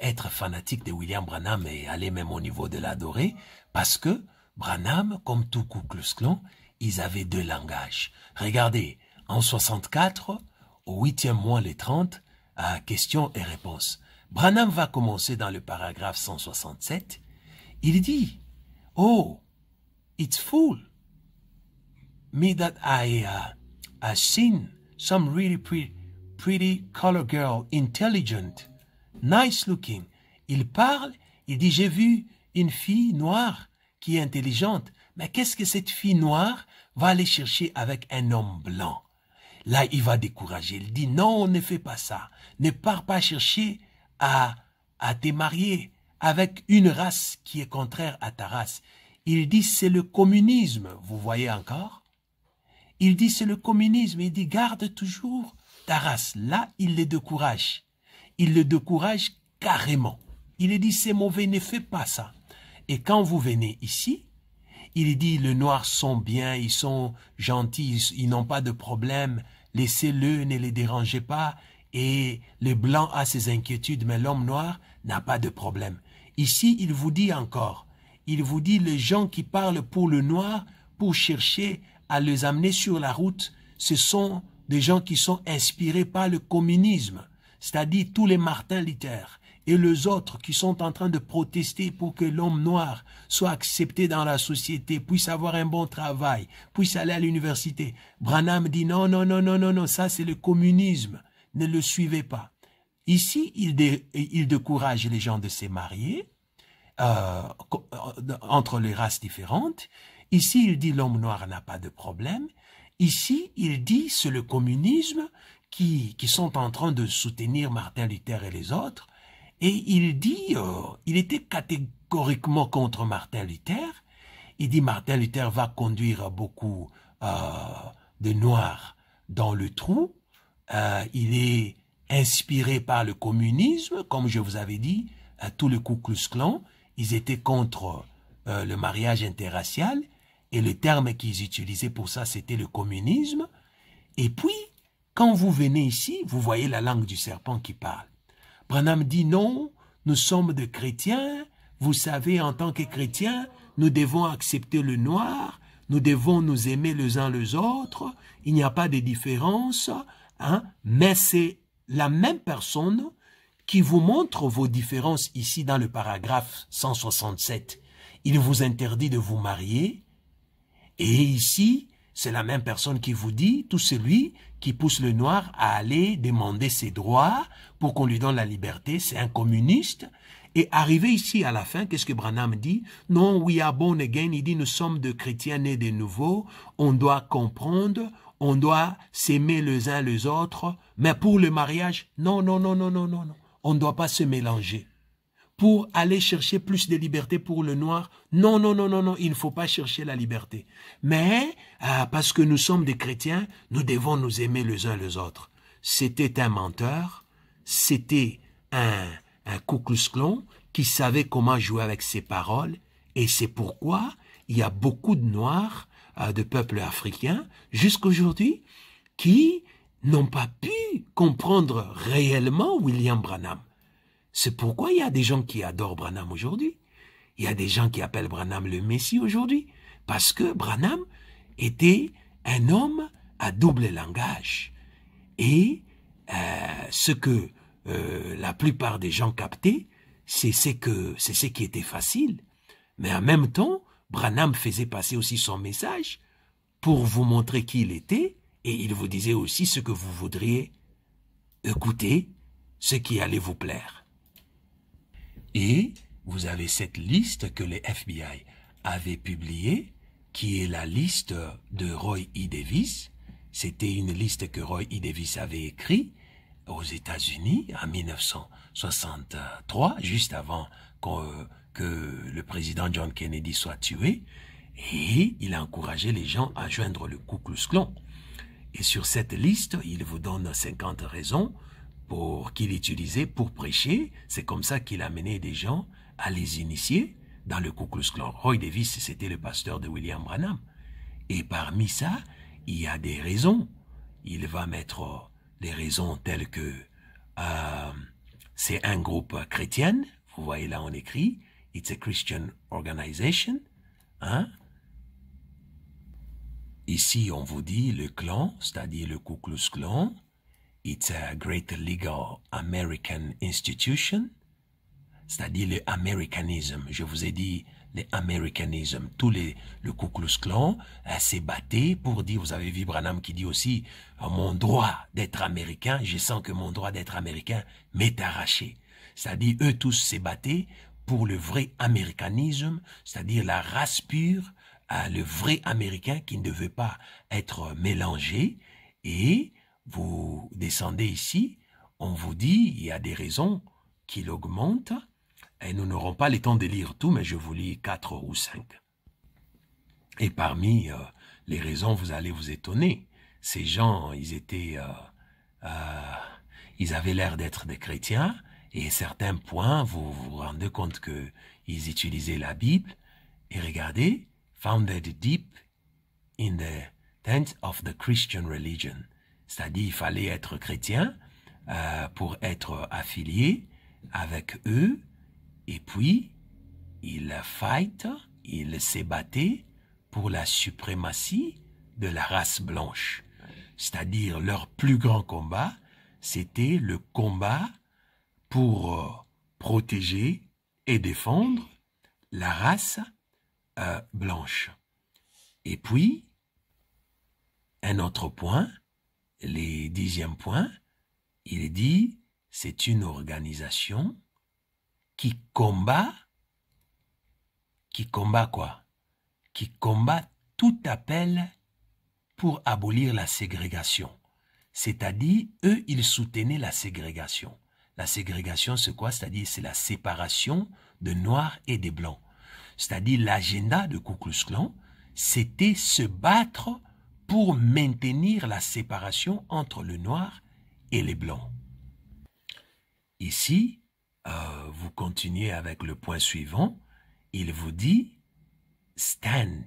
être fanatique de William Branham et aller même au niveau de l'adorer, parce que Branham, comme tout Ku Klux Klan, ils avaient deux langages. Regardez, en 64, au huitième mois les 30, à questions et réponses. Branham va commencer dans le paragraphe 167. Il dit, Oh, it's full. Me that I, uh, I seen some really pretty, pretty color girl, intelligent, nice looking. Il parle, il dit j'ai vu une fille noire qui est intelligente. Mais qu'est-ce que cette fille noire va aller chercher avec un homme blanc Là, il va décourager. Il dit non, ne fais pas ça. Ne pars pas chercher à, à te marier avec une race qui est contraire à ta race. Il dit c'est le communisme, vous voyez encore Il dit c'est le communisme, il dit garde toujours ta race. Là, il les décourage il le décourage carrément. Il dit, c'est mauvais, ne fais pas ça. Et quand vous venez ici, il dit, les noirs sont bien, ils sont gentils, ils, n'ont pas de problème, laissez-le, ne les dérangez pas. Et le blanc a ses inquiétudes, mais l'homme noir n'a pas de problème. Ici, il vous dit encore, il vous dit, les gens qui parlent pour le noir, pour chercher à les amener sur la route, ce sont des gens qui sont inspirés par le communisme c'est-à-dire tous les Martin Luther et les autres qui sont en train de protester pour que l'homme noir soit accepté dans la société, puisse avoir un bon travail, puisse aller à l'université. Branham dit non, non, non, non, non, non, ça c'est le communisme, ne le suivez pas. Ici, il, décourage les gens de se marier euh, euh, entre les races différentes. Ici, il dit l'homme noir n'a pas de problème. Ici, il dit c'est le communisme qui, sont en train de soutenir Martin Luther et les autres, et il dit, euh, il était catégoriquement contre Martin Luther, il dit Martin Luther va conduire beaucoup euh, de noirs dans le trou, euh, il est inspiré par le communisme, comme je vous avais dit, à tout le Ku Klux Klan, ils étaient contre euh, le mariage interracial, et le terme qu'ils utilisaient pour ça, c'était le communisme. Et puis, quand vous venez ici, vous voyez la langue du serpent qui parle. Branham dit non, nous sommes des chrétiens, vous savez, en tant que chrétiens, nous devons accepter le noir, nous devons nous aimer les uns les autres, il n'y a pas de différence, hein? mais c'est la même personne qui vous montre vos différences ici dans le paragraphe 167. Il vous interdit de vous marier, et ici, c'est la même personne qui vous dit, tout celui qui pousse le noir à aller demander ses droits pour qu'on lui donne la liberté, c'est un communiste. Et arrivé ici à la fin, qu'est-ce que Branham dit Non, we are born again. Il dit, nous sommes de chrétiens nés de nouveau. On doit comprendre, on doit s'aimer les uns les autres. Mais pour le mariage, non, non, non, non, non, non, non. On ne doit pas se mélanger pour aller chercher plus de liberté pour le noir. Non, non, non, non, non, il ne faut pas chercher la liberté. Mais euh, parce que nous sommes des chrétiens, nous devons nous aimer les uns les autres. C'était un menteur, c'était un, un Ku qui savait comment jouer avec ses paroles, et c'est pourquoi il y a beaucoup de noirs, euh, de peuples africains, jusqu'aujourd'hui, qui n'ont pas pu comprendre réellement William Branham. C'est pourquoi il y a des gens qui adorent Branham aujourd'hui. Il y a des gens qui appellent Branham le Messie aujourd'hui. Parce que Branham était un homme à double langage. Et euh, ce que euh, la plupart des gens captaient, c'est que c'est ce qui était facile. Mais en même temps, Branham faisait passer aussi son message pour vous montrer qui il était, et il vous disait aussi ce que vous voudriez écouter, ce qui allait vous plaire. Et vous avez cette liste que les FBI avaient publiée, qui est la liste de Roy E. Davis. C'était une liste que Roy E. Davis avait écrite aux États-Unis en 1963, juste avant que le président John Kennedy soit tué. Et il a encouragé les gens à joindre le Ku Klux Klan. Et sur cette liste, il vous donne 50 raisons pour qu'il utilisait pour prêcher. C'est comme ça qu'il amenait des gens à les initier dans le Ku Klux Klan. Roy Davis, c'était le pasteur de William Branham. Et parmi ça, il y a des raisons. Il va mettre euh, des raisons telles que euh, c'est un groupe chrétien, vous voyez là on écrit, it's a Christian organization. Hein. Ici on vous dit le clan, c'est-à-dire le Ku Klux Klan. It's a Great Legal American Institution, c'est-à-dire le américanisme. Je vous ai dit le « americanisme Tous les, le Ku Klux Klan euh, s'est batté pour dire, vous avez vu Branham qui dit aussi, euh, mon droit d'être américain, je sens que mon droit d'être américain m'est arraché. C'est-à-dire, eux tous s'est batté pour le vrai américanisme, c'est-à-dire la race pure, euh, le vrai américain qui ne veut pas être mélangé et vous descendez ici, on vous dit, il y a des raisons qui l'augmentent, et nous n'aurons pas le temps de lire tout, mais je vous lis quatre ou cinq. Et parmi euh, les raisons, vous allez vous étonner. Ces gens, ils étaient, euh, euh, ils avaient l'air d'être des chrétiens, et à certains points, vous vous rendez compte que ils utilisaient la Bible. Et regardez, founded deep in the tent of the Christian religion. C'est-à-dire, il fallait être chrétien euh, pour être affilié avec eux. Et puis, ils fight, ils s'est battaient pour la suprématie de la race blanche. C'est-à-dire, leur plus grand combat, c'était le combat pour euh, protéger et défendre la race euh, blanche. Et puis, un autre point, les dixième point, il dit, c'est une organisation qui combat, qui combat quoi Qui combat tout appel pour abolir la ségrégation. C'est-à-dire, eux, ils soutenaient la ségrégation. La ségrégation, c'est quoi C'est-à-dire, c'est la séparation de noirs et des blancs. C'est-à-dire, l'agenda de Ku Klux Klan, c'était se battre pour maintenir la séparation entre le noir et les blancs. Ici, euh, vous continuez avec le point suivant. Il vous dit stand.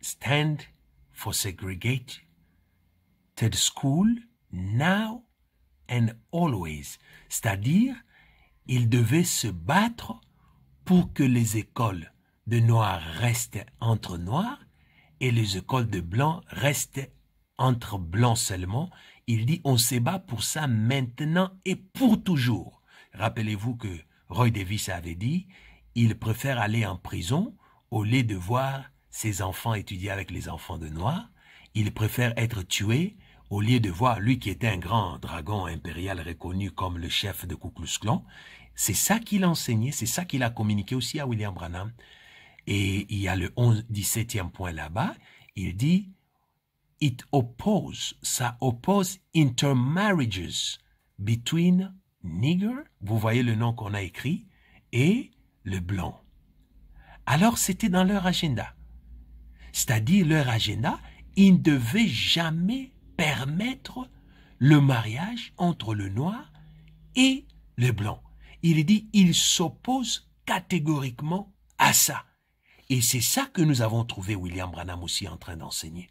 Stand for segregated school now and always. C'est-à-dire, il devait se battre pour que les écoles de noirs restent entre noirs et les écoles de blancs restent entre blancs seulement. Il dit on se bat pour ça maintenant et pour toujours. Rappelez-vous que Roy Davis avait dit il préfère aller en prison au lieu de voir ses enfants étudier avec les enfants de noirs. Il préfère être tué au lieu de voir lui qui était un grand dragon impérial reconnu comme le chef de Ku Klux Klan. C'est ça qu'il a enseigné, c'est ça qu'il a communiqué aussi à William Branham. Et il y a le 11, 17e point là-bas. Il dit, it oppose, ça oppose intermarriages between nigger, vous voyez le nom qu'on a écrit, et le blanc. Alors c'était dans leur agenda. C'est-à-dire leur agenda, ils ne devaient jamais permettre le mariage entre le noir et le blanc. Il dit, ils s'opposent catégoriquement à ça. Et c'est ça que nous avons trouvé William Branham aussi en train d'enseigner.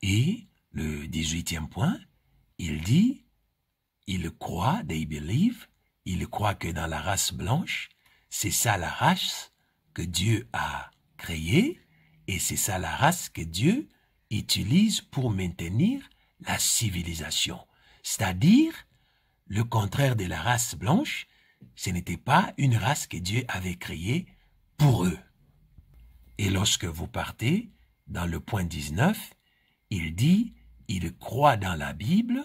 Et le 18e point, il dit, il croit, they believe, il croit que dans la race blanche, c'est ça la race que Dieu a créée et c'est ça la race que Dieu utilise pour maintenir la civilisation. C'est-à-dire, le contraire de la race blanche, ce n'était pas une race que Dieu avait créée, pour eux. Et lorsque vous partez, dans le point 19, il dit, il croit dans la Bible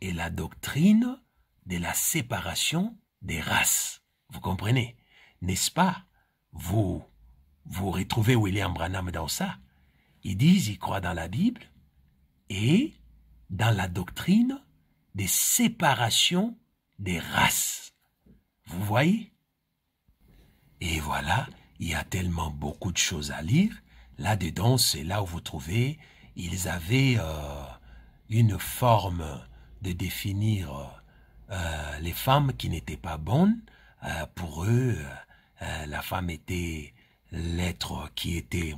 et la doctrine de la séparation des races. Vous comprenez, n'est-ce pas Vous vous retrouvez William Branham dans ça. Ils disent, ils croient dans la Bible et dans la doctrine des séparations des races. Vous voyez Et voilà, il y a tellement beaucoup de choses à lire. Là-dedans, c'est là où vous trouvez, ils avaient euh, une forme de définir euh, euh, les femmes qui n'étaient pas bonnes. pour eux, la femme était l'être qui était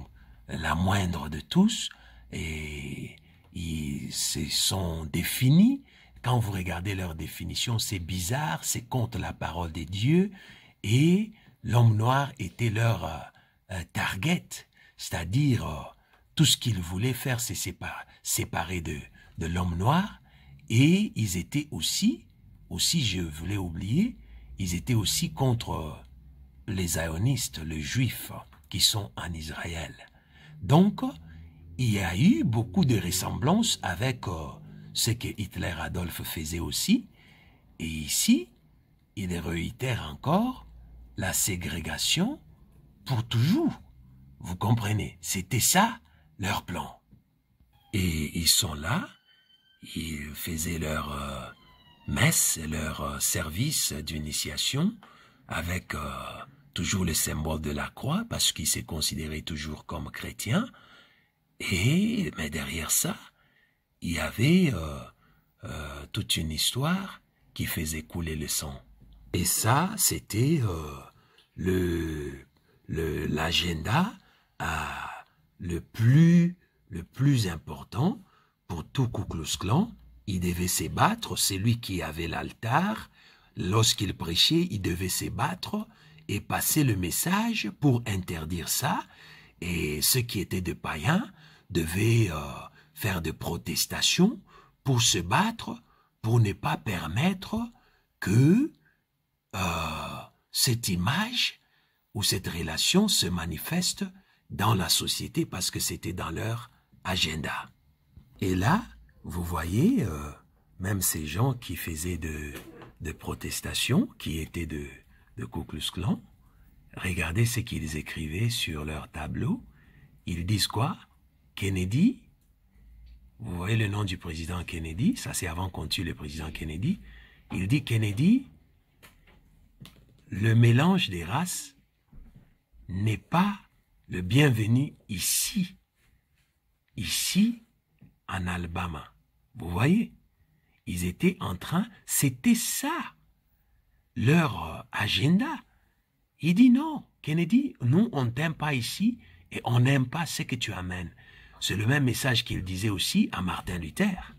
la moindre de tous. Et ils se sont définis. Quand vous regardez leur définition, c'est bizarre, c'est contre la parole des dieux. Et l'homme noir était leur euh, euh, target, c'est-à-dire euh, tout ce qu'ils voulaient faire, c'est séparer, de, de l'homme noir, et ils étaient aussi, aussi je voulais oublier, ils étaient aussi contre les Zionistes, les Juifs qui sont en Israël. Donc, il y a eu beaucoup de ressemblances avec ce que Hitler Adolf faisait aussi. Et ici, il réitère encore la ségrégation pour toujours. Vous comprenez, c'était ça leur plan. Et ils sont là, ils faisaient leur euh, messe, leur euh, service d'initiation avec euh, toujours le symbole de la croix parce qu'ils se considéraient toujours comme chrétiens. Et mais derrière ça, il y avait toute une histoire qui faisait couler le sang. Et ça, c'était euh, le l'agenda le, euh, le plus le plus important pour tout Ku Klux Il devait se battre, c'est lui qui avait l'altar. Lorsqu'il prêchait, il devait se battre et passer le message pour interdire ça. Et ceux qui étaient de païens devaient euh, faire des protestations pour se battre, pour ne pas permettre que euh, cette image ou cette relation se manifeste dans la société parce que c'était dans leur agenda. Et là, vous voyez, euh, même ces gens qui faisaient de, de protestations, qui étaient de, de regardez ce qu'ils écrivaient sur leur tableau. Ils disent quoi Kennedy Vous voyez le nom du président Kennedy Ça, c'est avant qu'on tue le président Kennedy. Il dit Kennedy le mélange des races n'est pas le bienvenu ici, ici en Alabama. Vous voyez, ils étaient en train, c'était ça, leur euh, agenda. Il dit non, Kennedy, nous on t'aime pas ici et on n'aime pas ce que tu amènes. C'est le même message qu'il disait aussi à Martin Luther.